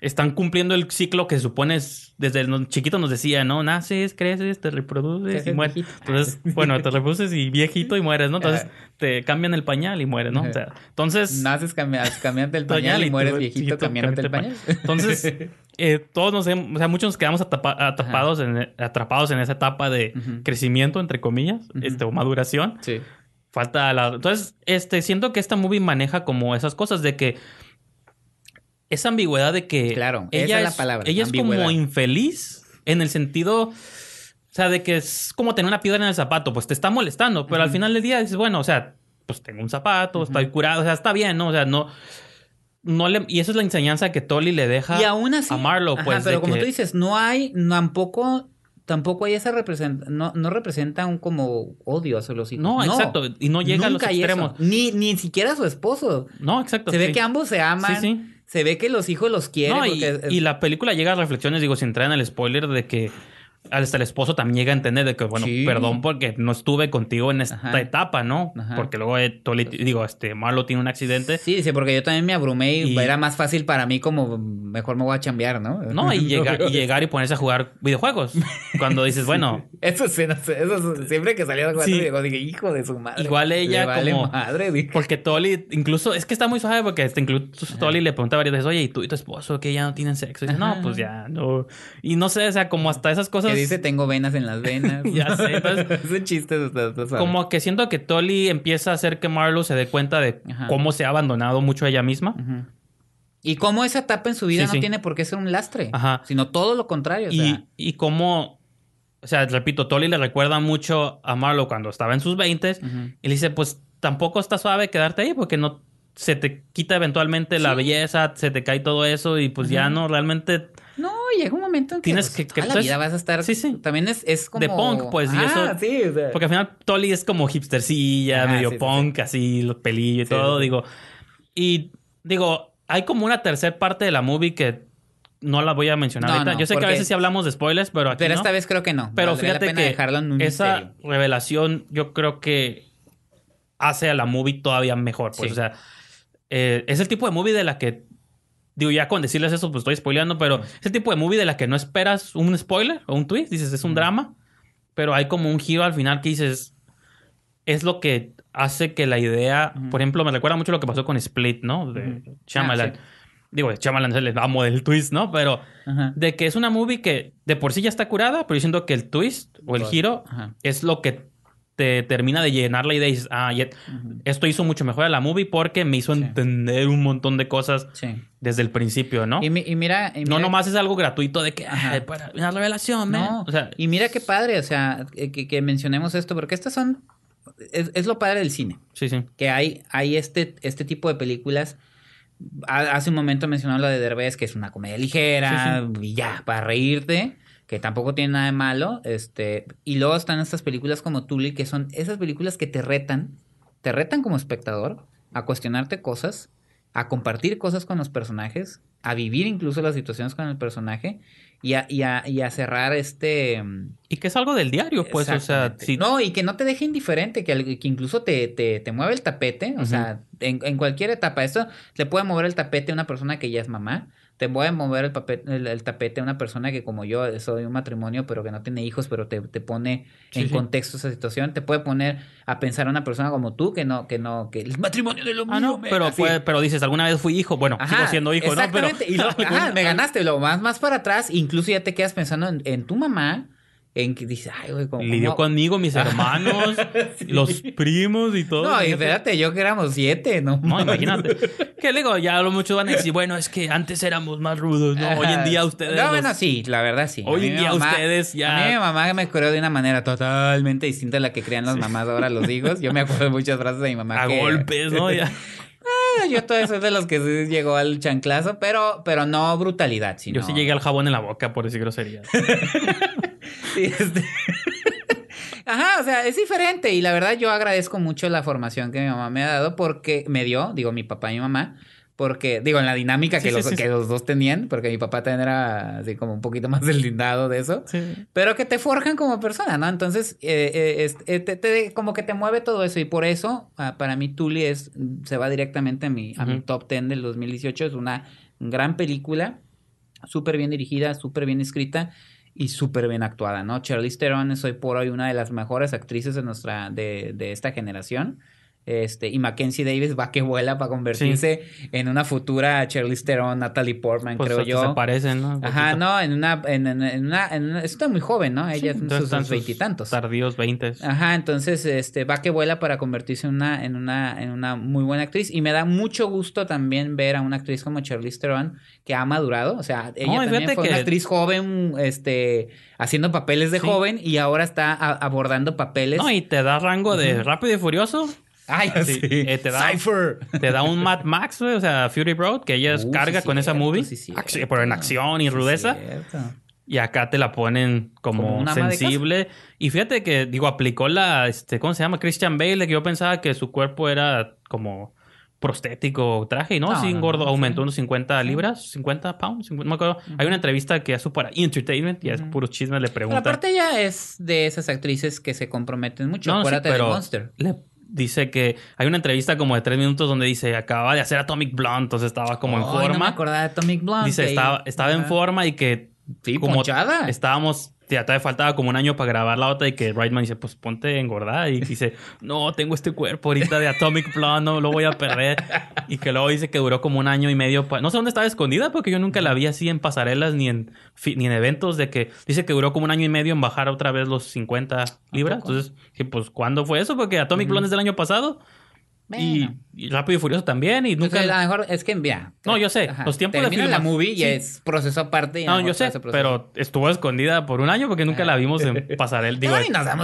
están cumpliendo el ciclo que supones desde chiquito nos decía, ¿no? Naces, creces, te reproduces y mueres. Entonces, (laughs) bueno, te reproduces y viejito y mueres, ¿no? Entonces te cambian el pañal y mueres, ¿no? O sea, entonces... Naces cambiante el pañal y, mueres viejito cambiándote el pañal. Entonces, (laughs) eh, todos nos... o sea, muchos nos quedamos atrapados, en, atrapados en esa etapa de crecimiento, entre comillas, este, o maduración. Sí falta la... Entonces, este, siento que esta movie maneja como esas cosas de que esa ambigüedad de que claro, ella es la palabra. Ella es como infeliz en el sentido, o sea, de que es como tener una piedra en el zapato, pues te está molestando, pero al final del día dices, bueno, o sea, pues tengo un zapato, estoy curado, o sea, está bien, ¿no? O sea, no... No le, y esa es la enseñanza que Tolly le deja y aún así, a pues, pero como tú dices, no hay, tampoco tampoco hay esa representación, no, no representa un como odio hacia los hijos. No, exacto, y no llega a los extremos. Ni, ni siquiera a su esposo. No, exacto. Se ve que ambos se aman. Sí, sí se ve que los hijos los quieren. y, la película llega a reflexiones, digo, sin entra en el spoiler, de que hasta el esposo también llega a entender de que, bueno, perdón porque no estuve contigo en esta etapa, ¿no? Porque luego, eh, Toli, digo, este, Marlo tiene un accidente. Sí, sí, porque yo también me abrumé y, era más fácil para mí como, mejor me voy a chambear, ¿no? No, y, (laughs) llegar, y llegar y ponerse a jugar videojuegos. Cuando dices, bueno... Eso sí, no sé, eso siempre que salía a jugar videojuegos hijo de su madre. Igual ella como... madre, Porque Toli incluso, es que está muy suave porque este, incluso Toli le pregunta varias veces, oye, ¿y tú y tu esposo que ya no tienen sexo? dice, no, pues ya, no. Y no sé, o sea, como hasta esas cosas dice tengo venas en las venas. (laughs) ya sé. es un chiste. como que siento que Tolly empieza a hacer que Marlowe se dé cuenta de cómo se ha abandonado mucho a ella misma. Y cómo esa etapa en su vida no tiene por qué ser un lastre, sino todo lo contrario. y, y cómo o sea, repito, Tolly le recuerda mucho a Marlo cuando estaba en sus 20 y le dice, pues tampoco está suave quedarte ahí porque no se te quita eventualmente la belleza, se te cae todo eso y pues ya no, realmente llega un momento en que tienes pues, que, la vida vas a estar. Sí, sí. También es, es como. De punk, pues. y eso, ah, sí, Porque al final Tolly es como hipstercilla, ah, medio punk, así, los pelillos y todo. Digo. Y digo, hay como una tercera parte de la movie que no la voy a mencionar ahorita. Yo sé que a veces sí hablamos de spoilers, pero aquí. Pero esta vez creo que no. Pero fíjate que dejarlo esa revelación, yo creo que hace a la movie todavía mejor. Pues, o sea, eh, es el tipo de movie de la que Digo, ya con decirles eso, pues estoy spoileando, pero ese tipo de movie de la que no esperas un spoiler o un twist, dices, es un drama, pero hay como un giro al final que dices, es lo que hace que la idea, por ejemplo, me recuerda mucho lo que pasó con Split, ¿no? De Shyamalan. Ah, Digo, Shyamalan se amo del twist, ¿no? Pero de que es una movie que de por sí ya está curada, pero diciendo que el twist o el giro es lo que te termina de llenar la idea y dices, ah, esto hizo mucho mejor a la movie porque me hizo entender un montón de cosas desde el principio, ¿no? Y, mira, No nomás es algo gratuito de que, ah, para pues, una revelación, ¿eh?". ¿no? y mira qué padre, o sea, que, mencionemos esto, porque estas son... Es, lo padre del cine. Sí, sí. Que hay, hay este, este tipo de películas... Hace un momento mencionaba la de Derbez, que es una comedia ligera y ya, para reírte que tampoco tiene nada de malo. Este, y luego están estas películas como Tully, que son esas películas que te retan, te retan como espectador a cuestionarte cosas, a compartir cosas con los personajes, a vivir incluso las situaciones con el personaje y a, y y a cerrar este... Mm, y que es algo del diario, pues, o sea... No, y que no te deje indiferente, que, que incluso te, te, mueve el tapete, o sea, en, en, cualquier etapa. Esto le puede mover el tapete a una persona que ya es mamá, te puede mover el, papel, el, tapete a una persona que como yo soy un matrimonio pero que no tiene hijos pero te, pone en contexto esa situación te puede poner a pensar a una persona como tú que no que no que el matrimonio de lo mismo ah, pero fue, pero dices alguna vez fui hijo bueno sigo siendo hijo no pero y (laughs) me ganaste lo más más para atrás incluso ya te quedas pensando en tu mamá en que dice, ay, güey, como. conmigo, mis (laughs) hermanos, los primos y todo. No, y espérate, yo que éramos siete, ¿no? No, (laughs) imagínate. que digo, ya lo mucho van a decir, bueno, es que antes éramos más rudos, ¿no? Hoy en día ustedes. No, bueno, sí, la verdad sí. Hoy en día ustedes ya. mi mamá me creó de una manera totalmente distinta a la que crean las mamás ahora los hijos. Yo me acuerdo de muchas frases de mi mamá. A golpes, ¿no? Ya. (laughs) Ah, yo eso es de los que llegó al chanclazo, pero, pero no brutalidad. Sino... Yo sí llegué al jabón en la boca por decir grosería. (laughs) Este (laughs) Ajá, o sea, es diferente. Y la verdad, yo agradezco mucho la formación que mi mamá me ha dado porque me dio, digo, mi papá y mi mamá, porque, digo, en la dinámica que, los, que los dos tenían, porque mi papá también era así como un poquito más (laughs) deslindado de eso, pero que te forjan como persona, ¿no? Entonces, eh, eh, eh te, como que te mueve todo eso y por eso, ah, para mí, Tuli es, se va directamente a mi, a mi top 10 del 2018, es una gran película, súper bien dirigida, súper bien escrita y súper bien actuada, ¿no? Charlize Theron es hoy por hoy una de las mejores actrices de, nuestra, de, de esta generación. Este, y Mackenzie Davis va que vuela para convertirse en una futura Charlize Theron, Natalie Portman, pues creo yo. Se parecen, Ajá, no, en una, en, una, está muy joven, ¿no? Ella es sus veintitantos. Tardíos veinte. Ajá, entonces este, va que vuela para convertirse en una, en una, en una muy buena actriz. Y me da mucho gusto también ver a una actriz como Charlize Theron que ha madurado. O sea, ella también fue una actriz joven, este, haciendo papeles de joven y ahora está abordando papeles. No, y te da rango de rápido y furioso Ay, (laughs) sí. Eh, te, da, un Mad Max, o sea, Fury Road, que ella uh, carga con esa movie. Sí pero en acción y rudeza. y acá te la ponen como, sensible. Y fíjate que, digo, aplicó la, este, ¿cómo se llama? Christian Bale, que yo pensaba que su cuerpo era como prostético traje, ¿no? no sí, aumentó unos 50 libras, 50 pounds, no me acuerdo. Hay una entrevista que hace para Entertainment y es puro chisme le preguntan. Pero aparte ella es de esas actrices que se comprometen mucho. Acuérdate sí, de Monster dice que hay una entrevista como de tres minutos donde dice acaba de hacer Atomic Blonde, entonces estaba como en forma. No me acordaba de Atomic Blonde. Dice, estaba, estaba en forma y que sí, como estábamos ya todavía faltaba como un año para grabar la otra y que Brightman dice, pues ponte engordada. Y (laughs) dice, no, tengo este cuerpo ahorita de Atomic Blonde, no lo voy a perder. Y que luego dice que duró como un año y medio. No sé dónde estaba escondida porque yo nunca la vi así en pasarelas ni en, ni en eventos de que... Dice que duró como un año y medio en bajar otra vez los 50 libras. Entonces, que pues ¿cuándo fue eso? Porque Atomic uh es del año pasado. Y, Rápido y Furioso también, y nunca... a lo mejor es que, envía No, yo sé, los tiempos Termina de la movie y es proceso aparte. no, yo sé, pero estuvo escondida por un año porque nunca ah. la vimos en (laughs) pasarel, digo,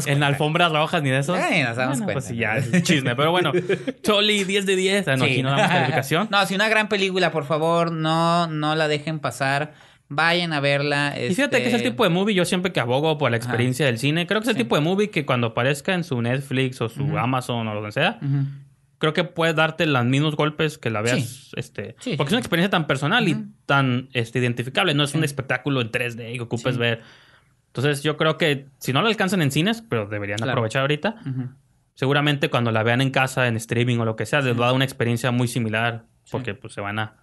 en alfombras rojas ni de eso. nos damos Pues ya, es chisme, pero bueno. (laughs) Choli, 10 de 10. Ah, no, no damos (laughs) calificación. No, si una gran película, por favor, no, no la dejen pasar. Vayan a verla. Y fíjate que es el este tipo de movie, yo siempre que abogo por la experiencia del cine, creo que es el tipo de movie que cuando aparezca en su Netflix o su Amazon o lo que sea, creo que puede darte los mismos golpes que la veas. Este, porque es una experiencia tan personal y tan este, identificable. No es un espectáculo en 3D que ocupes ver. Entonces, yo creo que si no la alcanzan en cines, pero deberían aprovechar ahorita. Seguramente cuando la vean en casa, en streaming o lo que sea, les va a dar una experiencia muy similar porque pues se van a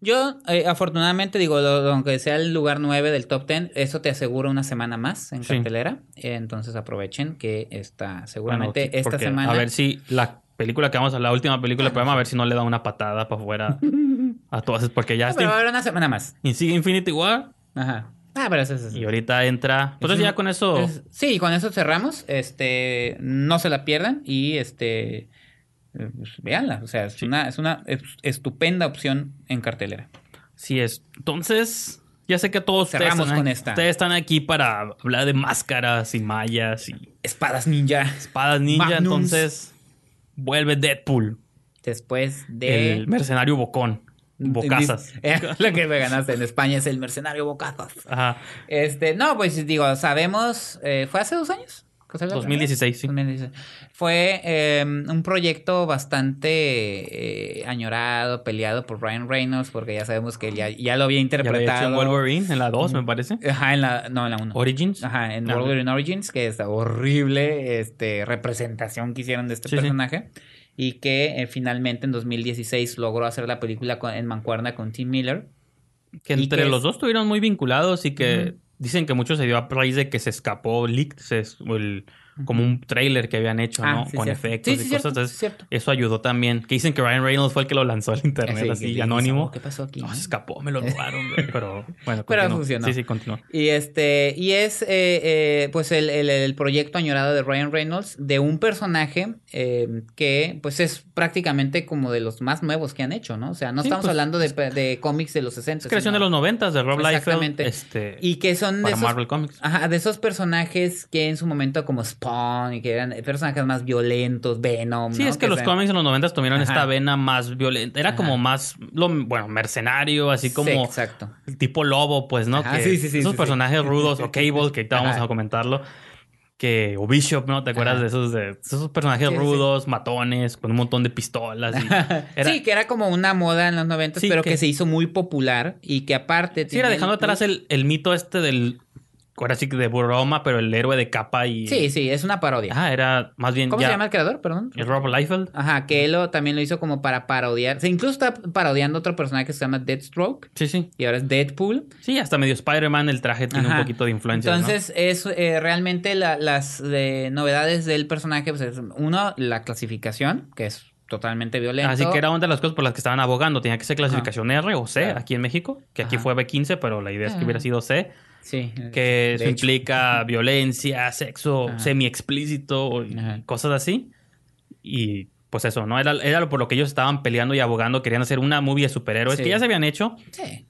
yo, eh, afortunadamente, digo, aunque sea el lugar 9 del top 10, eso te asegura una semana más en cartelera. entonces aprovechen que está, seguramente esta semana. A ver si la película que vamos a la última película podemos programa, a ver si no le da una patada para afuera (laughs) a todas, porque ya... No, pero va a haber una semana más. Y sigue Infinity War. Ajá. Ah, pero eso es así. Y ahorita entra... Entonces ya con eso... sí, con eso cerramos. Este, no se la pierdan y este... Pues, o sea, es, una, es una estupenda opción en cartelera. Sí es. Entonces, ya sé que todos Cerramos con esta. ustedes están aquí para hablar de máscaras y mallas y... Espadas ninja. Espadas ninja, entonces vuelve Deadpool. Después de... El mercenario bocón. Bocazas. (laughs) lo que me ganaste. En España es el mercenario Bocazas. Ajá. Este, no, pues digo, sabemos, eh, ¿fue hace dos años? 2016, sí. Fue em, un proyecto bastante eh, añorado, peleado por Ryan Reynolds, porque ya sabemos que ya, lo había interpretado. en Wolverine, en la 2, me parece. Ajá, en la, no, en la 1. Origins. Ajá, en ah, Wolverine Origins, que es horrible este, representación que hicieron de este personaje. Y que eh, finalmente en 2016 logró hacer la película en Mancuerna con Tim Miller. Que entre los dos estuvieron muy vinculados y que. Dicen que mucho se dio a raíz de que se escapó el, como un trailer que habían hecho, ah, ¿no? Con efectos y cosas. eso ayudó también. Que dicen que Ryan Reynolds fue el que lo lanzó al internet, así, anónimo. ¿Qué pasó aquí? No, se escapó, me lo robaron, pero (laughs) bueno. Pero Sí, sí, continuó. Y, este, y es, eh, eh, pues, el, el, proyecto añorado de Ryan Reynolds de un personaje eh, que, pues, es prácticamente como de los más nuevos que han hecho, ¿no? O sea, no estamos pues, hablando de, cómics de los 60. creación de los 90 de Rob Liefeld. Exactamente. Este, y que son de Marvel Comics. Ajá, de esos personajes que en su momento como y que eran personajes más violentos, Venom. Sí, es que, los cómics en los 90 tuvieron esta vena más violenta. Era como más, bueno, mercenario, así como. exacto. El tipo lobo, pues, ¿no? Que sí, sí, sí. Esos personajes rudos o Cable, que ahorita vamos a comentarlo. Que, o Bishop, ¿no? ¿Te acuerdas de esos de esos personajes rudos, matones, con un montón de pistolas? (laughs) sí, que era como una moda en los noventas, pero que... se hizo muy popular y que aparte... Sí, era dejando atrás el, mito este del ahora sí que de broma, pero el héroe de capa y. Sí, sí, es una parodia. Ah, era más bien. ¿Cómo se llama el creador? Perdón. El Rob Liefeld. Ajá, que él también lo hizo como para parodiar. se incluso está parodiando otro personaje que se llama Deathstroke. Sí, sí. Y ahora es Deadpool. Sí, hasta medio Spider-Man el traje tiene un poquito de influencia. Entonces, es eh, realmente las eh, novedades del personaje, pues es uno, la clasificación, que es totalmente violento. Así que era una de las cosas por las que estaban abogando. Tenía que ser clasificación R o C aquí en México, que aquí fue B15, pero la idea es que hubiera sido C. Que implica violencia, sexo semi explícito cosas así. Y pues eso, ¿no? Era, era por lo que ellos estaban peleando y abogando, querían hacer una movie de superhéroes que ya se habían hecho. Sí.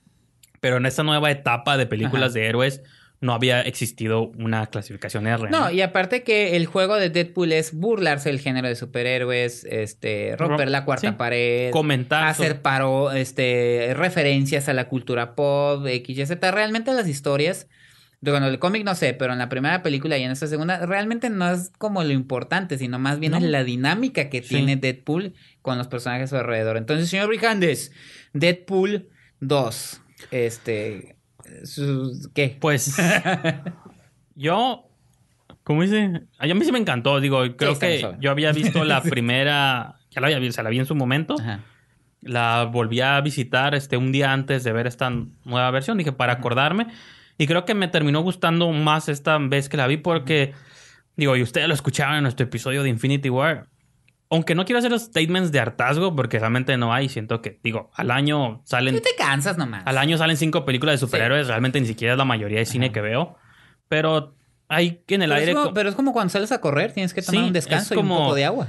Pero en esta nueva etapa de películas de héroes, no había existido una clasificación R. No, y aparte que el juego de Deadpool es burlarse del género de superhéroes, este, romper la cuarta pared, comentar, hacer paro, este, referencias a la cultura pop, X, y, Realmente las historias, cuando el cómic no sé, pero en la primera película y en esta segunda, realmente no es como lo importante, sino más bien la dinámica que tiene Deadpool con los personajes a su alrededor. Entonces, señor Brijandes, Deadpool 2. Este, ¿Qué? Pues (laughs) yo, como dice, a mí sí me encantó. Digo, creo que yo había visto la (laughs) primera, ya la había visto, la vi en su momento. La volví a visitar este, un día antes de ver esta nueva versión, dije, para acordarme. Y creo que me terminó gustando más esta vez que la vi porque, digo, y ustedes lo escucharon en nuestro episodio de Infinity War aunque no quiero hacer los statements de hartazgo, porque realmente no hay, siento que, digo, al año salen... Tú te cansas nomás. Al año salen cinco películas de superhéroes, realmente ni siquiera es la mayoría de cine que veo, pero hay que en el aire... pero es como cuando sales a correr, tienes que tomar un descanso y un poco de agua.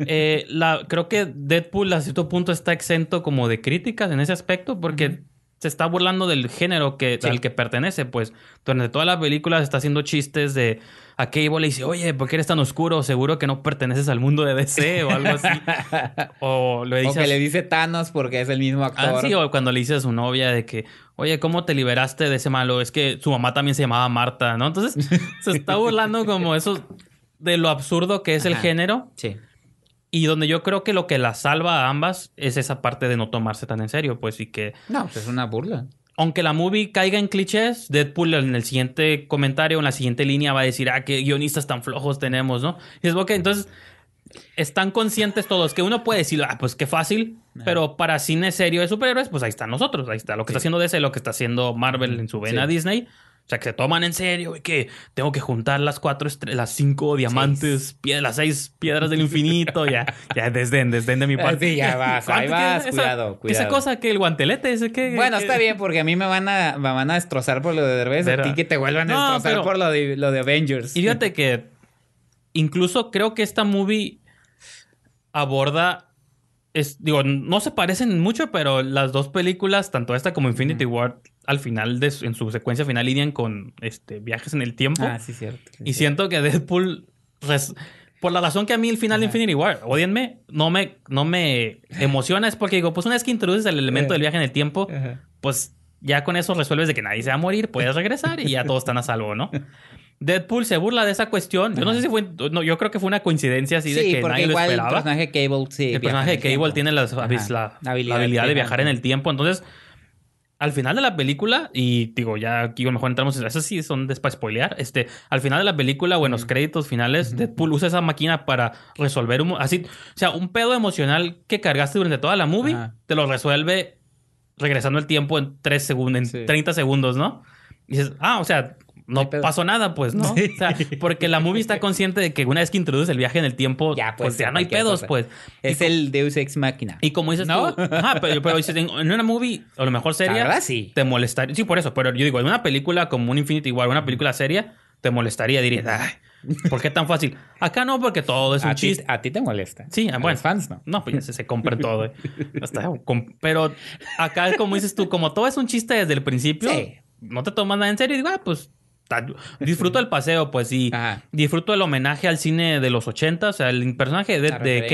Eh, la, creo que Deadpool a cierto punto está exento como de críticas en ese aspecto, porque se está burlando del género que, que pertenece, pues. Durante toda la película se está haciendo chistes de a Cable le dice, oye, ¿por qué eres tan oscuro? Seguro que no perteneces al mundo de DC o algo así. (laughs) o, le dice le dice Thanos porque es el mismo ah, actor. Ah, sí, o cuando le dice a su novia de que, oye, ¿cómo te liberaste de ese malo? Es que su mamá también se llamaba Marta, ¿no? Entonces se está burlando como eso de lo absurdo que es el género. Sí. Y donde yo creo que lo que la salva a ambas es esa parte de no tomarse tan en serio, pues, y que... No, pues es una burla. Aunque la movie caiga en clichés, Deadpool en el siguiente comentario, en la siguiente línea va a decir, ah, qué guionistas tan flojos tenemos, ¿no? Y es, porque, entonces están conscientes todos que uno puede decir, ah, pues qué fácil, pero para cine serio de superhéroes, pues ahí están nosotros, ahí está lo que está haciendo DC, lo que está haciendo Marvel en su vena Disney. O sea, que se toman en serio y que tengo que juntar las cuatro, las cinco diamantes, las seis piedras del infinito. ya, ya, desdén, de mi parte. Sí, ya vas, ahí vas, cuidado, cuidado. Esa cosa que el guantelete, ese que... Bueno, está bien, porque a mí me van a, me van a destrozar por lo de Derbez, a ti que te vuelvan a destrozar por lo de, lo de Avengers. Y fíjate que incluso creo que esta movie aborda digo, no se parecen mucho, pero las dos películas, tanto esta como Infinity War, al final, de en su secuencia final, lidian con este, viajes en el tiempo. Ah, sí, cierto. y siento que Deadpool, por la razón que a mí el final de Infinity War, odienme, no me, no me emociona, es porque digo, pues una vez que introduces el elemento del viaje en el tiempo, pues ya con eso resuelves de que nadie se va a morir, puedes regresar y ya todos están a salvo, ¿no? (laughs) Deadpool se burla de esa cuestión. Yo no sé si fue. No, yo creo que fue una coincidencia así de que nadie lo esperaba. El personaje Cable, sí. El personaje de Cable tiene la, habilidad de viajar, en el tiempo. Entonces, al final de la película, y digo, ya aquí a lo mejor entramos en eso, sí son para spoilear. Este, al final de la película o en los créditos finales, Deadpool usa esa máquina para resolver un. Así, o sea, un pedo emocional que cargaste durante toda la movie, te lo resuelve regresando el tiempo en, tres segundos, en 30 segundos, ¿no? Y dices, ah, o sea no pasó nada, pues, ¿no? (laughs) porque la movie está consciente de que una vez que introduce el viaje en el tiempo, pues, pues, ya no hay pedos, pues. Es el Deus Ex Máquina. Y como dices tú, pero, pero dices, en una movie, a lo mejor seria, te molestaría. Sí, por eso, pero yo digo, en una película como un Infinity War, una película seria, te molestaría, Diría, ¿por qué tan fácil? Acá no, porque todo es un chiste. a ti te molesta. Sí, a bueno, los fans no. No, pues ya se, compra todo. ¿eh? pero acá, como dices tú, como todo es un chiste desde el principio, no te tomas nada en serio y digo, ah, pues (laughs) Disfruto el paseo, pues, y disfruto el homenaje al cine de los 80. O sea, el personaje de, Cable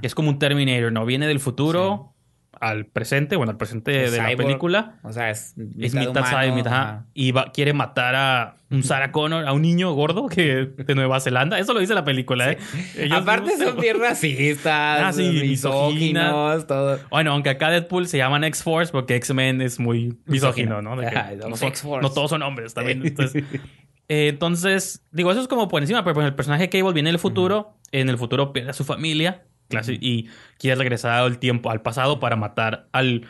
que es como un Terminator, ¿no? Viene del futuro, al presente, bueno, al presente de la película. O sea, es mitad, es mitad Y quiere matar a un Sarah Connor, a un niño gordo que (laughs) de Nueva Zelanda. Eso lo dice la película, ¿eh? Aparte son bien racistas, ah, sí, misóginos, todo. Bueno, aunque acá Deadpool se llaman X-Force porque X-Men es muy misógino, ¿no? no, todos son hombres también. Eh, entonces, digo, eso es como por encima, pero pues el personaje Cable viene el futuro. En el futuro pierde a su familia clase, y quiere regresar al tiempo, al pasado para matar al,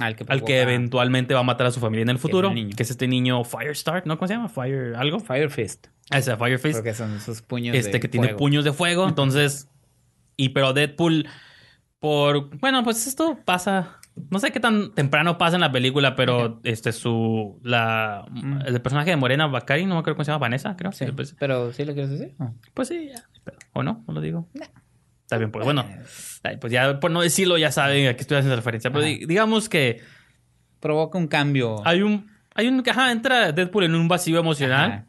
al que, eventualmente va a matar a su familia en el futuro, que es, este niño Firestar, ¿no? ¿Cómo se llama? Fire algo. Fire Fist. Ah, ese Porque son esos puños este, que tiene puños de fuego, (laughs) entonces y pero Deadpool por bueno, pues esto pasa no sé qué tan temprano pasa en la película, pero este su la mm. el personaje de Morena Bacari, no me acuerdo cómo se llama Vanessa, creo. Pues pero sí lo quieres decir. Pues sí, o no, no lo digo. Está bien, pues bueno, eh. pues ya por no decirlo, ya saben a qué estoy haciendo referencia. Pero digamos que. Provoca un cambio. Hay un. Hay un. Ajá, entra Deadpool en un vacío emocional.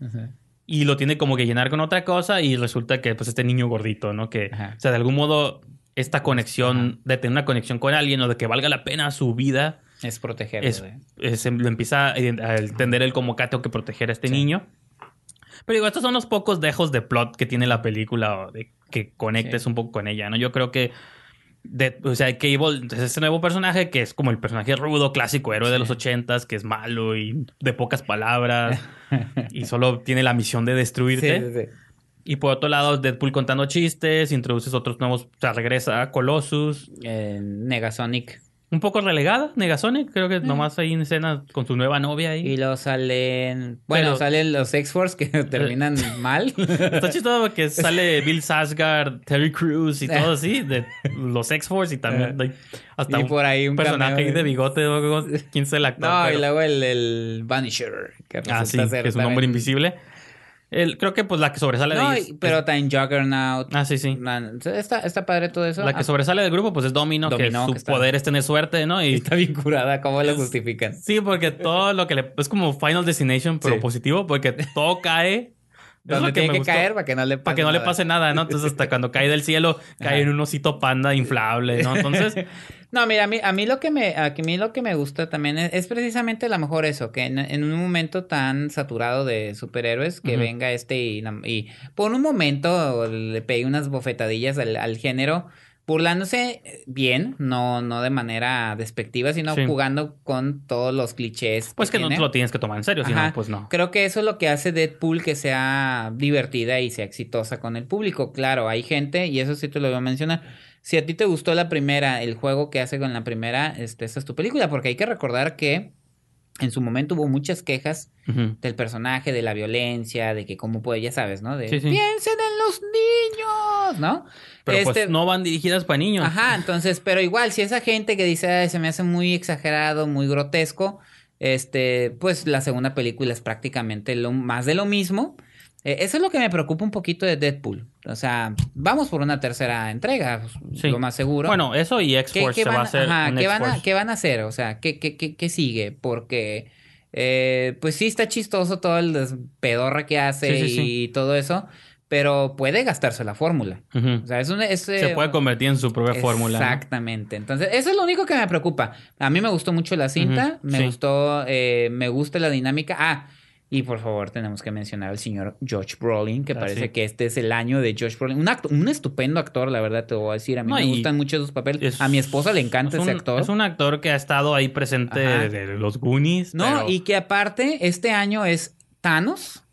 Y lo tiene como que llenar con otra cosa. Y resulta que, pues, este niño gordito, ¿no? Que. O sea, de algún modo, esta conexión, de tener una conexión con alguien o de que valga la pena su vida. Es protegerlo. Es, lo empieza a entender él como que tengo que proteger a este niño. Pero digo, estos son los pocos dejos de plot que tiene la película. De, que conectes un poco con ella, ¿no? Yo creo que o sea, Cable es este nuevo personaje que es como el personaje rudo, clásico, héroe de los ochentas, que es malo y de pocas palabras (laughs) y solo tiene la misión de destruirte. y por otro lado, Deadpool contando chistes, introduces otros nuevos, o sea, regresa a Colossus. Eh, Negasonic un poco relegada, Negasonic, creo que mm. nomás hay en escena con su nueva novia ahí. Y luego salen, bueno, salen los X-Force que (laughs) terminan eh, mal. (laughs) Está chistoso porque sale Bill Sasgard, Terry Crews y (laughs) todo así, de los X-Force y también eh, hasta y por ahí un, personaje de... bigote, ¿no? quién se No, y luego el, el Vanisher, que, ah, sí, que es un hombre invisible. El, creo que pues la que sobresale no, de ellos, pero en Juggernaut. Ah, sí, sí. está, padre todo eso. La que ah. sobresale del grupo pues es Domino, que su poder es tener suerte, ¿no? Y (laughs) está bien curada, ¿cómo lo justifican? Sí, porque todo lo que le... Es como Final Destination, pero positivo, porque todo (laughs) cae donde que tiene que caer para que no le pase nada. ¿no? Entonces hasta cuando cae del cielo (laughs) cae en un osito panda inflable, ¿no? Entonces (laughs) no, mira, a mí, a mí lo que me a mí lo que me gusta también es, precisamente a lo mejor eso, que en, un momento tan saturado de superhéroes que venga este y, por un momento le pegue unas bofetadillas al, al género burlándose eh, bien, no, no de manera despectiva, sino jugando con todos los clichés. Pues que, no te lo tienes que tomar en serio, sino pues no. Creo que eso es lo que hace Deadpool que sea divertida y sea exitosa con el público. Claro, hay gente, y eso sí te lo voy a mencionar. Si a ti te gustó la primera, el juego que hace con la primera, este, esta es tu película, porque hay que recordar que en su momento hubo muchas quejas del personaje, de la violencia, de que cómo puede, ya sabes, ¿no? De piensen en los niños, ¿no? Pero pues, este... pues no van dirigidas para niños. Ajá, entonces, pero igual, si esa gente que dice, se me hace muy exagerado, muy grotesco, este, pues la segunda película es prácticamente lo, más de lo mismo. Eh, eso es lo que me preocupa un poquito de Deadpool. O sea, vamos por una tercera entrega, pues, lo más seguro. Bueno, eso y x se va a hacer. ¿qué, van a, ¿qué, van a, hacer? O sea, ¿qué, qué, qué, sigue? Porque, eh, pues sí está chistoso todo el pedorra que hace y todo eso, pero puede gastarse la fórmula. O sea, es un... se puede eh, convertir en su propia fórmula. Exactamente. Entonces, eso es lo único que me preocupa. A mí me gustó mucho la cinta, me gustó, eh, me gusta la dinámica. Ah, y por favor, tenemos que mencionar al señor George Brolin, que ah, parece que este es el año de George Brolin. Un, acto, un estupendo actor, la verdad te voy a decir. A mí me gustan mucho sus papeles. a mi esposa le encanta ese actor. Es un actor que ha estado ahí presente de los Goonies. No, y que aparte, este año es Thanos.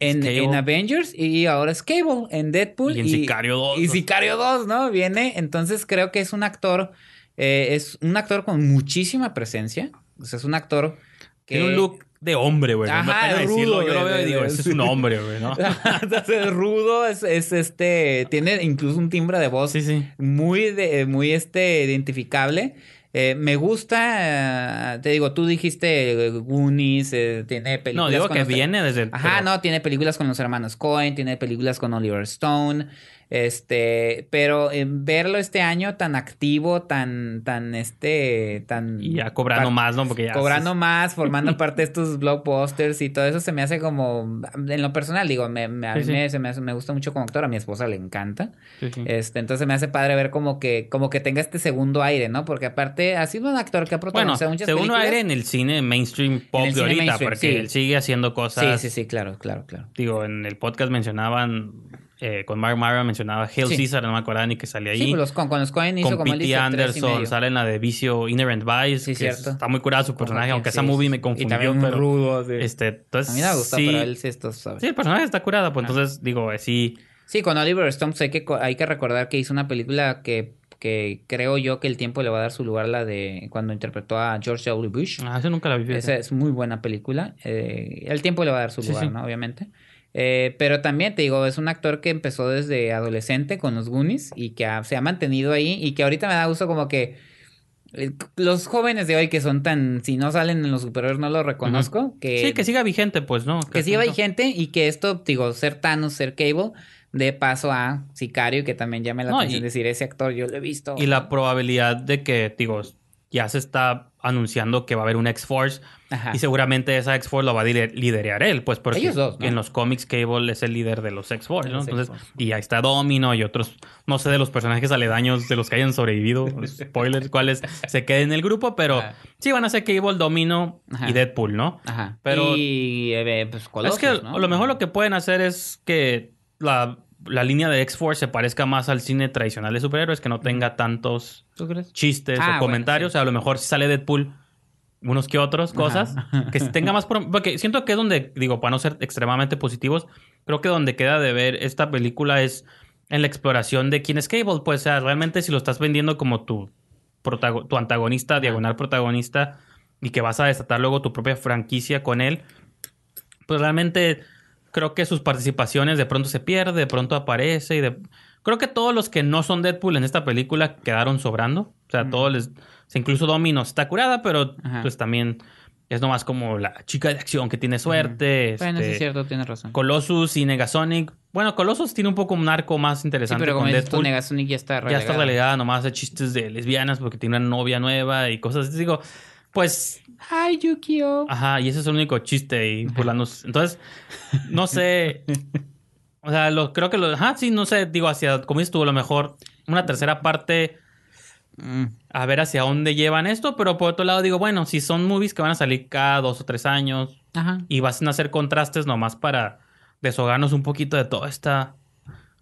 En, Avengers y ahora es Cable en Deadpool. Y Sicario 2. Y Sicario 2, ¿no? Viene. Entonces creo que es un actor. Eh, es un actor con muchísima presencia. es un actor que. un de hombre, güey. Ajá, rudo, Yo lo veo y digo, ese es un hombre, güey, ¿no? (laughs) es rudo, es, este. Tiene incluso un timbre de voz muy, muy este, identificable. Eh, me gusta, eh, te digo, tú dijiste eh, tiene películas. No, digo que viene desde. Ajá, no, tiene películas con los hermanos Cohen, tiene películas con Oliver Stone, este, pero verlo este año tan activo, tan, tan, este, tan. ya cobrando más, ¿no? Porque Cobrando más, formando (laughs) parte de estos blog posters y todo eso se me hace como. En lo personal, digo, me, me, a mí Me, gusta mucho como actor, a mi esposa le encanta. este, entonces me hace padre ver como que, como que tenga este segundo aire, ¿no? Porque aparte ha sido un actor que ha protagonizado bueno, segundo aire en el cine mainstream pop de ahorita, porque él sigue haciendo cosas. Sí, sí, sí, claro, claro, claro. Digo, en el podcast mencionaban eh, con Mark Mara... mencionaba Hail Caesar, no me acuerdo ni que salía ahí. Pues con, con, hizo Anderson, sale en la de Vicio ...Inner Vice. que Está muy curada su personaje, aunque esa movie me confundió. Y también rudo. Este, entonces, a mí me gusta, ...para él sí esto sabe. Sí, el personaje está curado, pues entonces digo, eh, sí. Sí, con Oliver Stone hay que, hay que recordar que hizo una película que que creo yo que el tiempo le va a dar su lugar la de cuando interpretó a George W. Bush. Ah, eso nunca la vi. Esa es muy buena película. Eh, el tiempo le va a dar su lugar, ¿no? Obviamente. Eh, pero también te digo, es un actor que empezó desde adolescente con los Goonies y que se ha mantenido ahí y que ahorita me da gusto como que eh, los jóvenes de hoy que son tan, si no salen en los superiores no lo reconozco, que... Sí, que siga vigente pues, ¿no? Que siga vigente y que esto, digo, ser Thanos, ser Cable, de paso a Sicario, que también llame la atención decir, ese actor yo lo he visto. Y la probabilidad de que, digo, ya se está anunciando que va a haber un X-Force y seguramente esa X-Force lo va a liderar él, pues porque en los cómics Cable es el líder de los X-Force, ¿no? Entonces, y ahí está Domino y otros, no sé de los personajes aledaños de los que hayan sobrevivido, (laughs) spoilers, cuáles se queden en el grupo, pero sí van a ser Cable, Domino y Deadpool, ¿no? Ajá. Pero y eh, pues, es que lo mejor lo que pueden hacer es que la la línea de X-Force se parezca más al cine tradicional de superhéroes, que no tenga tantos chistes ah, o comentarios. o sea, a lo mejor si sale Deadpool unos que otros cosas, que (laughs) tenga más... Porque siento que es donde, digo, para no ser extremadamente positivos, creo que donde queda de ver esta película es en la exploración de quién es Cable. Pues, sea, realmente si lo estás vendiendo como tu, tu antagonista, diagonal protagonista, y que vas a desatar luego tu propia franquicia con él, pues realmente creo que sus participaciones de pronto se pierde, de pronto aparece y Creo que todos los que no son Deadpool en esta película quedaron sobrando. O sea, mm. todos les... Incluso Domino está curada, pero pues también es nomás como la chica de acción que tiene suerte. bueno, sí es este, cierto, tiene razón. Colossus y Negasonic. Bueno, Colossus tiene un poco un arco más interesante. pero con Deadpool, Negasonic ya está realidad. Ya está realidad, nomás de chistes de lesbianas porque tiene una novia nueva y cosas. Digo, pues... ¡Ay, Yukio! Ajá, y ese es el único chiste y burlándose. Entonces, no sé... O sea, lo, creo que lo... Ajá, sí, no sé, digo, hacia... Como estuvo lo mejor una tercera parte... Mm. A ver hacia dónde llevan esto, pero por otro lado digo, bueno, si son movies que van a salir cada dos o tres años Ajá. y vas a hacer contrastes nomás para deshogarnos un poquito de toda esta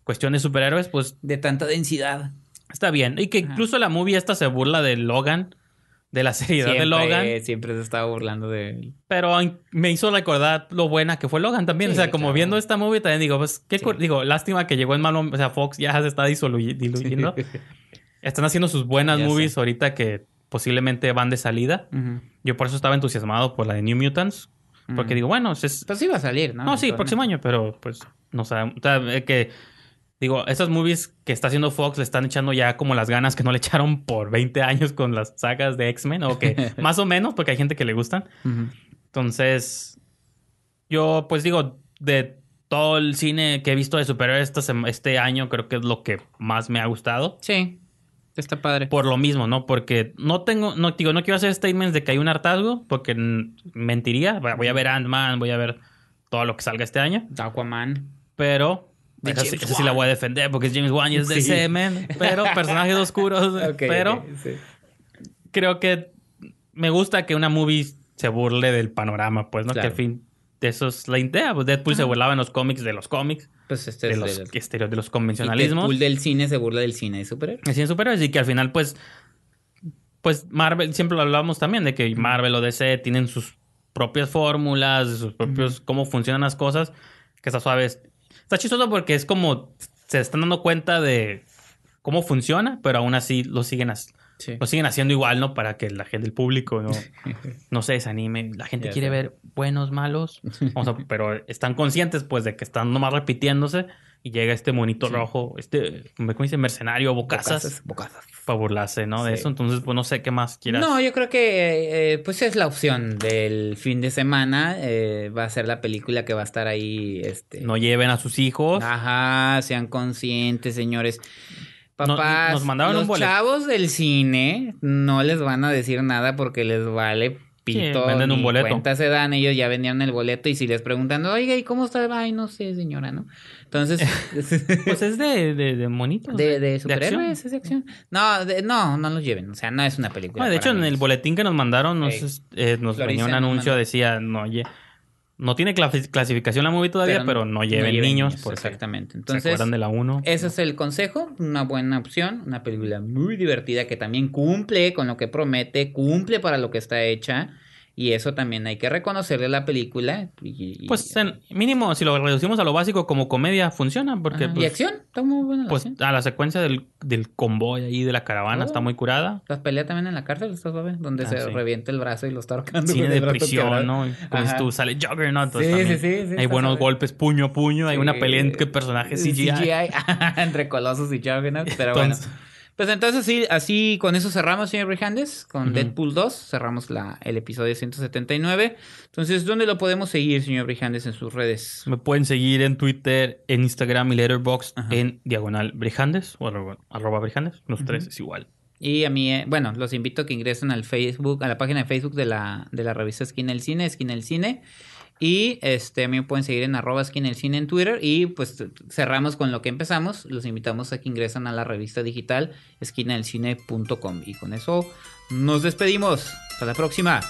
cuestión de superhéroes, pues... De tanta densidad. Está bien. Y que incluso la movie esta se burla de Logan de la seriedad de Logan. Siempre se estaba burlando de él. Pero me hizo recordar lo buena que fue Logan también. o sea, como viendo esta movie también digo, pues, qué digo, lástima que llegó en malo, o sea, Fox ya se está disolviendo. (laughs) Están haciendo sus buenas movies ahorita que posiblemente van de salida. Yo por eso estaba entusiasmado por la de New Mutants. Porque digo, bueno, pues sí va a salir, ¿no? No, sí, próximo año, pero pues no sé O sea, eh, que digo, esas movies que está haciendo Fox le están echando ya como las ganas que no le echaron por 20 años con las sagas de X-Men, o que (laughs) más o menos, porque hay gente que le gustan. Entonces, yo pues digo, de todo el cine que he visto de superhéroes este, este año, creo que es lo que más me ha gustado. Sí. Está padre. Por lo mismo, ¿no? Porque no tengo, no digo, no quiero hacer statements de que hay un hartazgo, porque mentiría. Voy a ver Ant-Man, voy a ver todo lo que salga este año. Aquaman. Pero de sí, la voy a defender porque James Wan es DC, pero personajes oscuros. (laughs) pero creo que me gusta que una movie se burle del panorama, pues, ¿no? Que al fin, eso es la idea. Pues Deadpool se burlaba en los cómics de los cómics. Pues este de, los, de, de los convencionalismos. Y Deadpool del cine se burla del cine de superhéroes. El cine de superhéroes y que al final, pues, pues Marvel, siempre lo hablábamos también de que Marvel o DC tienen sus propias fórmulas, sus propios, cómo funcionan las cosas, que está suaves... Está chistoso porque es como se están dando cuenta de cómo funciona, pero aún así lo siguen haciendo. Lo siguen haciendo igual, ¿no? Para que la gente, el público, no, (laughs) se desanime. La gente quiere ver buenos, malos. (laughs) pero están conscientes, pues, de que están nomás repitiéndose. Y llega este monito rojo, este, ¿cómo dice? Mercenario, bocazas. Bocazas. bocazas. Para ¿no? De eso. Entonces, pues no sé qué más quieras. No, yo creo que eh, pues es la opción del fin de semana. Eh, va a ser la película que va a estar ahí. Este... No lleven a sus hijos. Ajá, sean conscientes, señores. Papás, nos, los chavos del cine no les van a decir nada porque les vale pito. venden un boleto. Cuenta se dan, ellos ya vendían el boleto y si les preguntan, oiga, ¿y cómo está? Ay, no sé, señora, ¿no? Entonces. (laughs) pues es de, de, de monitos. De, de superhéroes, es de acción. No, no, no los lleven. O sea, no es una película. de hecho, en el boletín que nos mandaron, nos, eh, nos venía un anuncio, decía, no, oye. No tiene clasificación la movie todavía, pero, no, lleven niños. exactamente. Entonces, se acuerdan de la 1. Ese es el consejo, una buena opción, una película muy divertida que también cumple con lo que promete, cumple para lo que está hecha. Y eso también hay que reconocerle a la película. pues mínimo, si lo reducimos a lo básico, como comedia funciona. Porque, pues, y acción, está muy buena. La pues a la secuencia del, del, convoy ahí de la caravana está oh. muy curada. Las peleas también en la cárcel, ¿estás Donde ah, se revienta el brazo y lo está arrancando. Cine de prisión, ¿no? pues tú sales Juggernaut. Sí, sí, sí, sí, Hay buenos golpes puño a puño, hay una pelea entre personajes CGI. CGI (laughs) entre colosos y Juggernaut, pero bueno. Pues entonces sí, así con eso cerramos, señor Brijandes, con Deadpool 2, cerramos la, el episodio 179. Entonces, ¿dónde lo podemos seguir, señor Brijandes, en sus redes? Me pueden seguir en Twitter, en Instagram y Letterboxd en diagonal Brijandes o arroba, Brijandes, los tres es igual. Y a mí, eh, bueno, los invito a que ingresen al Facebook, a la página de Facebook de la, de la revista Esquina del Cine, Esquina del Cine. Y este, también pueden seguir en arroba Esquina el cine en Twitter. Y pues cerramos con lo que empezamos. Los invitamos a que ingresen a la revista digital esquinaelcine.com. Y con eso nos despedimos. Hasta la próxima.